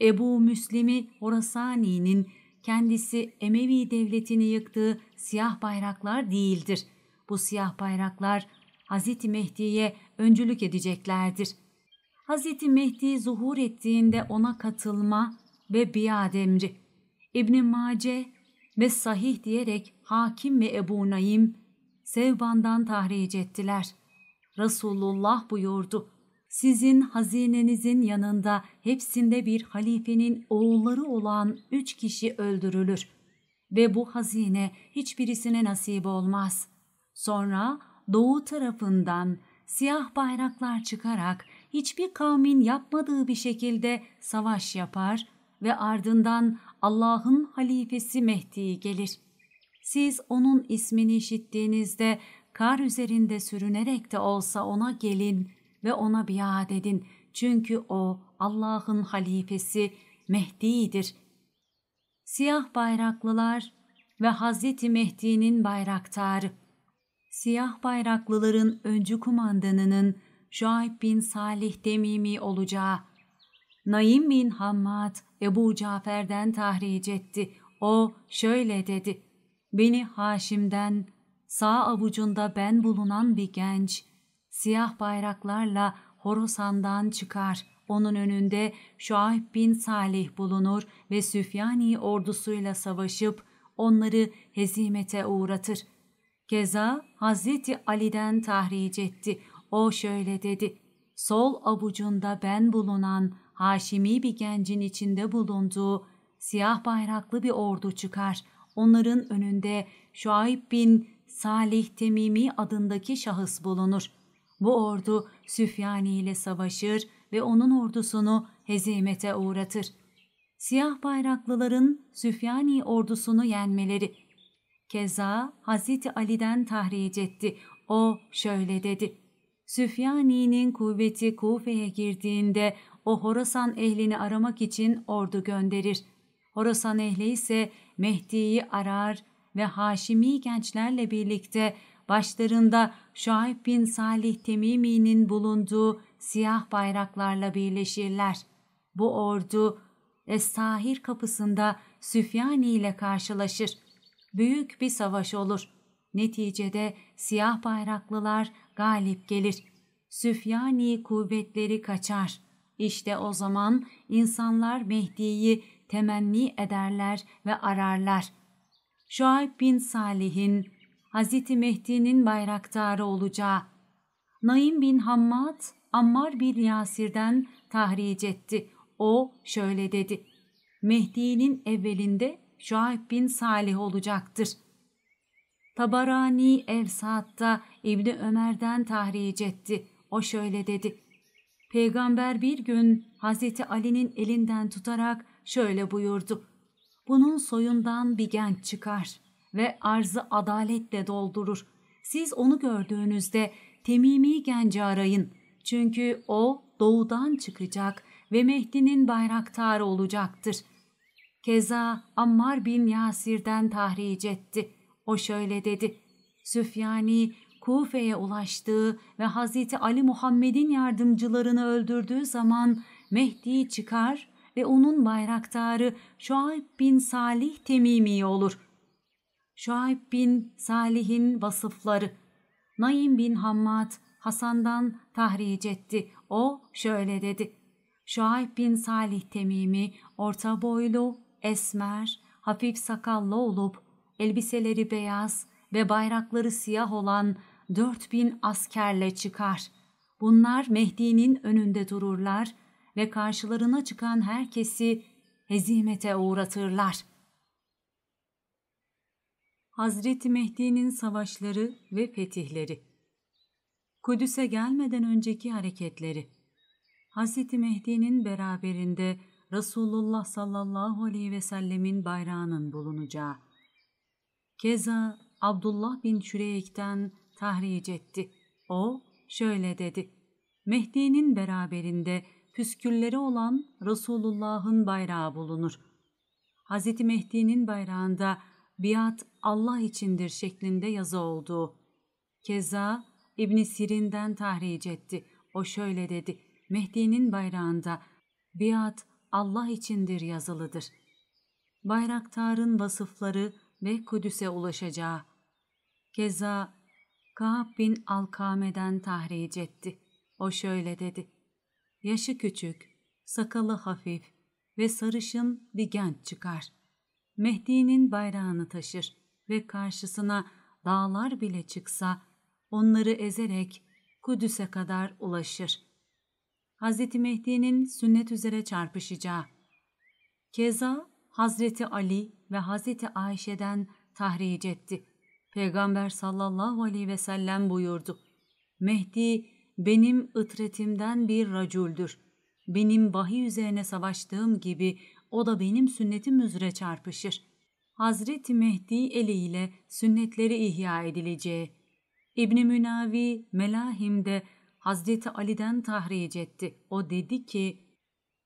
Ebu Müslim'i Horasani'nin kendisi Emevi devletini yıktığı siyah bayraklar değildir. Bu siyah bayraklar Hz. Mehdi'ye öncülük edeceklerdir. Hz. Mehdi zuhur ettiğinde ona katılma ve biat emri. İbn Mace ve sahih diyerek Hakim ve Ebu Naim Sevban'dan tahric ettiler.'' Resulullah buyurdu. Sizin hazinenizin yanında hepsinde bir halifenin oğulları olan üç kişi öldürülür ve bu hazine hiçbirisine nasip olmaz. Sonra doğu tarafından siyah bayraklar çıkarak hiçbir kavmin yapmadığı bir şekilde savaş yapar ve ardından Allah'ın halifesi Mehdi gelir. Siz onun ismini işittiğinizde kar üzerinde sürünerek de olsa ona gelin ve ona biat edin. Çünkü o Allah'ın halifesi Mehdi'dir. Siyah bayraklılar ve Hazreti Mehdi'nin bayraktarı. Siyah bayraklıların öncü kumandanının Şuayb bin Salih Demimi olacağı. Naim bin Hammad Ebu Cafer'den tahric etti. O şöyle dedi. Beni Haşim'den sağ avucunda ben bulunan bir genç, siyah bayraklarla horosandan çıkar. Onun önünde Şuayb bin Salih bulunur ve Süfyani ordusuyla savaşıp onları hezimete uğratır. Keza Hazreti Ali'den tahric etti. O şöyle dedi, sol avucunda ben bulunan Haşimi bir gencin içinde bulunduğu siyah bayraklı bir ordu çıkar. Onların önünde Şuayb bin Salih Temimi adındaki şahıs bulunur. Bu ordu Süfyani ile savaşır ve onun ordusunu hezimete uğratır. Siyah bayraklıların Süfyani ordusunu yenmeleri. Keza Hazreti Ali'den tahric etti. O şöyle dedi. Süfyani'nin kuvveti Kufe'ye girdiğinde o Horasan ehlini aramak için ordu gönderir. Horasan ehli ise Mehdi'yi arar ve Haşimi gençlerle birlikte başlarında Şuayb bin Salih Temimi'nin bulunduğu siyah bayraklarla birleşirler. Bu ordu Es-Sahir kapısında Süfyani ile karşılaşır. Büyük bir savaş olur. Neticede siyah bayraklılar galip gelir. Süfyani kuvvetleri kaçar. İşte o zaman insanlar Mehdi'yi temenni ederler ve ararlar.'' Şuayb bin Salih'in Hazreti Mehdi'nin bayraktarı olacağı, Naim bin Hammad, Ammar bin Yasir'den tahric etti. O şöyle dedi, Mehdi'nin evvelinde Şuayb bin Salih olacaktır. Tabarani Evsat'ta İbni Ömer'den tahric etti. O şöyle dedi, Peygamber bir gün Hazreti Ali'nin elinden tutarak şöyle buyurdu. Bunun soyundan bir genç çıkar ve arzı adaletle doldurur. Siz onu gördüğünüzde Temimi genci arayın. Çünkü o doğudan çıkacak ve Mehdi'nin bayraktarı olacaktır. Keza Ammar bin Yasir'den tahric etti. O şöyle dedi. Süfyani Kufe'ye ulaştığı ve Hazreti Ali Muhammed'in yardımcılarını öldürdüğü zaman Mehdi çıkar ve onun bayraktarı Şuayb bin Salih Temimi olur. Şuayb bin Salih'in vasıfları Naim bin Hammad Hasan'dan tahric etti. O şöyle dedi. Şuayb bin Salih Temimi orta boylu, esmer, hafif sakallı olup elbiseleri beyaz ve bayrakları siyah olan dört bin askerle çıkar. Bunlar Mehdi'nin önünde dururlar ve karşılarına çıkan herkesi hezimete uğratırlar. Hazreti Mehdi'nin savaşları ve fetihleri Kudüs'e gelmeden önceki hareketleri Hazreti Mehdi'nin beraberinde Resulullah sallallahu aleyhi ve sellemin bayrağının bulunacağı. Keza Abdullah bin Şüreyk'ten tahric etti. O şöyle dedi. Mehdi'nin beraberinde püskülleri olan Resulullah'ın bayrağı bulunur. Hz. Mehdi'nin bayrağında biat Allah içindir şeklinde yazı olduğu. Keza İbn Sirin'den tahric etti. O şöyle dedi: Mehdi'nin bayrağında biat Allah içindir yazılıdır. Bayraktarın vasıfları ve Kudüs'e ulaşacağı. Keza Kaab bin Alkame'den tahric etti. O şöyle dedi. Yaşı küçük, sakalı hafif ve sarışın bir genç çıkar. Mehdi'nin bayrağını taşır ve karşısına dağlar bile çıksa onları ezerek Kudüs'e kadar ulaşır. Hazreti Mehdi'nin sünnet üzere çarpışacağı. Keza Hazreti Ali ve Hazreti Ayşe'den tahric etti. Peygamber sallallahu aleyhi ve sellem buyurdu. Mehdi benim ıtretimden bir racüldür. Benim vahiy üzerine savaştığım gibi o da benim sünnetim üzere çarpışır. Hazreti Mehdi eliyle sünnetleri ihya edileceği. İbni Münavi Melahim'de Hazreti Ali'den tahric etti. O dedi ki,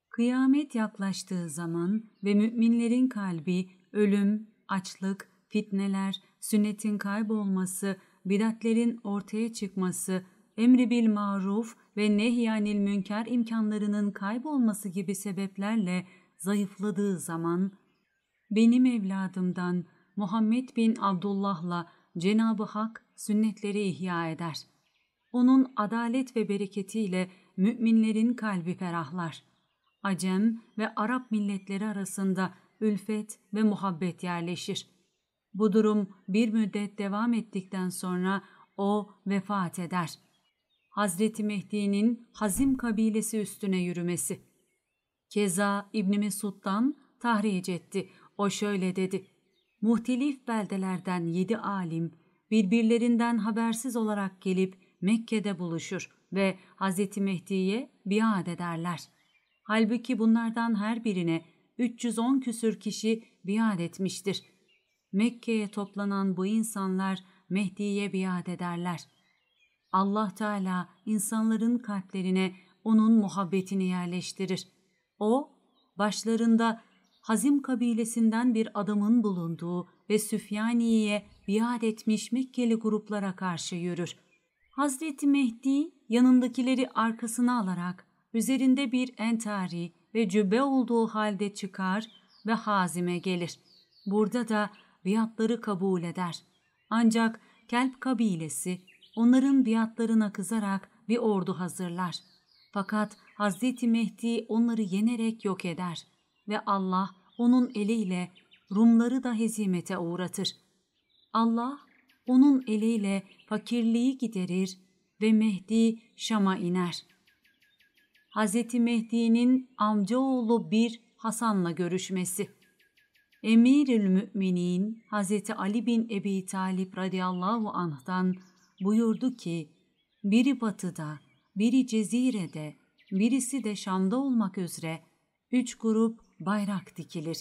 Kıyamet yaklaştığı zaman ve müminlerin kalbi ölüm, açlık, fitneler, sünnetin kaybolması, bidatlerin ortaya çıkması, emri bil maruf ve nehyanil münker imkanlarının kaybolması gibi sebeplerle zayıfladığı zaman, benim evladımdan Muhammed bin Abdullah'la Cenab-ı Hak sünnetleri ihya eder. Onun adalet ve bereketiyle müminlerin kalbi ferahlar. Acem ve Arap milletleri arasında ülfet ve muhabbet yerleşir. Bu durum bir müddet devam ettikten sonra o vefat eder.'' Hazreti Mehdi'nin Hazim kabilesi üstüne yürümesi. Keza İbn Mesud'dan tahric etti. O şöyle dedi: Muhtelif beldelerden yedi alim birbirlerinden habersiz olarak gelip Mekke'de buluşur ve Hazreti Mehdi'ye biat ederler. Halbuki bunlardan her birine 310 küsür kişi biat etmiştir. Mekke'ye toplanan bu insanlar Mehdi'ye biat ederler.'' Allah Teala insanların kalplerine onun muhabbetini yerleştirir. O başlarında Hazim kabilesinden bir adamın bulunduğu ve Süfyaniye'ye biat etmiş Mekkeli gruplara karşı yürür. Hazreti Mehdi yanındakileri arkasına alarak üzerinde bir entari ve cübbe olduğu halde çıkar ve Hazim'e gelir. Burada da biatları kabul eder. Ancak Kelp kabilesi onların biatlarına kızarak bir ordu hazırlar. Fakat Hazreti Mehdi onları yenerek yok eder ve Allah onun eliyle Rumları da hezimete uğratır. Allah onun eliyle fakirliği giderir ve Mehdi Şam'a iner. Hazreti Mehdi'nin amcaoğlu bir Hasan'la görüşmesi. Emirül Müminin Hazreti Ali bin Ebi Talip radıyallahu anh'tan buyurdu ki, biri batıda, biri cezirede, birisi de Şam'da olmak üzere üç grup bayrak dikilir.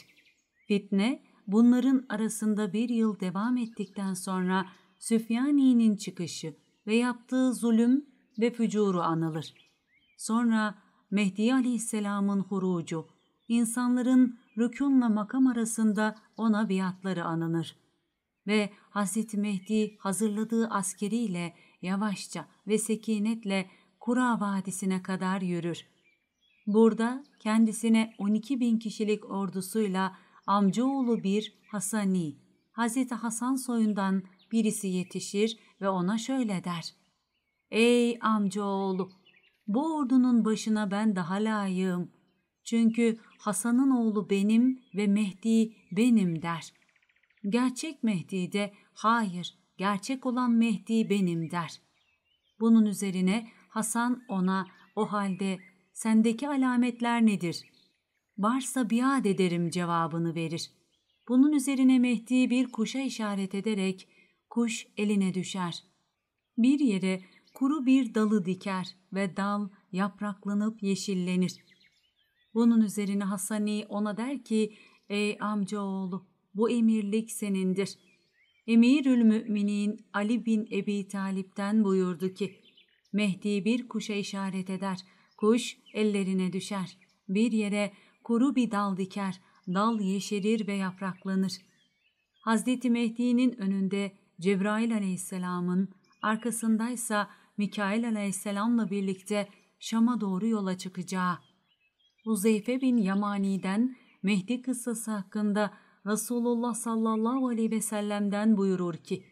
Fitne bunların arasında bir yıl devam ettikten sonra Süfyani'nin çıkışı ve yaptığı zulüm ve fücuru anılır. Sonra Mehdi Aleyhisselam'ın hurucu, insanların rükunla makam arasında ona biatları anılır.'' ve Hz. Mehdi hazırladığı askeriyle yavaşça ve sekinetle Kura Vadisi'ne kadar yürür. Burada kendisine 12 bin kişilik ordusuyla amcaoğlu bir Hasani, Hz. Hasan soyundan birisi yetişir ve ona şöyle der. Ey amcaoğlu, bu ordunun başına ben daha layığım. Çünkü Hasan'ın oğlu benim ve Mehdi benim der.'' Gerçek Mehdi de hayır gerçek olan Mehdi benim der. Bunun üzerine Hasan ona o halde sendeki alametler nedir? Varsa biat ederim cevabını verir. Bunun üzerine Mehdi bir kuşa işaret ederek kuş eline düşer. Bir yere kuru bir dalı diker ve dal yapraklanıp yeşillenir. Bunun üzerine Hasani ona der ki, ''Ey amcaoğlu, bu emirlik senindir. Emirül Müminin Ali bin Ebi Talip'ten buyurdu ki, Mehdi bir kuşa işaret eder, kuş ellerine düşer, bir yere kuru bir dal diker, dal yeşerir ve yapraklanır. Hazreti Mehdi'nin önünde Cebrail aleyhisselamın, arkasındaysa Mikail aleyhisselamla birlikte Şam'a doğru yola çıkacağı. Uzeyfe bin Yamani'den Mehdi kıssası hakkında Resulullah sallallahu aleyhi ve sellem'den buyurur ki,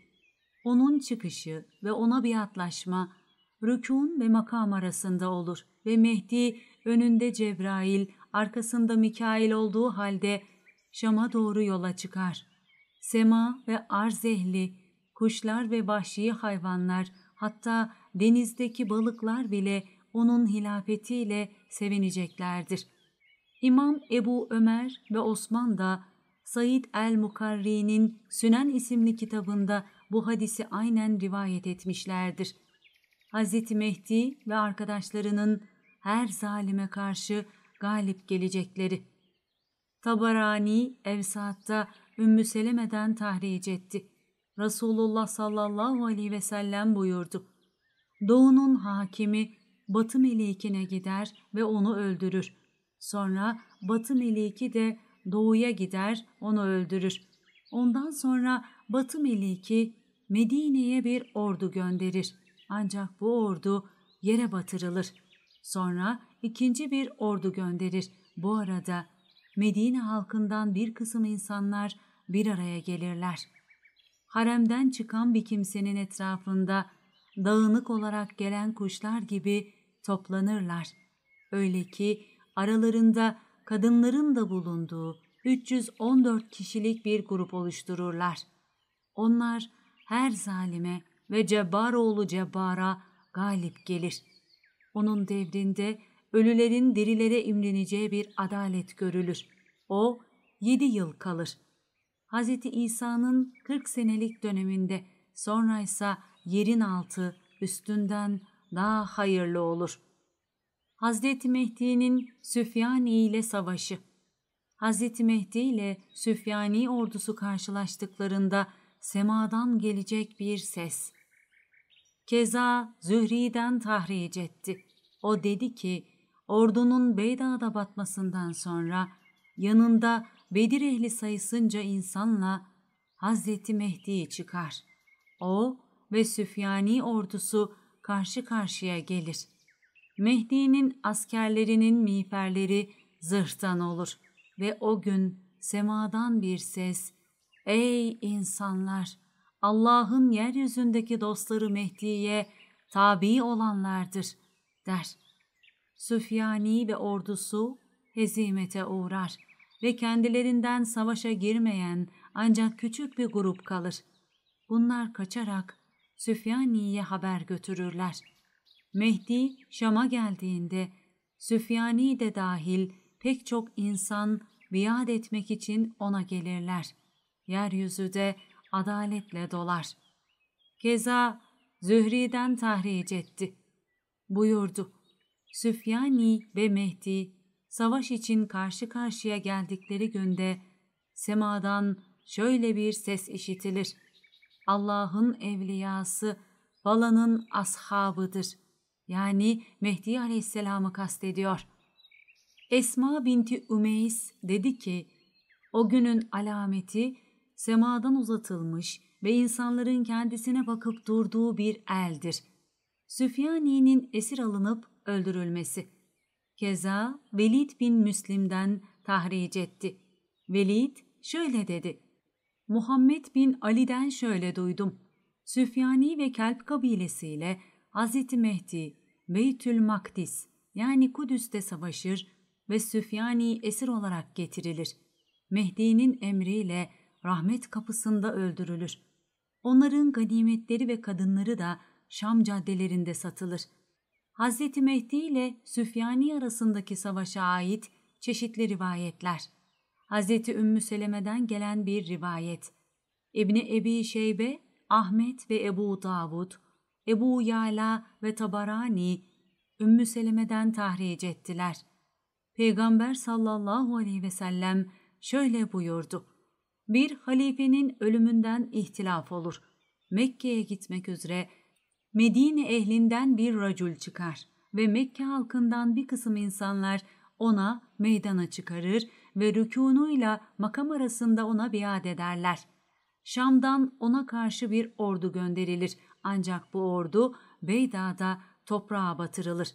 onun çıkışı ve ona biatlaşma rükun ve makam arasında olur ve Mehdi önünde Cebrail, arkasında Mikail olduğu halde Şam'a doğru yola çıkar. Sema ve arz ehli, kuşlar ve vahşi hayvanlar, hatta denizdeki balıklar bile onun hilafetiyle sevineceklerdir. İmam Ebu Ömer ve Osman da Said el-Mukarri'nin Sünen isimli kitabında bu hadisi aynen rivayet etmişlerdir. Hz. Mehdi ve arkadaşlarının her zalime karşı galip gelecekleri. Tabarani Evsat'ta Ümmü Seleme'den tahric etti. Resulullah sallallahu aleyhi ve sellem buyurdu. Doğunun hakimi batı melekine gider ve onu öldürür. Sonra batı meleki de doğuya gider onu öldürür. Ondan sonra Batı Meliki Medine'ye bir ordu gönderir. Ancak bu ordu yere batırılır. Sonra ikinci bir ordu gönderir. Bu arada Medine halkından bir kısım insanlar bir araya gelirler. Haremden çıkan bir kimsenin etrafında dağınık olarak gelen kuşlar gibi toplanırlar. Öyle ki aralarında kadınların da bulunduğu 314 kişilik bir grup oluştururlar. Onlar her zalime ve Cebbaroğlu Cebbara galip gelir. Onun devrinde ölülerin dirilere imreneceği bir adalet görülür. O yedi yıl kalır. Hz. İsa'nın 40 senelik döneminde sonra ise yerin altı üstünden daha hayırlı olur.'' Hazreti Mehdi'nin Süfyani ile savaşı. Hazreti Mehdi ile Süfyani ordusu karşılaştıklarında semadan gelecek bir ses. Keza Zühri'den tahric etti. O dedi ki, ordunun Beyda'da batmasından sonra yanında Bedir ehli sayısınca insanla Hazreti Mehdi çıkar. O ve Süfyani ordusu karşı karşıya gelir. Mehdi'nin askerlerinin miğferleri zırhtan olur ve o gün semadan bir ses Ey insanlar! Allah'ın yeryüzündeki dostları Mehdi'ye tabi olanlardır der. Süfyani ve ordusu hezimete uğrar ve kendilerinden savaşa girmeyen ancak küçük bir grup kalır. Bunlar kaçarak Süfyani'ye haber götürürler.'' Mehdi Şam'a geldiğinde Süfyani de dahil pek çok insan biat etmek için ona gelirler. Yeryüzü de adaletle dolar. Keza Zühri'den tahric etti. Buyurdu. Süfyani ve Mehdi savaş için karşı karşıya geldikleri günde semadan şöyle bir ses işitilir. Allah'ın evliyası, balanın ashabıdır.'' yani Mehdi Aleyhisselam'ı kastediyor. Esma binti Ümeys dedi ki, o günün alameti semadan uzatılmış ve insanların kendisine bakıp durduğu bir eldir. Süfyani'nin esir alınıp öldürülmesi. Keza Velid bin Müslim'den tahric etti. Velid şöyle dedi. Muhammed bin Ali'den şöyle duydum. Süfyani ve Kelp kabilesiyle Hz. Mehdi Beytül Makdis yani Kudüs'te savaşır ve Süfyani esir olarak getirilir. Mehdi'nin emriyle rahmet kapısında öldürülür. Onların ganimetleri ve kadınları da Şam caddelerinde satılır. Hz. Mehdi ile Süfyani arasındaki savaşa ait çeşitli rivayetler. Hz. Ümmü Seleme'den gelen bir rivayet. İbni Ebi Şeybe, Ahmet ve Ebu Davud, Ebu Yala ve Tabarani Ümmü Seleme'den tahric ettiler. Peygamber sallallahu aleyhi ve sellem şöyle buyurdu. Bir halifenin ölümünden ihtilaf olur. Mekke'ye gitmek üzere Medine ehlinden bir racul çıkar ve Mekke halkından bir kısım insanlar ona meydana çıkarır ve rükunuyla makam arasında ona biat ederler. Şam'dan ona karşı bir ordu gönderilir ancak bu ordu Beyda'da toprağa batırılır.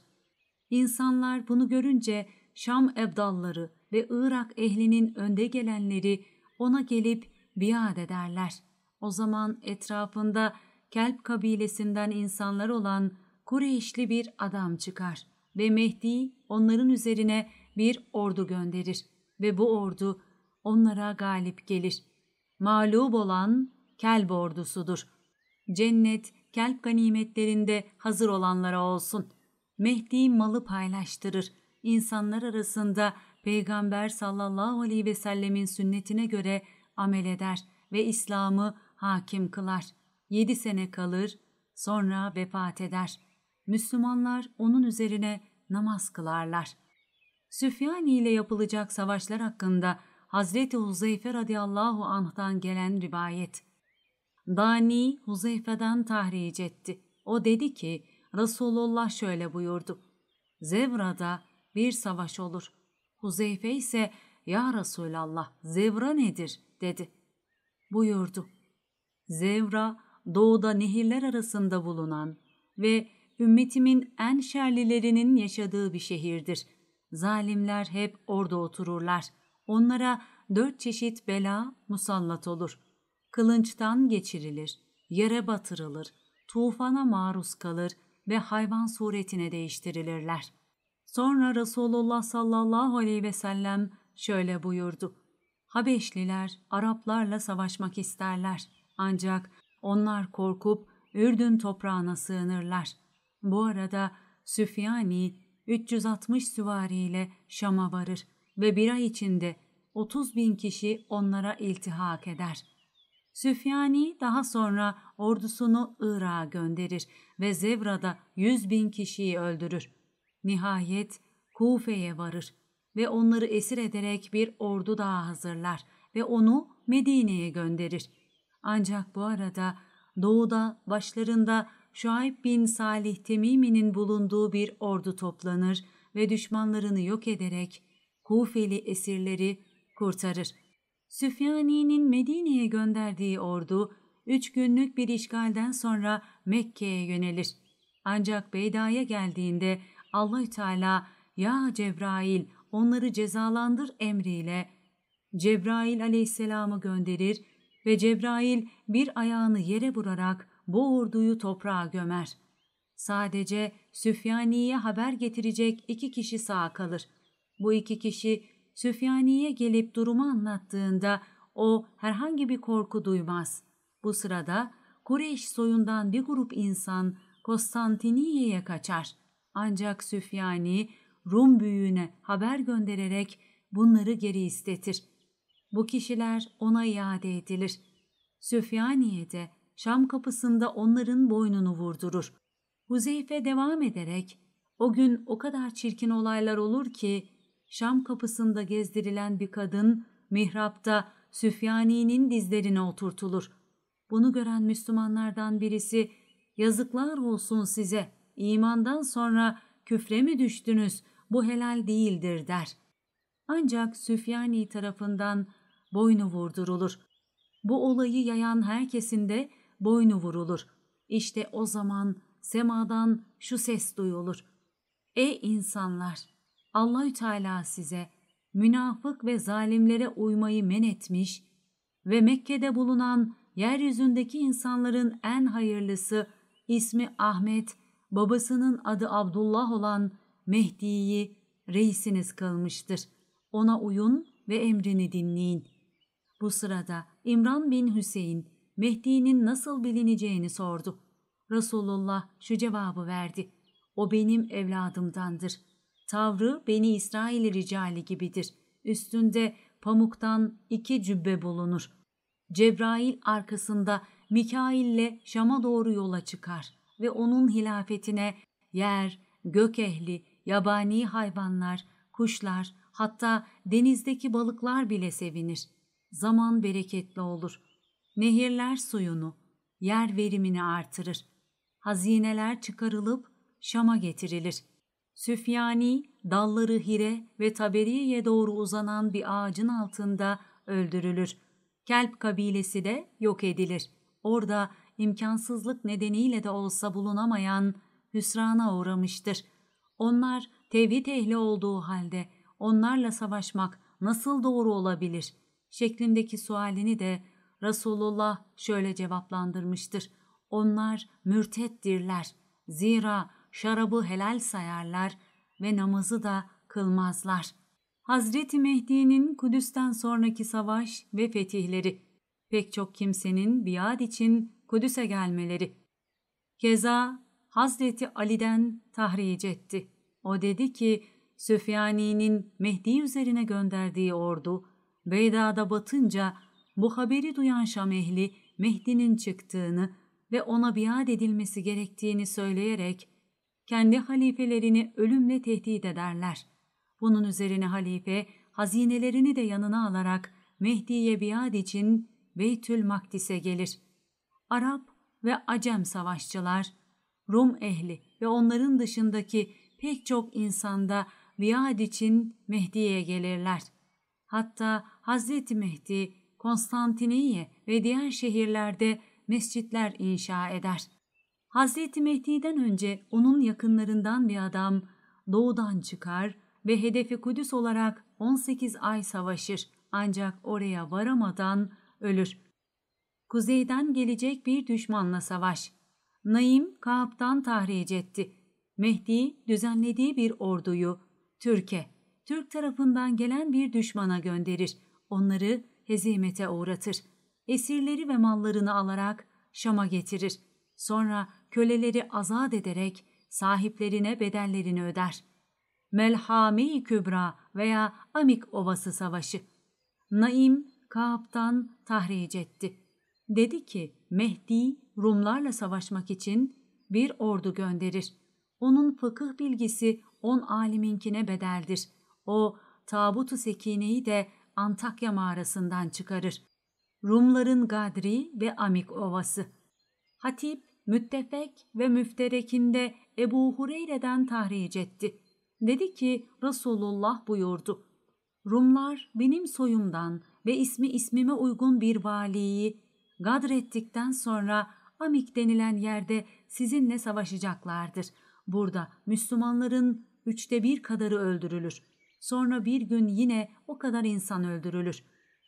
İnsanlar bunu görünce Şam ebdalları ve Irak ehlinin önde gelenleri ona gelip biat ederler. O zaman etrafında Kelp kabilesinden insanlar olan Kureyşli bir adam çıkar ve Mehdi onların üzerine bir ordu gönderir ve bu ordu onlara galip gelir. Mağlup olan Kelb ordusudur. Cennet kelp ganimetlerinde hazır olanlara olsun. Mehdi malı paylaştırır. İnsanlar arasında Peygamber sallallahu aleyhi ve sellemin sünnetine göre amel eder ve İslam'ı hakim kılar. Yedi sene kalır, sonra vefat eder. Müslümanlar onun üzerine namaz kılarlar. Süfyani ile yapılacak savaşlar hakkında Hazreti Huzeyfe radıyallahu anh'tan gelen rivayet. Dani Huzeyfe'den tahric etti. O dedi ki Resulullah şöyle buyurdu. Zevra'da bir savaş olur. Huzeyfe ise ya Resulallah Zevra nedir dedi. Buyurdu. Zevra doğuda nehirler arasında bulunan ve ümmetimin en şerlilerinin yaşadığı bir şehirdir. Zalimler hep orada otururlar. Onlara dört çeşit bela musallat olur kılınçtan geçirilir, yere batırılır, tufana maruz kalır ve hayvan suretine değiştirilirler. Sonra Resulullah sallallahu aleyhi ve sellem şöyle buyurdu. Habeşliler Araplarla savaşmak isterler. Ancak onlar korkup Ürdün toprağına sığınırlar. Bu arada Süfyani 360 süvariyle Şam'a varır ve bir ay içinde 30 bin kişi onlara iltihak eder.'' Süfyani daha sonra ordusunu Irak'a gönderir ve Zevra'da yüz bin kişiyi öldürür. Nihayet Kufe'ye varır ve onları esir ederek bir ordu daha hazırlar ve onu Medine'ye gönderir. Ancak bu arada doğuda başlarında Şuayb bin Salih Temimi'nin bulunduğu bir ordu toplanır ve düşmanlarını yok ederek Kufeli esirleri kurtarır. Süfyani'nin Medine'ye gönderdiği ordu üç günlük bir işgalden sonra Mekke'ye yönelir. Ancak Beyda'ya geldiğinde Allahü Teala ya Cebrail onları cezalandır emriyle Cebrail aleyhisselamı gönderir ve Cebrail bir ayağını yere vurarak bu orduyu toprağa gömer. Sadece Süfyani'ye haber getirecek iki kişi sağ kalır. Bu iki kişi Süfyani'ye gelip durumu anlattığında o herhangi bir korku duymaz. Bu sırada Kureyş soyundan bir grup insan Konstantiniyeye kaçar. Ancak Süfyani Rum büyüğüne haber göndererek bunları geri istetir. Bu kişiler ona iade edilir. Süfyaniye de Şam kapısında onların boynunu vurdurur. Huzeyfe devam ederek, o gün o kadar çirkin olaylar olur ki Şam kapısında gezdirilen bir kadın mihrapta Süfyani'nin dizlerine oturtulur. Bunu gören Müslümanlardan birisi yazıklar olsun size imandan sonra küfre mi düştünüz bu helal değildir der. Ancak Süfyani tarafından boynu vurdurulur. Bu olayı yayan herkesin de boynu vurulur. İşte o zaman semadan şu ses duyulur. Ey insanlar! Allahü Teala size münafık ve zalimlere uymayı men etmiş ve Mekke'de bulunan yeryüzündeki insanların en hayırlısı ismi Ahmet, babasının adı Abdullah olan Mehdi'yi reisiniz kılmıştır. Ona uyun ve emrini dinleyin. Bu sırada İmran bin Hüseyin Mehdi'nin nasıl bilineceğini sordu. Resulullah şu cevabı verdi. O benim evladımdandır.'' Tavrı Beni İsrail ricali gibidir. Üstünde pamuktan iki cübbe bulunur. Cebrail arkasında Mikail'le Şam'a doğru yola çıkar ve onun hilafetine yer, gök ehli, yabani hayvanlar, kuşlar, hatta denizdeki balıklar bile sevinir. Zaman bereketli olur. Nehirler suyunu, yer verimini artırır. Hazineler çıkarılıp Şam'a getirilir. Süfyani, dalları Hire ve Taberiye'ye doğru uzanan bir ağacın altında öldürülür. Kelp kabilesi de yok edilir. Orada imkansızlık nedeniyle de olsa bulunamayan hüsrana uğramıştır. Onlar tevhid ehli olduğu halde onlarla savaşmak nasıl doğru olabilir? şeklindeki sualini de Resulullah şöyle cevaplandırmıştır. Onlar mürtettirler. Zira şarabı helal sayarlar ve namazı da kılmazlar. Hazreti Mehdi'nin Kudüs'ten sonraki savaş ve fetihleri, pek çok kimsenin biat için Kudüs'e gelmeleri. Keza Hazreti Ali'den tahric etti. O dedi ki, Süfyani'nin Mehdi üzerine gönderdiği ordu, Beyda'da batınca bu haberi duyan Şam ehli Mehdi'nin çıktığını ve ona biat edilmesi gerektiğini söyleyerek kendi halifelerini ölümle tehdit ederler. Bunun üzerine halife hazinelerini de yanına alarak Mehdi'ye biat için Beytül Makdis'e gelir. Arap ve Acem savaşçılar, Rum ehli ve onların dışındaki pek çok insanda biat için Mehdi'ye gelirler. Hatta Hazreti Mehdi Konstantiniye ve diğer şehirlerde mescitler inşa eder.'' Hazreti Mehdi'den önce onun yakınlarından bir adam doğudan çıkar ve hedefi Kudüs olarak 18 ay savaşır ancak oraya varamadan ölür. Kuzeyden gelecek bir düşmanla savaş. Naim Kaab'dan tahric etti. Mehdi düzenlediği bir orduyu Türk'e, Türk tarafından gelen bir düşmana gönderir. Onları hezimete uğratır. Esirleri ve mallarını alarak Şam'a getirir. Sonra köleleri azat ederek sahiplerine bedellerini öder. Melhame-i Kübra veya Amik Ovası Savaşı. Naim Kaab'dan tahric etti. Dedi ki Mehdi Rumlarla savaşmak için bir ordu gönderir. Onun fıkıh bilgisi on aliminkine bedeldir. O tabutu sekineyi de Antakya mağarasından çıkarır. Rumların Gadri ve Amik Ovası. Hatip Müttefek ve müfterekinde Ebu Hureyre'den tahric etti. Dedi ki Resulullah buyurdu. Rumlar benim soyumdan ve ismi ismime uygun bir valiyi gadrettikten sonra Amik denilen yerde sizinle savaşacaklardır. Burada Müslümanların üçte bir kadarı öldürülür. Sonra bir gün yine o kadar insan öldürülür.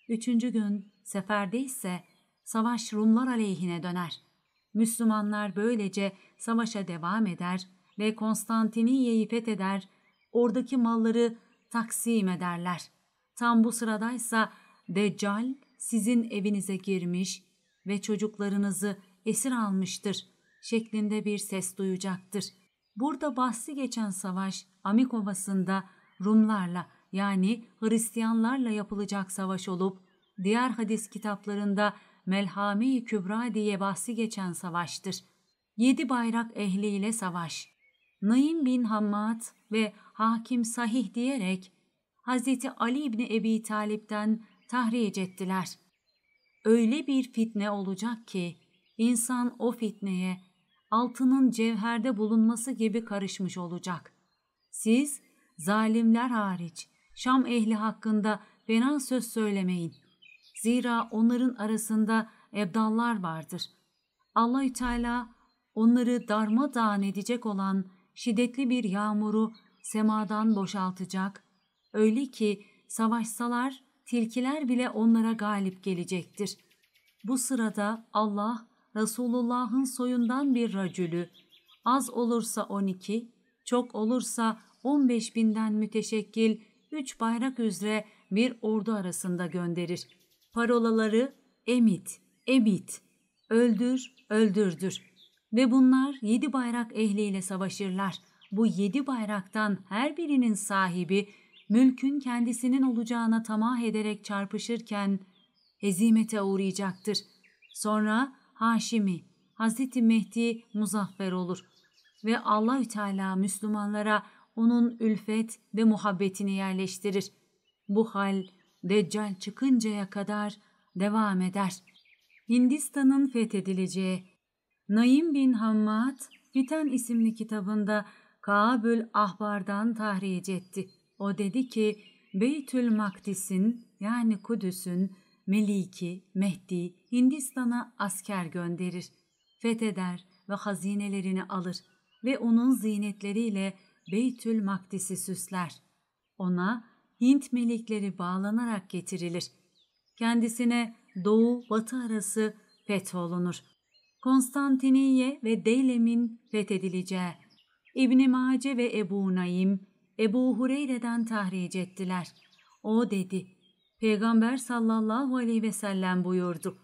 Üçüncü gün seferde ise savaş Rumlar aleyhine döner.'' Müslümanlar böylece savaşa devam eder ve Konstantiniyye'yi fetheder, oradaki malları taksim ederler. Tam bu sıradaysa Deccal sizin evinize girmiş ve çocuklarınızı esir almıştır şeklinde bir ses duyacaktır. Burada bahsi geçen savaş Amikovası'nda Rumlarla yani Hristiyanlarla yapılacak savaş olup diğer hadis kitaplarında Melhami i Kübra diye bahsi geçen savaştır. Yedi bayrak ehliyle savaş. Naim bin Hammad ve Hakim Sahih diyerek Hazreti Ali İbni Ebi Talip'ten tahric ettiler. Öyle bir fitne olacak ki insan o fitneye altının cevherde bulunması gibi karışmış olacak. Siz zalimler hariç Şam ehli hakkında fena söz söylemeyin. Zira onların arasında ebdallar vardır. Allahü Teala onları darmadağın edecek olan şiddetli bir yağmuru semadan boşaltacak. Öyle ki savaşsalar tilkiler bile onlara galip gelecektir. Bu sırada Allah Resulullah'ın soyundan bir racülü, az olursa 12, çok olursa 15 binden müteşekkil üç bayrak üzere bir ordu arasında gönderir. Parolaları emit, ebit, öldür, öldürdür. Ve bunlar yedi bayrak ehliyle savaşırlar. Bu yedi bayraktan her birinin sahibi mülkün kendisinin olacağına tamah ederek çarpışırken hezimete uğrayacaktır. Sonra Haşimi, Hazreti Mehdi muzaffer olur ve Allahü Teala Müslümanlara onun ülfet ve muhabbetini yerleştirir. Bu hal Deccal çıkıncaya kadar devam eder. Hindistan'ın fethedileceği Naim bin Hammad, Fitan isimli kitabında Kaabül Ahbar'dan tahric etti. O dedi ki, Beytül Makdis'in yani Kudüs'ün Meliki, Mehdi Hindistan'a asker gönderir. Fetheder ve hazinelerini alır ve onun zinetleriyle Beytül Makdis'i süsler. Ona Hint melekleri bağlanarak getirilir. Kendisine doğu-batı arası fetholunur. Konstantiniye ve Deylem'in fethedileceği, İbni Mace ve Ebu Naim, Ebu Hureyre'den tahric ettiler. O dedi, Peygamber sallallahu aleyhi ve sellem buyurdu.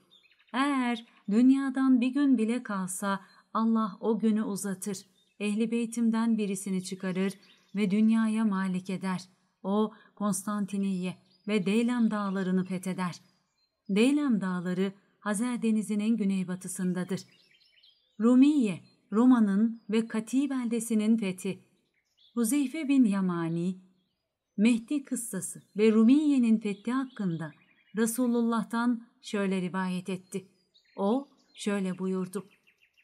Eğer dünyadan bir gün bile kalsa Allah o günü uzatır. Ehli beytimden birisini çıkarır ve dünyaya malik eder.'' O Konstantiniye ve Deylem dağlarını fetheder. Deylem dağları Hazer Denizi'nin güneybatısındadır. Rumiye, Roma'nın ve Kati beldesinin fethi. Huzeyfe bin Yamani, Mehdi kıssası ve Rumiye'nin fethi hakkında Resulullah'tan şöyle rivayet etti. O şöyle buyurdu.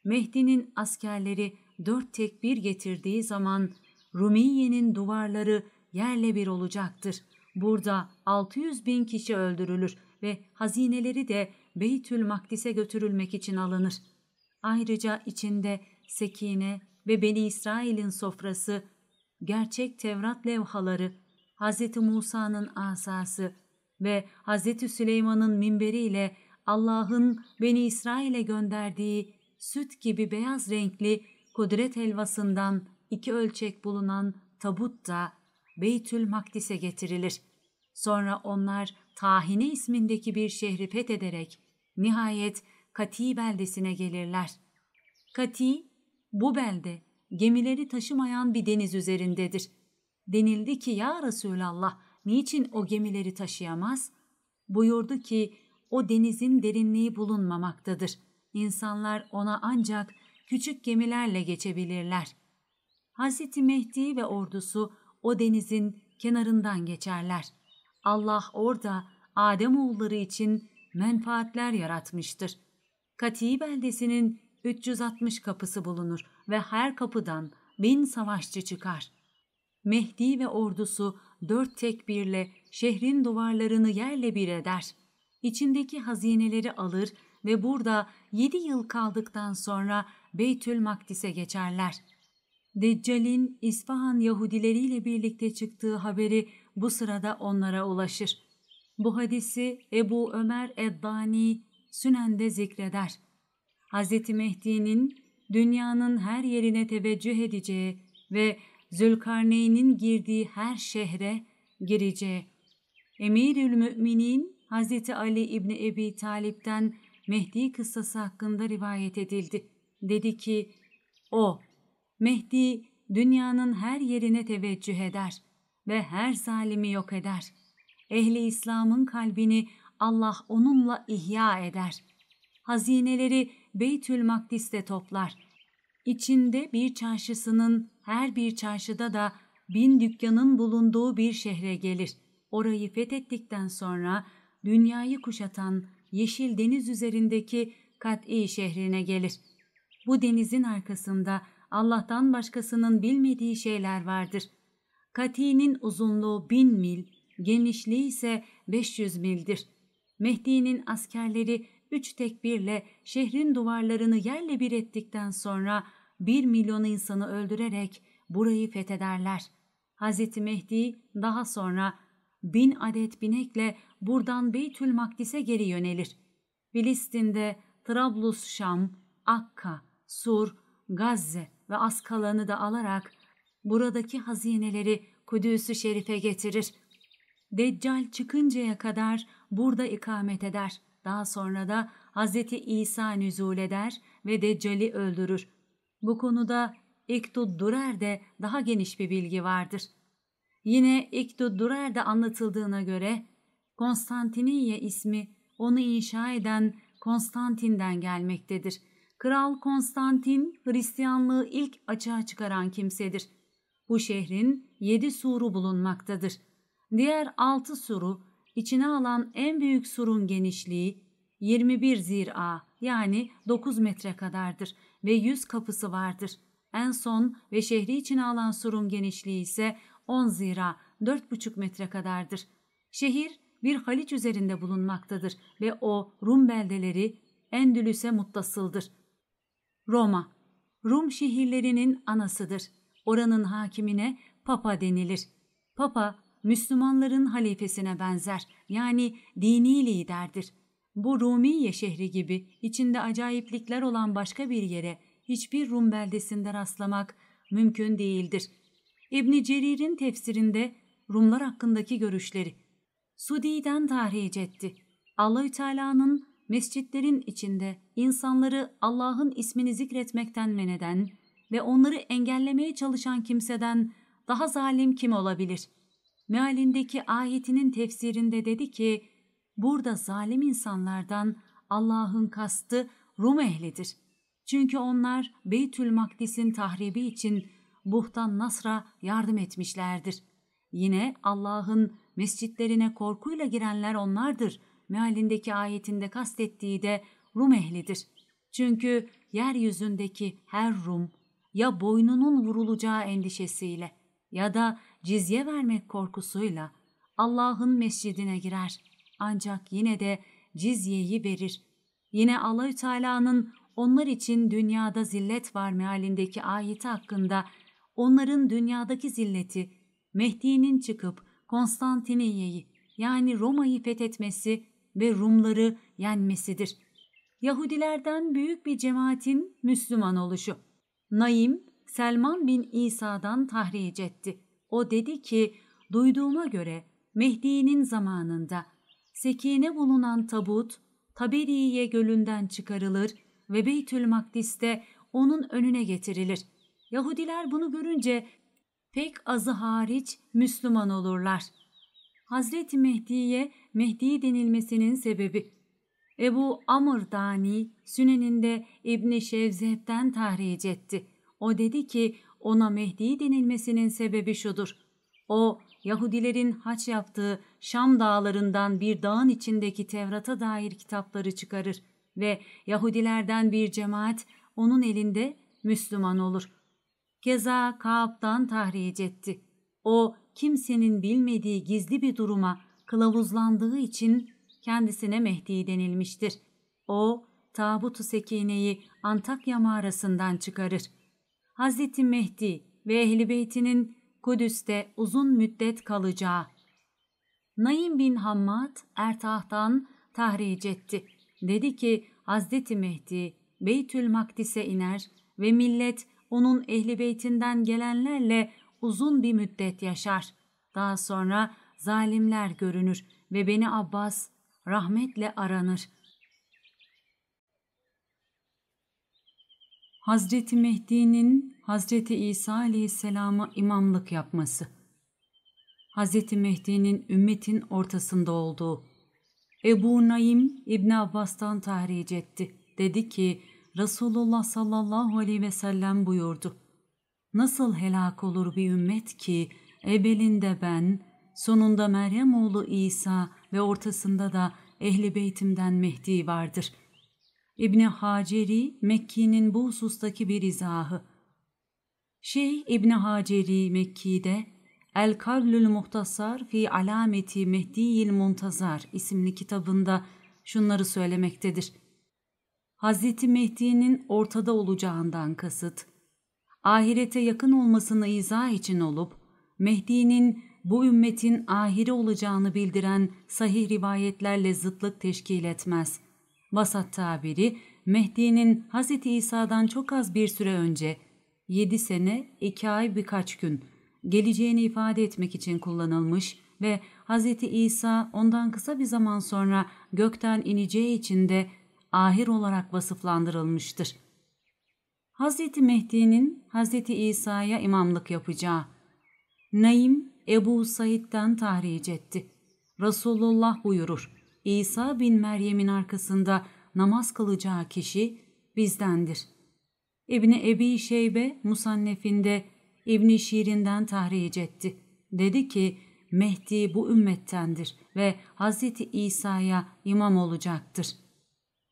Mehdi'nin askerleri dört tekbir getirdiği zaman Rumiye'nin duvarları yerle bir olacaktır. Burada 600 bin kişi öldürülür ve hazineleri de Beytül Makdis'e götürülmek için alınır. Ayrıca içinde Sekine ve Beni İsrail'in sofrası, gerçek Tevrat levhaları, Hz. Musa'nın asası ve Hz. Süleyman'ın minberiyle Allah'ın Beni İsrail'e gönderdiği süt gibi beyaz renkli kudret helvasından iki ölçek bulunan tabut da Beytül Makdis'e getirilir. Sonra onlar Tahine ismindeki bir şehri fethederek nihayet Kati beldesine gelirler. Kati, bu belde gemileri taşımayan bir deniz üzerindedir. Denildi ki ya Resulallah niçin o gemileri taşıyamaz? Buyurdu ki o denizin derinliği bulunmamaktadır. İnsanlar ona ancak küçük gemilerle geçebilirler. Hazreti Mehdi ve ordusu o denizin kenarından geçerler. Allah orada Adem oğulları için menfaatler yaratmıştır. Kati beldesinin 360 kapısı bulunur ve her kapıdan bin savaşçı çıkar. Mehdi ve ordusu dört tekbirle şehrin duvarlarını yerle bir eder. İçindeki hazineleri alır ve burada yedi yıl kaldıktan sonra Beytül Makdis'e geçerler.'' Deccal'in İsfahan Yahudileriyle birlikte çıktığı haberi bu sırada onlara ulaşır. Bu hadisi Ebu Ömer Eddani Sünen'de zikreder. Hz. Mehdi'nin dünyanın her yerine teveccüh edeceği ve Zülkarneyn'in girdiği her şehre gireceği. Emirül Müminin Hz. Ali İbni Ebi Talip'ten Mehdi kıssası hakkında rivayet edildi. Dedi ki, o Mehdi dünyanın her yerine teveccüh eder ve her zalimi yok eder. Ehli İslam'ın kalbini Allah onunla ihya eder. Hazineleri Beytül Makdis'te toplar. İçinde bir çarşısının her bir çarşıda da bin dükkanın bulunduğu bir şehre gelir. Orayı fethettikten sonra dünyayı kuşatan yeşil deniz üzerindeki kat'i şehrine gelir. Bu denizin arkasında Allah'tan başkasının bilmediği şeyler vardır. Kati'nin uzunluğu bin mil, genişliği ise 500 mildir. Mehdi'nin askerleri üç tekbirle şehrin duvarlarını yerle bir ettikten sonra bir milyon insanı öldürerek burayı fethederler. Hazreti Mehdi daha sonra bin adet binekle buradan Beytül Makdis'e geri yönelir. Filistin'de Trablus Şam, Akka, Sur, Gazze ve az kalanı da alarak buradaki hazineleri Kudüs-ü Şerif'e getirir. Deccal çıkıncaya kadar burada ikamet eder. Daha sonra da Hz. İsa nüzul eder ve Deccal'i öldürür. Bu konuda İktud Durer'de daha geniş bir bilgi vardır. Yine İktud Durer'de anlatıldığına göre Konstantiniye ismi onu inşa eden Konstantin'den gelmektedir.'' Kral Konstantin Hristiyanlığı ilk açığa çıkaran kimsedir. Bu şehrin yedi suru bulunmaktadır. Diğer altı suru içine alan en büyük surun genişliği 21 zira yani 9 metre kadardır ve 100 kapısı vardır. En son ve şehri içine alan surun genişliği ise 10 zira 4,5 metre kadardır. Şehir bir haliç üzerinde bulunmaktadır ve o Rum beldeleri Endülüs'e muttasıldır.'' Roma, Rum şehirlerinin anasıdır. Oranın hakimine Papa denilir. Papa, Müslümanların halifesine benzer, yani dini liderdir. Bu Rumiye şehri gibi içinde acayiplikler olan başka bir yere hiçbir Rum beldesinde rastlamak mümkün değildir. İbni Cerir'in tefsirinde Rumlar hakkındaki görüşleri Sudi'den tahric etti. Allahü Teala'nın mescitlerin içinde insanları Allah'ın ismini zikretmekten men eden ve onları engellemeye çalışan kimseden daha zalim kim olabilir? Mealindeki ayetinin tefsirinde dedi ki, burada zalim insanlardan Allah'ın kastı Rum ehlidir. Çünkü onlar Beytül Makdis'in tahribi için Buhtan Nasr'a yardım etmişlerdir. Yine Allah'ın mescitlerine korkuyla girenler onlardır.'' mealindeki ayetinde kastettiği de Rum ehlidir. Çünkü yeryüzündeki her Rum ya boynunun vurulacağı endişesiyle ya da cizye vermek korkusuyla Allah'ın mescidine girer. Ancak yine de cizyeyi verir. Yine Allahü Teala'nın onlar için dünyada zillet var mealindeki ayeti hakkında onların dünyadaki zilleti Mehdi'nin çıkıp Konstantiniyye'yi yani Roma'yı fethetmesi ve Rumları yenmesidir. Yahudilerden büyük bir cemaatin Müslüman oluşu. Naim, Selman bin İsa'dan tahric etti. O dedi ki, duyduğuma göre Mehdi'nin zamanında sekine bulunan tabut Taberiye gölünden çıkarılır ve Beytül Makdis'te onun önüne getirilir. Yahudiler bunu görünce pek azı hariç Müslüman olurlar. Hazreti Mehdi'ye Mehdi denilmesinin sebebi. Ebu Amr Dani Süneninde İbni Şevzeb'den tahric etti. O dedi ki ona Mehdi denilmesinin sebebi şudur. O Yahudilerin haç yaptığı Şam dağlarından bir dağın içindeki Tevrat'a dair kitapları çıkarır ve Yahudilerden bir cemaat onun elinde Müslüman olur. Keza Kaab'dan tahric etti. O kimsenin bilmediği gizli bir duruma kılavuzlandığı için kendisine Mehdi denilmiştir. O, tabutu sekineyi Antakya mağarasından çıkarır. Hz. Mehdi ve Ehli Beyt'inin Kudüs'te uzun müddet kalacağı. Naim bin Hammad Ertah'tan tahric etti. Dedi ki Hz. Mehdi Beytül Makdis'e iner ve millet onun Ehli Beytinden gelenlerle uzun bir müddet yaşar. Daha sonra zalimler görünür ve beni Abbas rahmetle aranır. Hazreti Mehdi'nin Hazreti İsa Aleyhisselam'a imamlık yapması. Hazreti Mehdi'nin ümmetin ortasında olduğu. Ebu Naim İbn Abbas'tan tahric etti. Dedi ki Resulullah sallallahu aleyhi ve sellem buyurdu. Nasıl helak olur bir ümmet ki ebelinde ben, sonunda Meryem oğlu İsa ve ortasında da Ehli Beytim'den Mehdi vardır. İbni Haceri, Mekki'nin bu husustaki bir izahı. Şeyh İbni Haceri Mekki'de El Kavlül Muhtasar fi Alameti Mehdiyil Muntazar isimli kitabında şunları söylemektedir. Hazreti Mehdi'nin ortada olacağından kasıt, ahirete yakın olmasını izah için olup, Mehdi'nin bu ümmetin ahiri olacağını bildiren sahih rivayetlerle zıtlık teşkil etmez. Vasat tabiri Mehdi'nin Hz. İsa'dan çok az bir süre önce 7 sene 2 ay birkaç gün geleceğini ifade etmek için kullanılmış ve Hz. İsa ondan kısa bir zaman sonra gökten ineceği için de ahir olarak vasıflandırılmıştır. Hz. Mehdi'nin Hz. İsa'ya imamlık yapacağı Naim Ebu Said'den tahric etti. Resulullah buyurur, İsa bin Meryem'in arkasında namaz kılacağı kişi bizdendir. İbni Ebi Şeybe musannefinde İbni Şirin'den tahric etti. Dedi ki, Mehdi bu ümmettendir ve Hazreti İsa'ya imam olacaktır.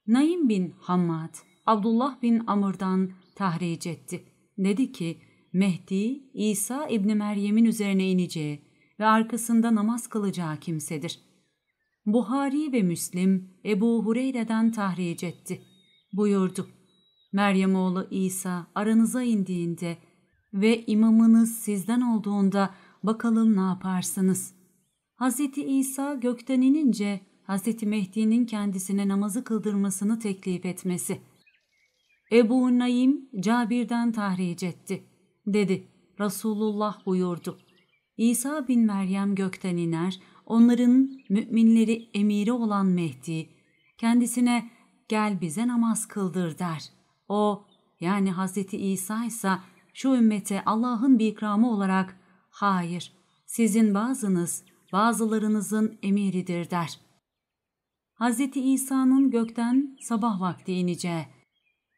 Naim bin Hammad, Abdullah bin Amr'dan tahric etti. Dedi ki, Mehdi, İsa İbni Meryem'in üzerine ineceği ve arkasında namaz kılacağı kimsedir. Buhari ve Müslim Ebu Hureyre'den tahric etti. Buyurdu. Meryem oğlu İsa aranıza indiğinde ve imamınız sizden olduğunda bakalım ne yaparsınız. Hz. İsa gökten inince Hz. Mehdi'nin kendisine namazı kıldırmasını teklif etmesi. Ebu Naim Cabir'den tahric etti dedi. Resulullah buyurdu. İsa bin Meryem gökten iner, onların müminleri emiri olan Mehdi, kendisine gel bize namaz kıldır der. O yani Hazreti İsa ise şu ümmete Allah'ın bir ikramı olarak hayır sizin bazınız bazılarınızın emiridir der. Hazreti İsa'nın gökten sabah vakti ineceği.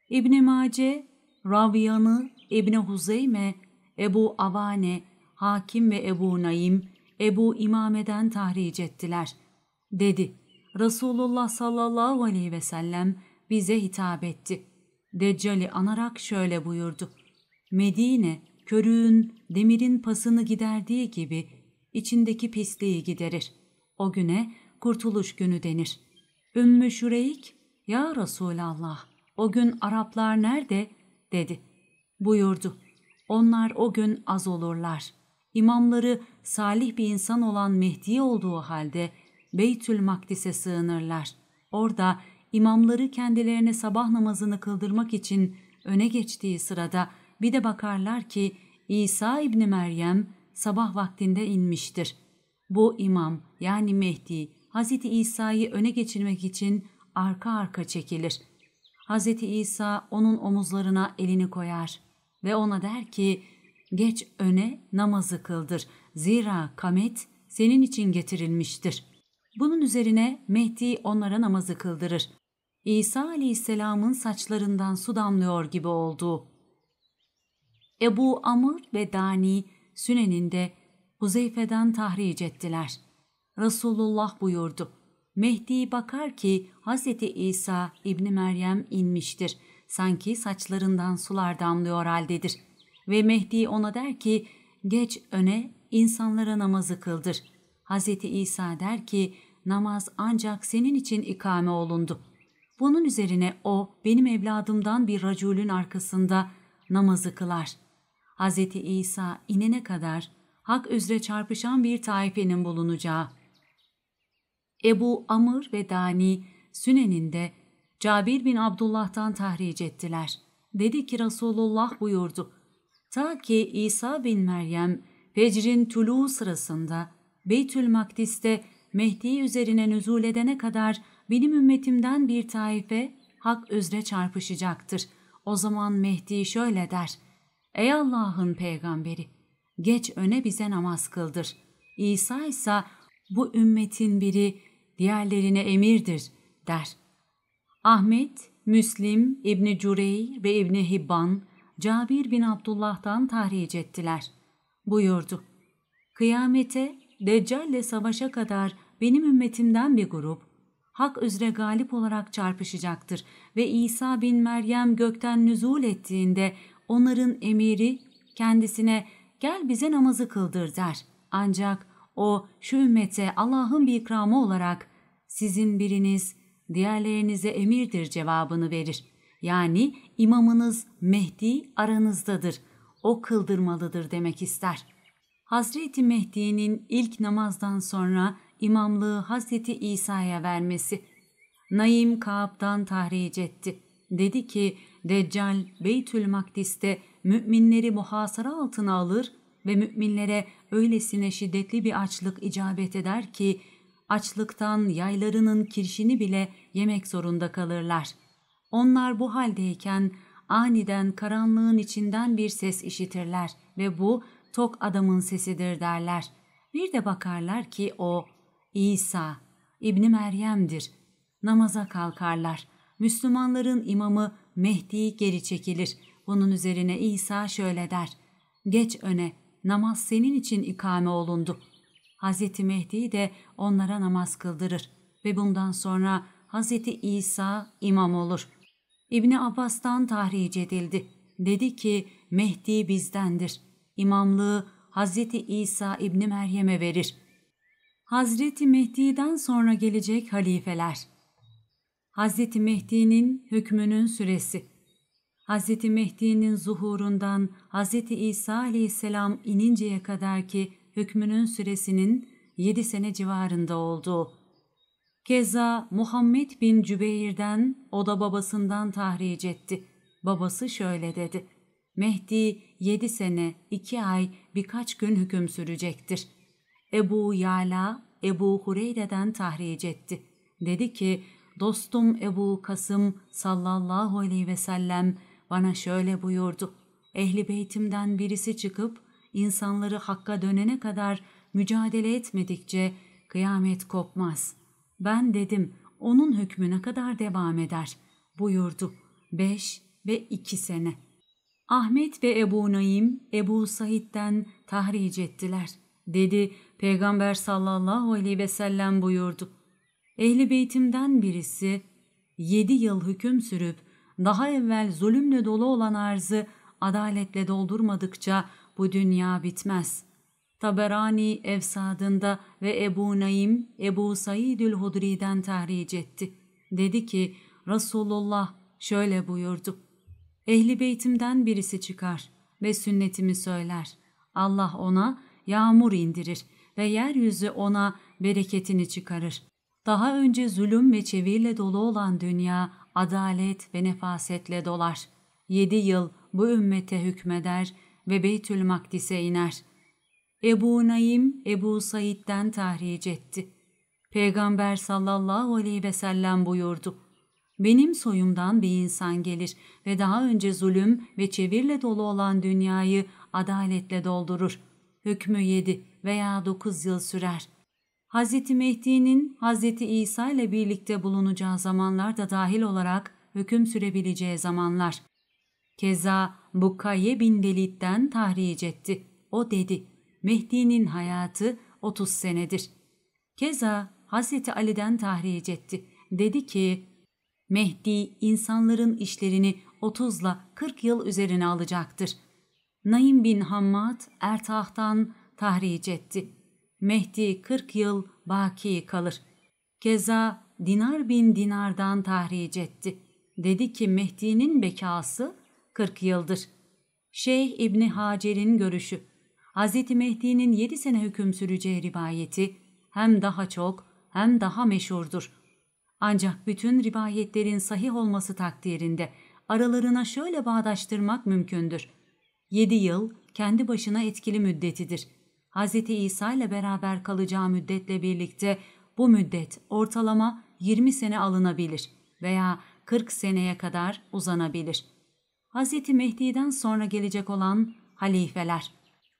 İbn Mace Raviyan'ı İbni Huzeyme, Ebu Avane, Hakim ve Ebu Naim, Ebu İmame'den tahric ettiler. Dedi, Resulullah sallallahu aleyhi ve sellem bize hitap etti. Deccali anarak şöyle buyurdu. Medine, körüğün, demirin pasını giderdiği gibi içindeki pisliği giderir. O güne kurtuluş günü denir. Ümmü Şüreyk, ya Resulallah, o gün Araplar nerede? dedi.'' buyurdu. Onlar o gün az olurlar. İmamları salih bir insan olan Mehdi olduğu halde Beytül Makdis'e sığınırlar. Orada imamları kendilerine sabah namazını kıldırmak için öne geçtiği sırada bir de bakarlar ki İsa İbni Meryem sabah vaktinde inmiştir. Bu imam yani Mehdi Hazreti İsa'yı öne geçirmek için arka arka çekilir.'' Hz. İsa onun omuzlarına elini koyar ve ona der ki, geç öne namazı kıldır. Zira kamet senin için getirilmiştir. Bunun üzerine Mehdi onlara namazı kıldırır. İsa aleyhisselamın saçlarından su damlıyor gibi oldu. Ebu Amr ve Dani Sünen'inde Huzeyfe'den tahric ettiler. Resulullah buyurdu. Mehdi bakar ki Hz. İsa İbni Meryem inmiştir. Sanki saçlarından sular damlıyor haldedir. Ve Mehdi ona der ki geç öne insanlara namazı kıldır. Hz. İsa der ki namaz ancak senin için ikame olundu. Bunun üzerine o benim evladımdan bir racülün arkasında namazı kılar. Hz. İsa inene kadar hak üzere çarpışan bir taifenin bulunacağı Ebu Amr ve Dani Sünen'inde Cabir bin Abdullah'tan tahric ettiler. Dedi ki Resulullah buyurdu. Ta ki İsa bin Meryem fecrin tuluğu sırasında Beytül Makdis'te Mehdi üzerine nüzul edene kadar benim ümmetimden bir taife hak özre çarpışacaktır. O zaman Mehdi şöyle der. Ey Allah'ın peygamberi! Geç öne bize namaz kıldır. İsa ise bu ümmetin biri diğerlerine emirdir der. Ahmet, Müslim, İbni Cüreyr ve İbni Hibban, Cabir bin Abdullah'tan tahric ettiler. Buyurdu. Kıyamete, Deccal'le savaşa kadar benim ümmetimden bir grup, hak üzere galip olarak çarpışacaktır ve İsa bin Meryem gökten nüzul ettiğinde onların emiri kendisine gel bize namazı kıldır der. Ancak o şu ümmete Allah'ın bir ikramı olarak sizin biriniz diğerlerinize emirdir cevabını verir. Yani imamınız Mehdi aranızdadır. O kıldırmalıdır demek ister. Hazreti Mehdi'nin ilk namazdan sonra imamlığı Hazreti İsa'ya vermesi. Naim Kaap'tan tahric etti. Dedi ki Deccal Beytül Makdis'te müminleri muhasara altına alır ve müminlere öylesine şiddetli bir açlık icabet eder ki açlıktan yaylarının kirşini bile yemek zorunda kalırlar. Onlar bu haldeyken aniden karanlığın içinden bir ses işitirler ve bu tok adamın sesidir derler. Bir de bakarlar ki o İsa İbni Meryem'dir. Namaza kalkarlar. Müslümanların imamı Mehdi geri çekilir. Bunun üzerine İsa şöyle der. Geç öne, namaz senin için ikame olundu. Hz. Mehdi de onlara namaz kıldırır ve bundan sonra Hz. İsa imam olur. İbni Abbas'tan tahric edildi. Dedi ki Mehdi bizdendir. İmamlığı Hz. İsa İbni Meryem'e verir. Hazreti Mehdi'den sonra gelecek halifeler. Hazreti Mehdi'nin hükmünün süresi Hz. Mehdi'nin zuhurundan Hz. İsa aleyhisselam ininceye kadar ki hükmünün süresinin 7 sene civarında oldu. Keza Muhammed bin Cübeyr'den o da babasından tahric etti. Babası şöyle dedi. Mehdi 7 sene, 2 ay, birkaç gün hüküm sürecektir. Ebu Yala, Ebu Hureyre'den tahric etti. Dedi ki, dostum Ebu Kasım sallallahu aleyhi ve sellem bana şöyle buyurdu. Ehli beytimden birisi çıkıp insanları hakka dönene kadar mücadele etmedikçe kıyamet kopmaz. Ben dedim onun hükmü ne kadar devam eder buyurdu. Beş ve iki sene. Ahmet ve Ebu Naim Ebu Said'den tahric ettiler. Dedi Peygamber sallallahu aleyhi ve sellem buyurdu. Ehli beytimden birisi yedi yıl hüküm sürüp daha evvel zulümle dolu olan arzı adaletle doldurmadıkça bu dünya bitmez. Taberani Efsadında ve Ebu Naim Ebu Saidül Hudri'den tahric etti. Dedi ki Resulullah şöyle buyurdu. Ehli beytimden birisi çıkar ve sünnetimi söyler. Allah ona yağmur indirir ve yeryüzü ona bereketini çıkarır. Daha önce zulüm ve çevirle dolu olan dünya adalet ve nefasetle dolar. Yedi yıl bu ümmete hükmeder ve Beytül Makdis'e iner. Ebu Naim, Ebu Said'den tahric etti. Peygamber sallallahu aleyhi ve sellem buyurdu. Benim soyumdan bir insan gelir ve daha önce zulüm ve çevirle dolu olan dünyayı adaletle doldurur. Hükmü yedi veya dokuz yıl sürer. Hz. Mehdi'nin Hz. İsa ile birlikte bulunacağı zamanlar da dahil olarak hüküm sürebileceği zamanlar. Keza Bukkaye bin Velid'den tahric etti. O dedi, Mehdi'nin hayatı 30 senedir. Keza Hz. Ali'den tahric etti. Dedi ki, Mehdi insanların işlerini 30 ile 40 yıl üzerine alacaktır. Naim bin Hammad Ertah'tan tahric etti.'' Mehdi 40 yıl baki kalır. Keza dinar bin dinardan tahric etti. Dedi ki Mehdi'nin bekası 40 yıldır. Şeyh İbni Hacer'in görüşü. Hz. Mehdi'nin yedi sene hüküm süreceği rivayeti hem daha çok hem daha meşhurdur. Ancak bütün rivayetlerin sahih olması takdirinde aralarına şöyle bağdaştırmak mümkündür. Yedi yıl kendi başına etkili müddetidir.'' Hz. İsa ile beraber kalacağı müddetle birlikte bu müddet ortalama 20 sene alınabilir veya 40 seneye kadar uzanabilir. Hz. Mehdi'den sonra gelecek olan halifeler.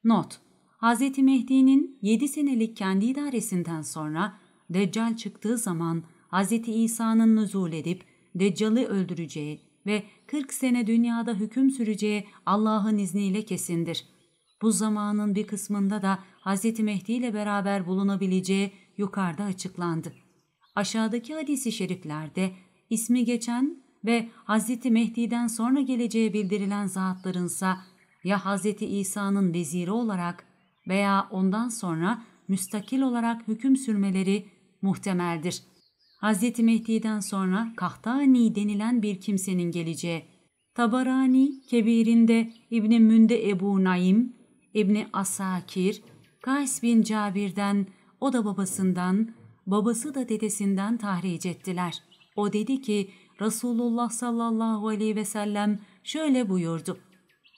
Not Hz. Mehdi'nin 7 senelik kendi idaresinden sonra Deccal çıktığı zaman Hz. İsa'nın nüzul edip Deccal'ı öldüreceği ve 40 sene dünyada hüküm süreceği Allah'ın izniyle kesindir bu zamanın bir kısmında da Hz. Mehdi ile beraber bulunabileceği yukarıda açıklandı. Aşağıdaki hadisi şeriflerde ismi geçen ve Hz. Mehdi'den sonra geleceği bildirilen zatlarınsa ya Hz. İsa'nın veziri olarak veya ondan sonra müstakil olarak hüküm sürmeleri muhtemeldir. Hz. Mehdi'den sonra Kahtani denilen bir kimsenin geleceği, Tabarani, Kebir'inde İbni Münde Ebu Naim, İbni Asakir, Kays bin Cabir'den, o da babasından, babası da dedesinden tahric ettiler. O dedi ki Resulullah sallallahu aleyhi ve sellem şöyle buyurdu.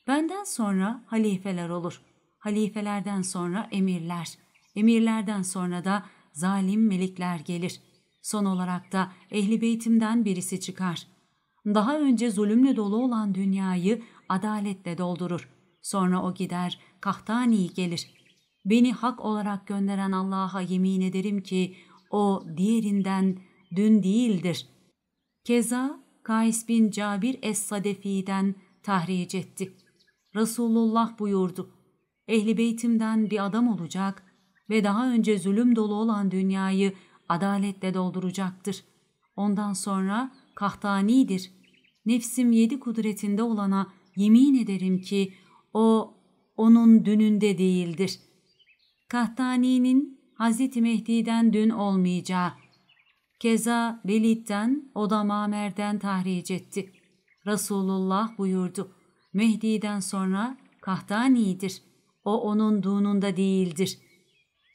Benden sonra halifeler olur. Halifelerden sonra emirler. Emirlerden sonra da zalim melikler gelir. Son olarak da ehli beytimden birisi çıkar. Daha önce zulümle dolu olan dünyayı adaletle doldurur. Sonra o gider, Kahtani gelir. Beni hak olarak gönderen Allah'a yemin ederim ki o diğerinden dün değildir. Keza Kays bin Cabir Es-Sadefi'den tahric etti. Resulullah buyurdu. Ehli beytimden bir adam olacak ve daha önce zulüm dolu olan dünyayı adaletle dolduracaktır. Ondan sonra kahtanidir. Nefsim yedi kudretinde olana yemin ederim ki o onun dününde değildir. Kahtani'nin Hazreti Mehdi'den dün olmayacağı, keza Velid'den, o da Mamer'den tahric etti. Resulullah buyurdu, Mehdi'den sonra Kahtani'dir, o onun dununda değildir.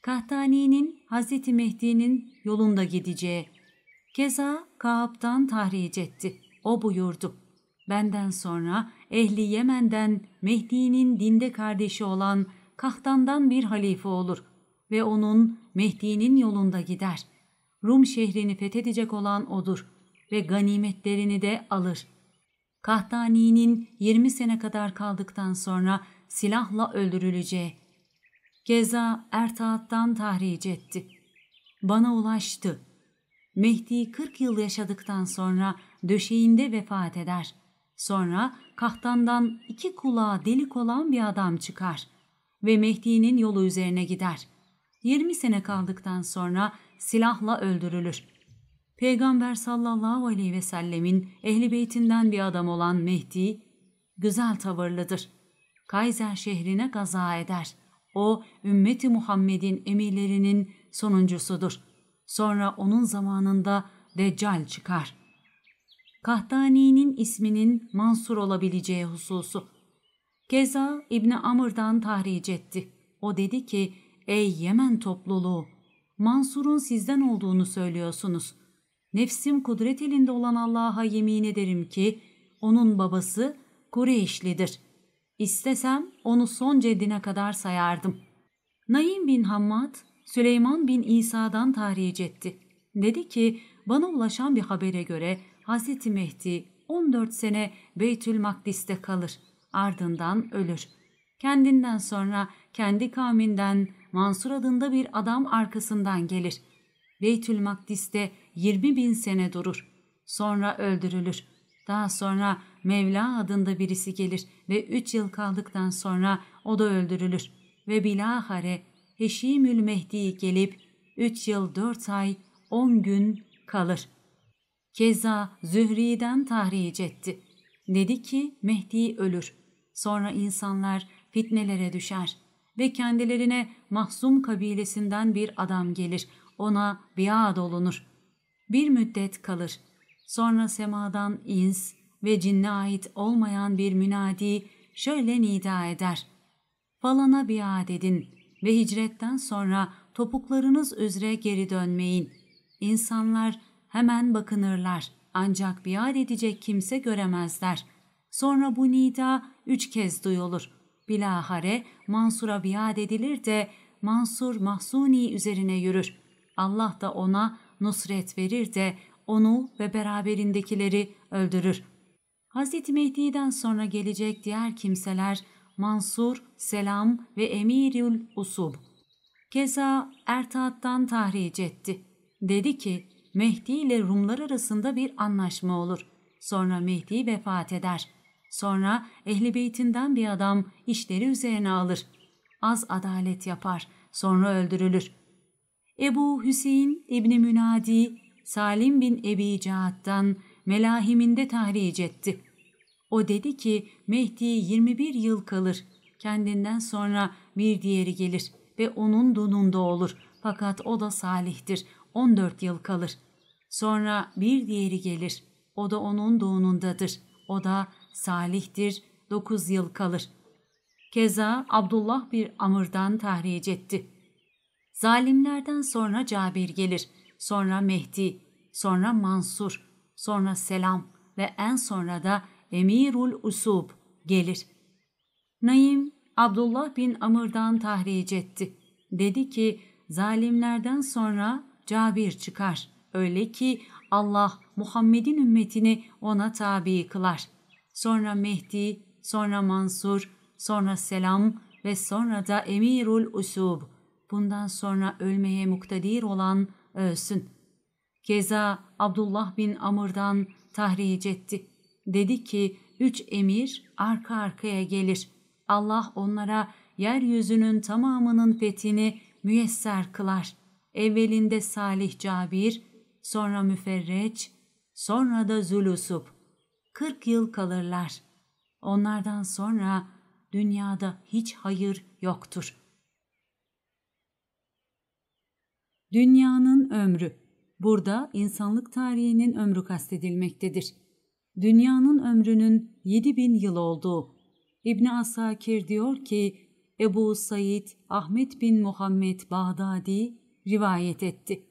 Kahtani'nin Hazreti Mehdi'nin yolunda gideceği, keza Kaab'dan tahric etti. O buyurdu, Benden sonra ehli Yemen'den Mehdi'nin dinde kardeşi olan Kahtan'dan bir halife olur ve onun Mehdi'nin yolunda gider. Rum şehrini fethedecek olan odur ve ganimetlerini de alır. Kahtani'nin 20 sene kadar kaldıktan sonra silahla öldürüleceği. Geza Ertaat'tan tahric etti. Bana ulaştı. Mehdi 40 yıl yaşadıktan sonra döşeğinde vefat eder. Sonra kahtandan iki kulağı delik olan bir adam çıkar ve Mehdi'nin yolu üzerine gider. Yirmi sene kaldıktan sonra silahla öldürülür. Peygamber sallallahu aleyhi ve sellemin ehli beytinden bir adam olan Mehdi, güzel tavırlıdır. Kayser şehrine gaza eder. O, ümmeti Muhammed'in emirlerinin sonuncusudur. Sonra onun zamanında Deccal çıkar.'' Kahtani'nin isminin Mansur olabileceği hususu. Keza İbni Amr'dan tahric etti. O dedi ki, ey Yemen topluluğu, Mansur'un sizden olduğunu söylüyorsunuz. Nefsim kudret elinde olan Allah'a yemin ederim ki, onun babası Kureyşlidir. İstesem onu son ceddine kadar sayardım. Naim bin Hammad, Süleyman bin İsa'dan tahric etti. Dedi ki, bana ulaşan bir habere göre Hz. Mehdi 14 sene Beytül Makdis'te kalır. Ardından ölür. Kendinden sonra kendi kavminden Mansur adında bir adam arkasından gelir. Beytül Makdis'te 20 bin sene durur. Sonra öldürülür. Daha sonra Mevla adında birisi gelir ve 3 yıl kaldıktan sonra o da öldürülür. Ve bilahare Heşimül Mehdi gelip 3 yıl 4 ay 10 gün kalır.'' Keza Zühri'den tahric etti. Dedi ki Mehdi ölür. Sonra insanlar fitnelere düşer ve kendilerine mahzum kabilesinden bir adam gelir. Ona biat olunur. Bir müddet kalır. Sonra semadan ins ve cinne ait olmayan bir münadi şöyle nida eder. Falana biat edin ve hicretten sonra topuklarınız üzere geri dönmeyin. İnsanlar hemen bakınırlar ancak biat edecek kimse göremezler. Sonra bu nida üç kez duyulur. Bilahare Mansur'a biat edilir de Mansur Mahsuni üzerine yürür. Allah da ona nusret verir de onu ve beraberindekileri öldürür. Hz. Mehdi'den sonra gelecek diğer kimseler Mansur, Selam ve Emirül Usub. Keza Ertat'tan tahric etti. Dedi ki, Mehdi ile Rumlar arasında bir anlaşma olur. Sonra Mehdi vefat eder. Sonra ehli beytinden bir adam işleri üzerine alır. Az adalet yapar. Sonra öldürülür. Ebu Hüseyin İbni Münadi, Salim bin Ebi Caat'tan melahiminde tahric etti. O dedi ki Mehdi 21 yıl kalır. Kendinden sonra bir diğeri gelir ve onun donunda olur. Fakat o da salihtir. 14 yıl kalır. Sonra bir diğeri gelir. O da onun doğunundadır. O da salihtir. 9 yıl kalır. Keza Abdullah bir Amr'dan tahric etti. Zalimlerden sonra Cabir gelir. Sonra Mehdi, sonra Mansur, sonra Selam ve en sonra da Emirul Usub gelir. Naim Abdullah bin Amr'dan tahric etti. Dedi ki zalimlerden sonra Cabir çıkar. Öyle ki Allah Muhammed'in ümmetini ona tabi kılar. Sonra Mehdi, sonra Mansur, sonra Selam ve sonra da Emirul Usub. Bundan sonra ölmeye muktedir olan ölsün. Keza Abdullah bin Amr'dan tahric etti. Dedi ki üç emir arka arkaya gelir. Allah onlara yeryüzünün tamamının fethini müyesser kılar.'' evvelinde Salih Cabir, sonra Müferreç, sonra da Zulusup. Kırk yıl kalırlar. Onlardan sonra dünyada hiç hayır yoktur. Dünyanın ömrü. Burada insanlık tarihinin ömrü kastedilmektedir. Dünyanın ömrünün 7000 yıl olduğu. İbn Asakir diyor ki Ebu Said Ahmet bin Muhammed Bağdadi rivayet etti.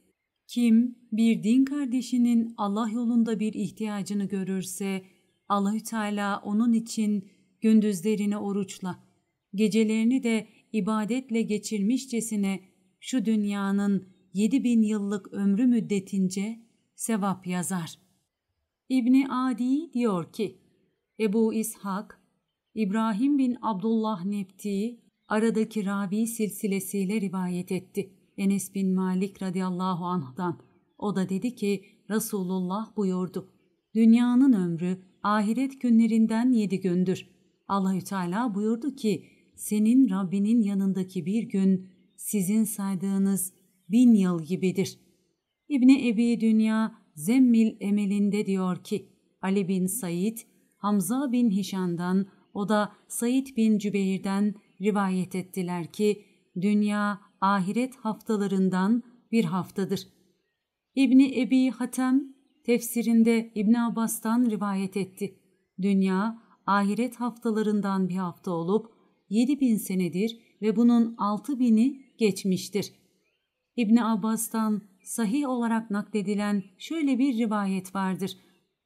Kim bir din kardeşinin Allah yolunda bir ihtiyacını görürse Allahü Teala onun için gündüzlerini oruçla, gecelerini de ibadetle geçirmişçesine şu dünyanın yedi bin yıllık ömrü müddetince sevap yazar. İbni Adi diyor ki, Ebu İshak, İbrahim bin Abdullah Nepti aradaki ravi silsilesiyle rivayet etti. Enes bin Malik radıyallahu anh'dan. O da dedi ki Resulullah buyurdu. Dünyanın ömrü ahiret günlerinden yedi gündür. Allahü Teala buyurdu ki senin Rabbinin yanındaki bir gün sizin saydığınız bin yıl gibidir. İbni Ebi Dünya Zemmil Emelinde diyor ki Ali bin Said, Hamza bin Hişan'dan, o da Said bin Cübeyr'den rivayet ettiler ki dünya ahiret haftalarından bir haftadır. İbni Ebi Hatem tefsirinde İbni Abbas'tan rivayet etti. Dünya ahiret haftalarından bir hafta olup bin senedir ve bunun bini geçmiştir. İbni Abbas'tan sahih olarak nakledilen şöyle bir rivayet vardır.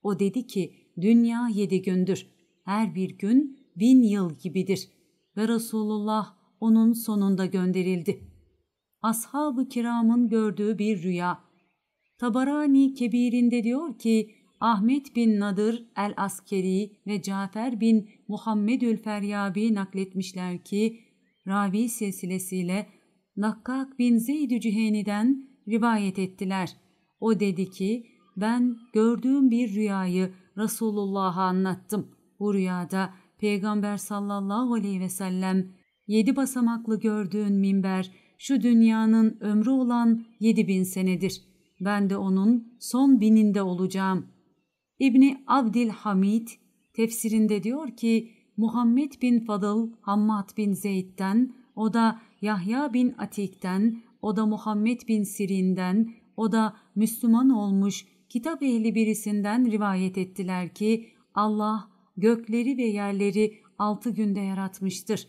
O dedi ki, dünya yedi gündür. Her bir gün bin yıl gibidir. Ve Resulullah onun sonunda gönderildi.'' ashab-ı kiramın gördüğü bir rüya. Tabarani Kebir'inde diyor ki Ahmet bin Nadır el-Askeri ve Cafer bin Muhammedül Feryabi nakletmişler ki ravi silsilesiyle Nakkak bin Zeyd-i Cüheni'den rivayet ettiler. O dedi ki ben gördüğüm bir rüyayı Resulullah'a anlattım. Bu rüyada Peygamber sallallahu aleyhi ve sellem yedi basamaklı gördüğün minber şu dünyanın ömrü olan yedi bin senedir. Ben de onun son bininde olacağım. İbni Abdülhamid tefsirinde diyor ki Muhammed bin Fadıl Hammad bin Zeyd'den, o da Yahya bin Atik'ten, o da Muhammed bin Sirin'den, o da Müslüman olmuş kitap ehli birisinden rivayet ettiler ki Allah gökleri ve yerleri altı günde yaratmıştır.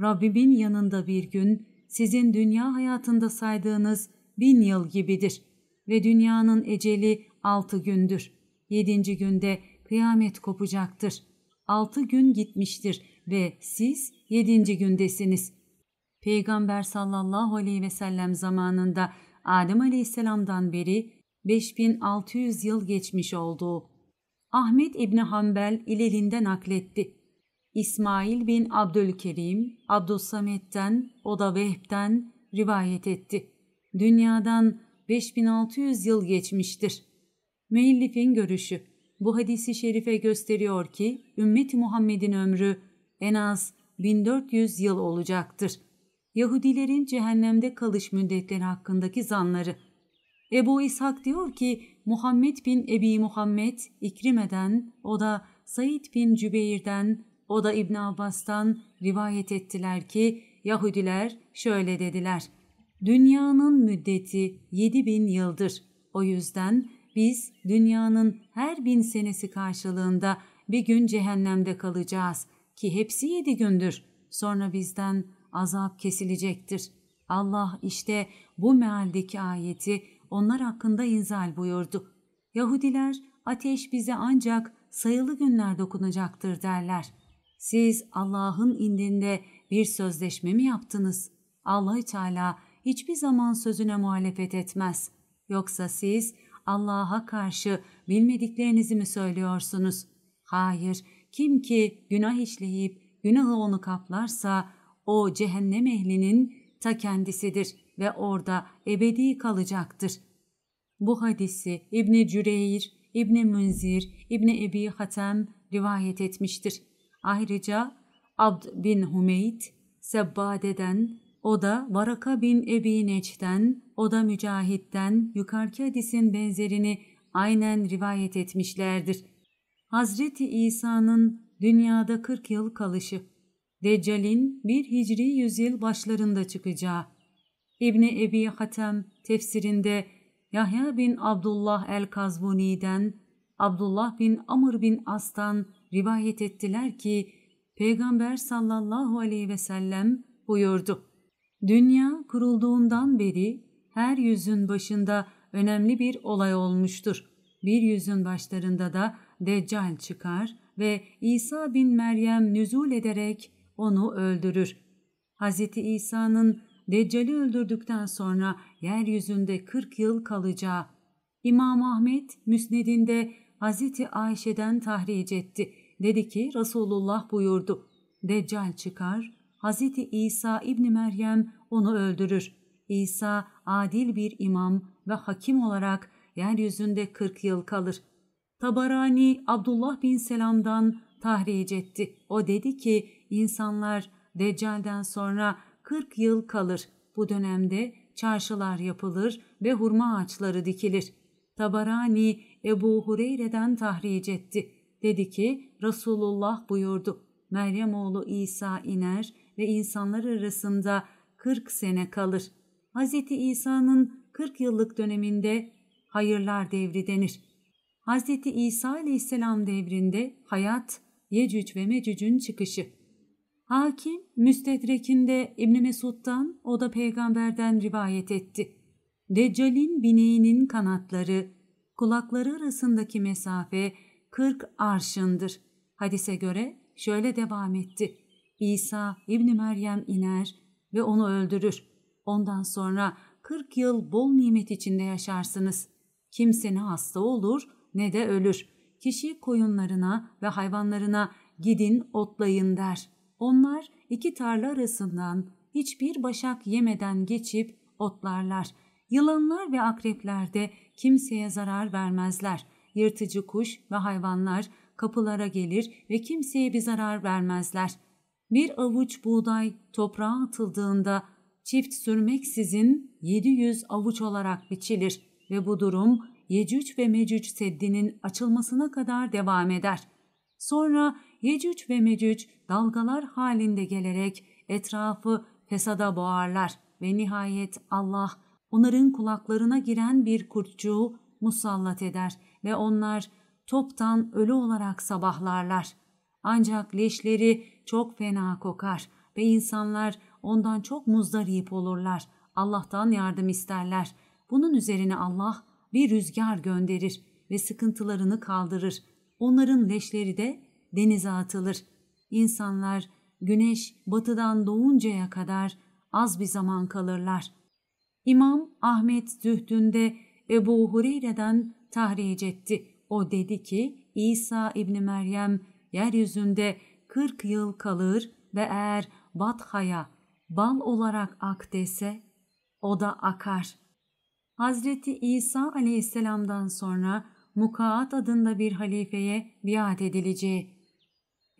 Rabbimin yanında bir gün sizin dünya hayatında saydığınız bin yıl gibidir ve dünyanın eceli altı gündür. Yedinci günde kıyamet kopacaktır. Altı gün gitmiştir ve siz yedinci gündesiniz. Peygamber sallallahu aleyhi ve sellem zamanında Adem aleyhisselamdan beri 5600 yıl geçmiş olduğu Ahmet İbni Hanbel ilelinden nakletti. İsmail bin Abdülkerim, Abdülsamet'ten, o da Vehb'den rivayet etti. Dünyadan 5600 yıl geçmiştir. Müellifin görüşü, bu hadisi şerife gösteriyor ki ümmet Muhammed'in ömrü en az 1400 yıl olacaktır. Yahudilerin cehennemde kalış müddetleri hakkındaki zanları. Ebu İshak diyor ki Muhammed bin Ebi Muhammed İkrime'den, o da Said bin Cübeyr'den o da İbn Abbas'tan rivayet ettiler ki Yahudiler şöyle dediler. Dünyanın müddeti yedi bin yıldır. O yüzden biz dünyanın her bin senesi karşılığında bir gün cehennemde kalacağız ki hepsi yedi gündür. Sonra bizden azap kesilecektir. Allah işte bu mealdeki ayeti onlar hakkında inzal buyurdu. Yahudiler ateş bize ancak sayılı günler dokunacaktır derler.'' Siz Allah'ın indinde bir sözleşme mi yaptınız? Allah Teala hiçbir zaman sözüne muhalefet etmez. Yoksa siz Allah'a karşı bilmediklerinizi mi söylüyorsunuz? Hayır, kim ki günah işleyip günahı onu kaplarsa o cehennem ehlinin ta kendisidir ve orada ebedi kalacaktır. Bu hadisi İbni Cüreyr, İbni Münzir, İbni Ebi Hatem rivayet etmiştir. Ayrıca Abd bin Humeyt, Sebbade'den, o da Baraka bin Ebi Neç'ten, o da Mücahit'ten yukarıki hadisin benzerini aynen rivayet etmişlerdir. Hazreti İsa'nın dünyada 40 yıl kalışı, Deccal'in bir hicri yüzyıl başlarında çıkacağı, İbni Ebi Hatem tefsirinde Yahya bin Abdullah el-Kazvuni'den, Abdullah bin Amr bin As'tan rivayet ettiler ki Peygamber sallallahu aleyhi ve sellem buyurdu. Dünya kurulduğundan beri her yüzün başında önemli bir olay olmuştur. Bir yüzün başlarında da Deccal çıkar ve İsa bin Meryem nüzul ederek onu öldürür. Hz. İsa'nın Deccal'i öldürdükten sonra yeryüzünde 40 yıl kalacağı. İmam Ahmet müsnedinde Hz. Ayşe'den tahric etti. Dedi ki Resulullah buyurdu. Deccal çıkar, Hz. İsa İbni Meryem onu öldürür. İsa adil bir imam ve hakim olarak yeryüzünde 40 yıl kalır. Tabarani Abdullah bin Selam'dan tahric etti. O dedi ki insanlar Deccal'den sonra 40 yıl kalır. Bu dönemde çarşılar yapılır ve hurma ağaçları dikilir. Tabarani Ebu Hureyre'den tahric etti. Dedi ki Resulullah buyurdu. Meryem oğlu İsa iner ve insanlar arasında 40 sene kalır. Hz. İsa'nın 40 yıllık döneminde hayırlar devri denir. Hz. İsa aleyhisselam devrinde hayat Yecüc ve Mecüc'ün çıkışı. Hakim müstedrekinde İbn Mesud'dan o da peygamberden rivayet etti. Deccal'in bineğinin kanatları, kulakları arasındaki mesafe Kırk arşındır. Hadise göre şöyle devam etti. İsa İbni Meryem iner ve onu öldürür. Ondan sonra kırk yıl bol nimet içinde yaşarsınız. Kimse ne hasta olur ne de ölür. Kişi koyunlarına ve hayvanlarına gidin otlayın der. Onlar iki tarla arasından hiçbir başak yemeden geçip otlarlar. Yılanlar ve akrepler de kimseye zarar vermezler yırtıcı kuş ve hayvanlar kapılara gelir ve kimseye bir zarar vermezler. Bir avuç buğday toprağa atıldığında çift sürmeksizin 700 avuç olarak biçilir ve bu durum Yecüc ve Mecüc seddinin açılmasına kadar devam eder. Sonra Yecüc ve Mecüc dalgalar halinde gelerek etrafı fesada boğarlar ve nihayet Allah onların kulaklarına giren bir kurtçuğu musallat eder ve onlar toptan ölü olarak sabahlarlar. Ancak leşleri çok fena kokar ve insanlar ondan çok muzdarip olurlar. Allah'tan yardım isterler. Bunun üzerine Allah bir rüzgar gönderir ve sıkıntılarını kaldırır. Onların leşleri de denize atılır. İnsanlar güneş batıdan doğuncaya kadar az bir zaman kalırlar. İmam Ahmet Zühdün'de Ebu Hureyre'den tahric etti. O dedi ki İsa İbni Meryem yeryüzünde 40 yıl kalır ve eğer Batha'ya bal olarak ak dese o da akar. Hazreti İsa aleyhisselamdan sonra Mukaat adında bir halifeye biat edileceği.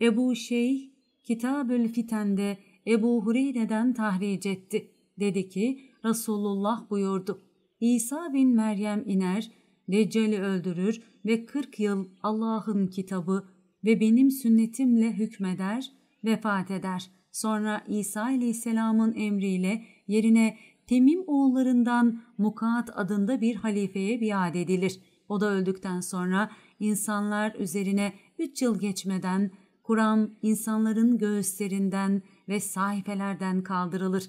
Ebu Şeyh Kitabül Fiten'de Ebu Hureyre'den tahric etti. Dedi ki Resulullah buyurdu. İsa bin Meryem iner, Deccal'i öldürür ve 40 yıl Allah'ın kitabı ve benim sünnetimle hükmeder, vefat eder. Sonra İsa aleyhisselamın emriyle yerine Temim oğullarından Mukat adında bir halifeye biat edilir. O da öldükten sonra insanlar üzerine üç yıl geçmeden Kur'an insanların göğüslerinden ve sayfelerden kaldırılır.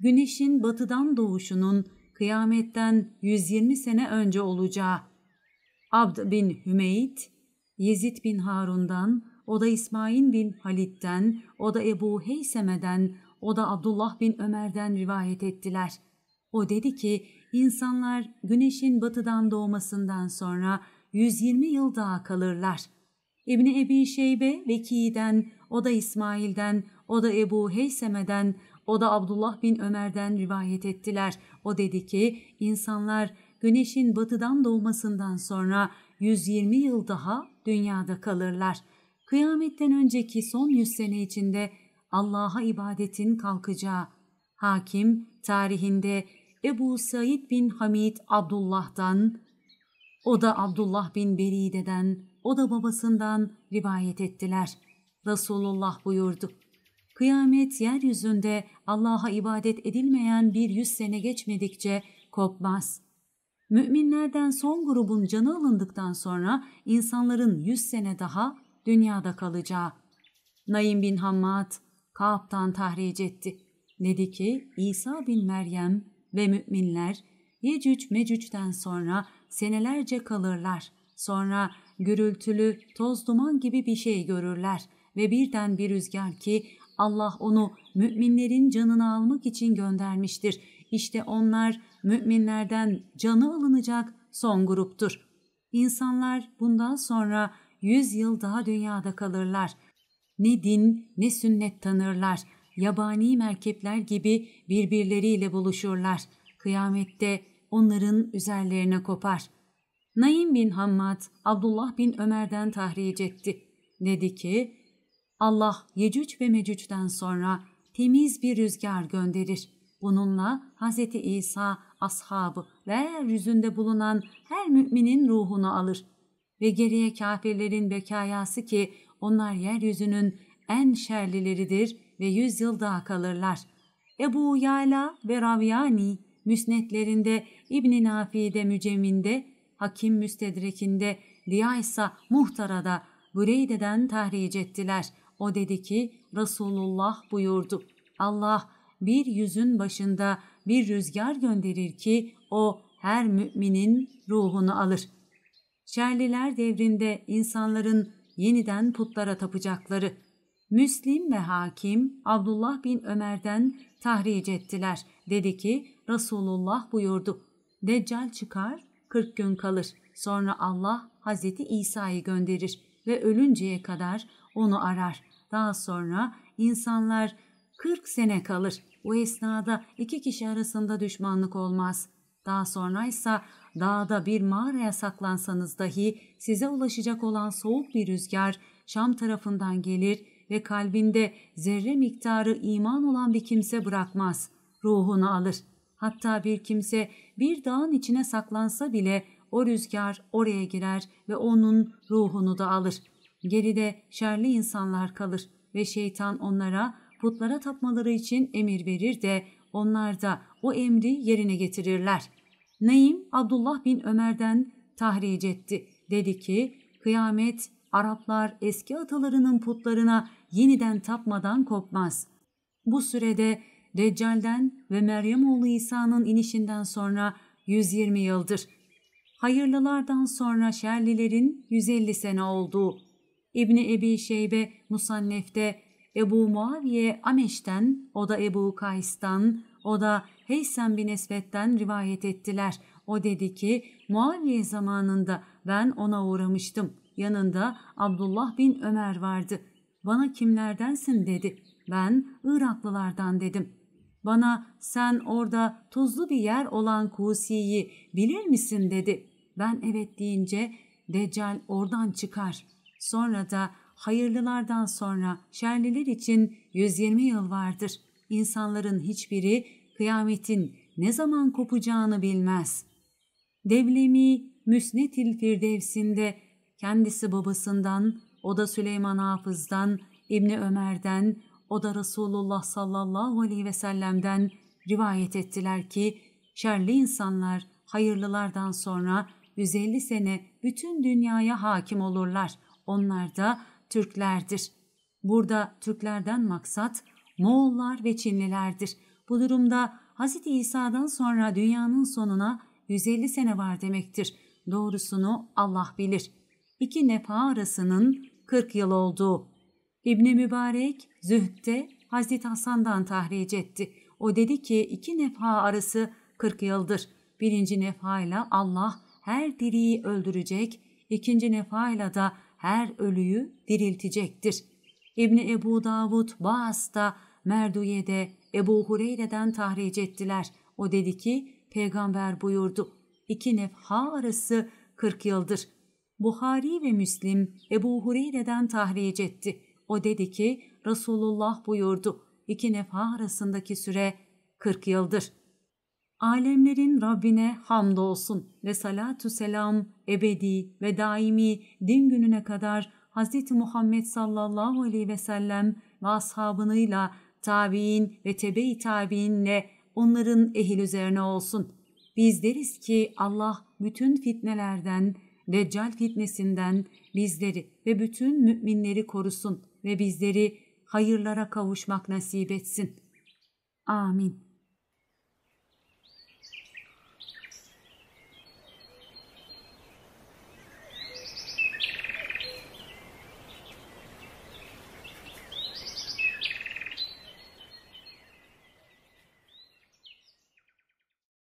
Güneşin batıdan doğuşunun kıyametten 120 sene önce olacağı. Abd bin Hümeyt, Yezid bin Harun'dan, o da İsmail bin Halid'den, o da Ebu Heyseme'den, o da Abdullah bin Ömer'den rivayet ettiler. O dedi ki, insanlar güneşin batıdan doğmasından sonra 120 yıl daha kalırlar. İbni Ebi Şeybe, Veki'den, o da İsmail'den, o da Ebu Heyseme'den, o da Abdullah bin Ömer'den rivayet ettiler. O dedi ki insanlar güneşin batıdan doğmasından sonra 120 yıl daha dünyada kalırlar. Kıyametten önceki son 100 sene içinde Allah'a ibadetin kalkacağı. Hakim tarihinde Ebu Said bin Hamid Abdullah'dan, o da Abdullah bin Beride'den, o da babasından rivayet ettiler. Resulullah buyurdu. Kıyamet yeryüzünde Allah'a ibadet edilmeyen bir yüz sene geçmedikçe kopmaz. Müminlerden son grubun canı alındıktan sonra insanların yüz sene daha dünyada kalacağı. Naim bin Hammad, Kaab'dan tahric etti. Dedi ki İsa bin Meryem ve müminler Yecüc Mecüc'ten sonra senelerce kalırlar. Sonra gürültülü toz duman gibi bir şey görürler ve birden bir rüzgar ki Allah onu müminlerin canını almak için göndermiştir. İşte onlar müminlerden canı alınacak son gruptur. İnsanlar bundan sonra yüz yıl daha dünyada kalırlar. Ne din ne sünnet tanırlar. Yabani merkepler gibi birbirleriyle buluşurlar. Kıyamette onların üzerlerine kopar. Naim bin Hammad, Abdullah bin Ömer'den tahric etti. Dedi ki, Allah Yecüc ve Mecüc'den sonra temiz bir rüzgar gönderir. Bununla Hz. İsa ashabı ve yeryüzünde bulunan her müminin ruhunu alır. Ve geriye kafirlerin bekayası ki onlar yeryüzünün en şerlileridir ve yüz yıl daha kalırlar. Ebu Yala ve Ravyani müsnetlerinde İbn Nafi'de Mücem'inde, Hakim Müstedrek'inde, Liyaysa Muhtara'da Büreyde'den tahric ettiler.'' O dedi ki Resulullah buyurdu. Allah bir yüzün başında bir rüzgar gönderir ki o her müminin ruhunu alır. Şerliler devrinde insanların yeniden putlara tapacakları. Müslim ve hakim Abdullah bin Ömer'den tahric ettiler. Dedi ki Resulullah buyurdu. Deccal çıkar, 40 gün kalır. Sonra Allah Hazreti İsa'yı gönderir ve ölünceye kadar onu arar. Daha sonra insanlar 40 sene kalır. O esnada iki kişi arasında düşmanlık olmaz. Daha sonra ise dağda bir mağaraya saklansanız dahi size ulaşacak olan soğuk bir rüzgar Şam tarafından gelir ve kalbinde zerre miktarı iman olan bir kimse bırakmaz. Ruhunu alır. Hatta bir kimse bir dağın içine saklansa bile o rüzgar oraya girer ve onun ruhunu da alır. Geride şerli insanlar kalır ve şeytan onlara putlara tapmaları için emir verir de onlar da o emri yerine getirirler. Neyim Abdullah bin Ömer'den tahric etti. Dedi ki kıyamet Araplar eski atalarının putlarına yeniden tapmadan kopmaz. Bu sürede Deccal'den ve Meryem oğlu İsa'nın inişinden sonra 120 yıldır hayırlılardan sonra şerlilerin 150 sene olduğu İbni Ebi Şeybe Musannef'te Ebu Muaviye Ameş'ten, o da Ebu Kays'tan, o da Heysem bin Esvet'ten rivayet ettiler. O dedi ki Muaviye zamanında ben ona uğramıştım. Yanında Abdullah bin Ömer vardı. Bana kimlerdensin dedi. Ben Iraklılardan dedim. Bana sen orada tuzlu bir yer olan Kusi'yi bilir misin dedi. Ben evet deyince Deccal oradan çıkar. Sonra da hayırlılardan sonra şerliler için 120 yıl vardır. İnsanların hiçbiri kıyametin ne zaman kopacağını bilmez. Devlemi Müsnetil Firdevs'inde kendisi babasından, o da Süleyman Hafız'dan, İbni Ömer'den, o da Resulullah sallallahu aleyhi ve sellem'den rivayet ettiler ki şerli insanlar hayırlılardan sonra 150 sene bütün dünyaya hakim olurlar. Onlar da Türklerdir. Burada Türklerden maksat Moğollar ve Çinlilerdir. Bu durumda Hz. İsa'dan sonra dünyanın sonuna 150 sene var demektir. Doğrusunu Allah bilir. İki nefa arasının 40 yıl olduğu. İbni Mübarek zühdte Hazreti Hasan'dan tahric etti. O dedi ki iki nefa arası 40 yıldır. Birinci ile Allah her diriyi öldürecek, ikinci nefayla da her ölüyü diriltecektir. İbni Ebu Davud Baas'ta Merduye'de Ebu Hureyre'den tahric ettiler. O dedi ki peygamber buyurdu. İki nefha arası kırk yıldır. Buhari ve Müslim Ebu Hureyre'den tahric etti. O dedi ki Resulullah buyurdu. İki nefha arasındaki süre kırk yıldır.'' Alemlerin Rabbine hamdolsun ve salatu selam ebedi ve daimi din gününe kadar Hz. Muhammed sallallahu aleyhi ve sellem ve ashabınıyla tabi'in ve tebe-i tabi'inle onların ehil üzerine olsun. Biz deriz ki Allah bütün fitnelerden, Deccal fitnesinden bizleri ve bütün müminleri korusun ve bizleri hayırlara kavuşmak nasip etsin. Amin.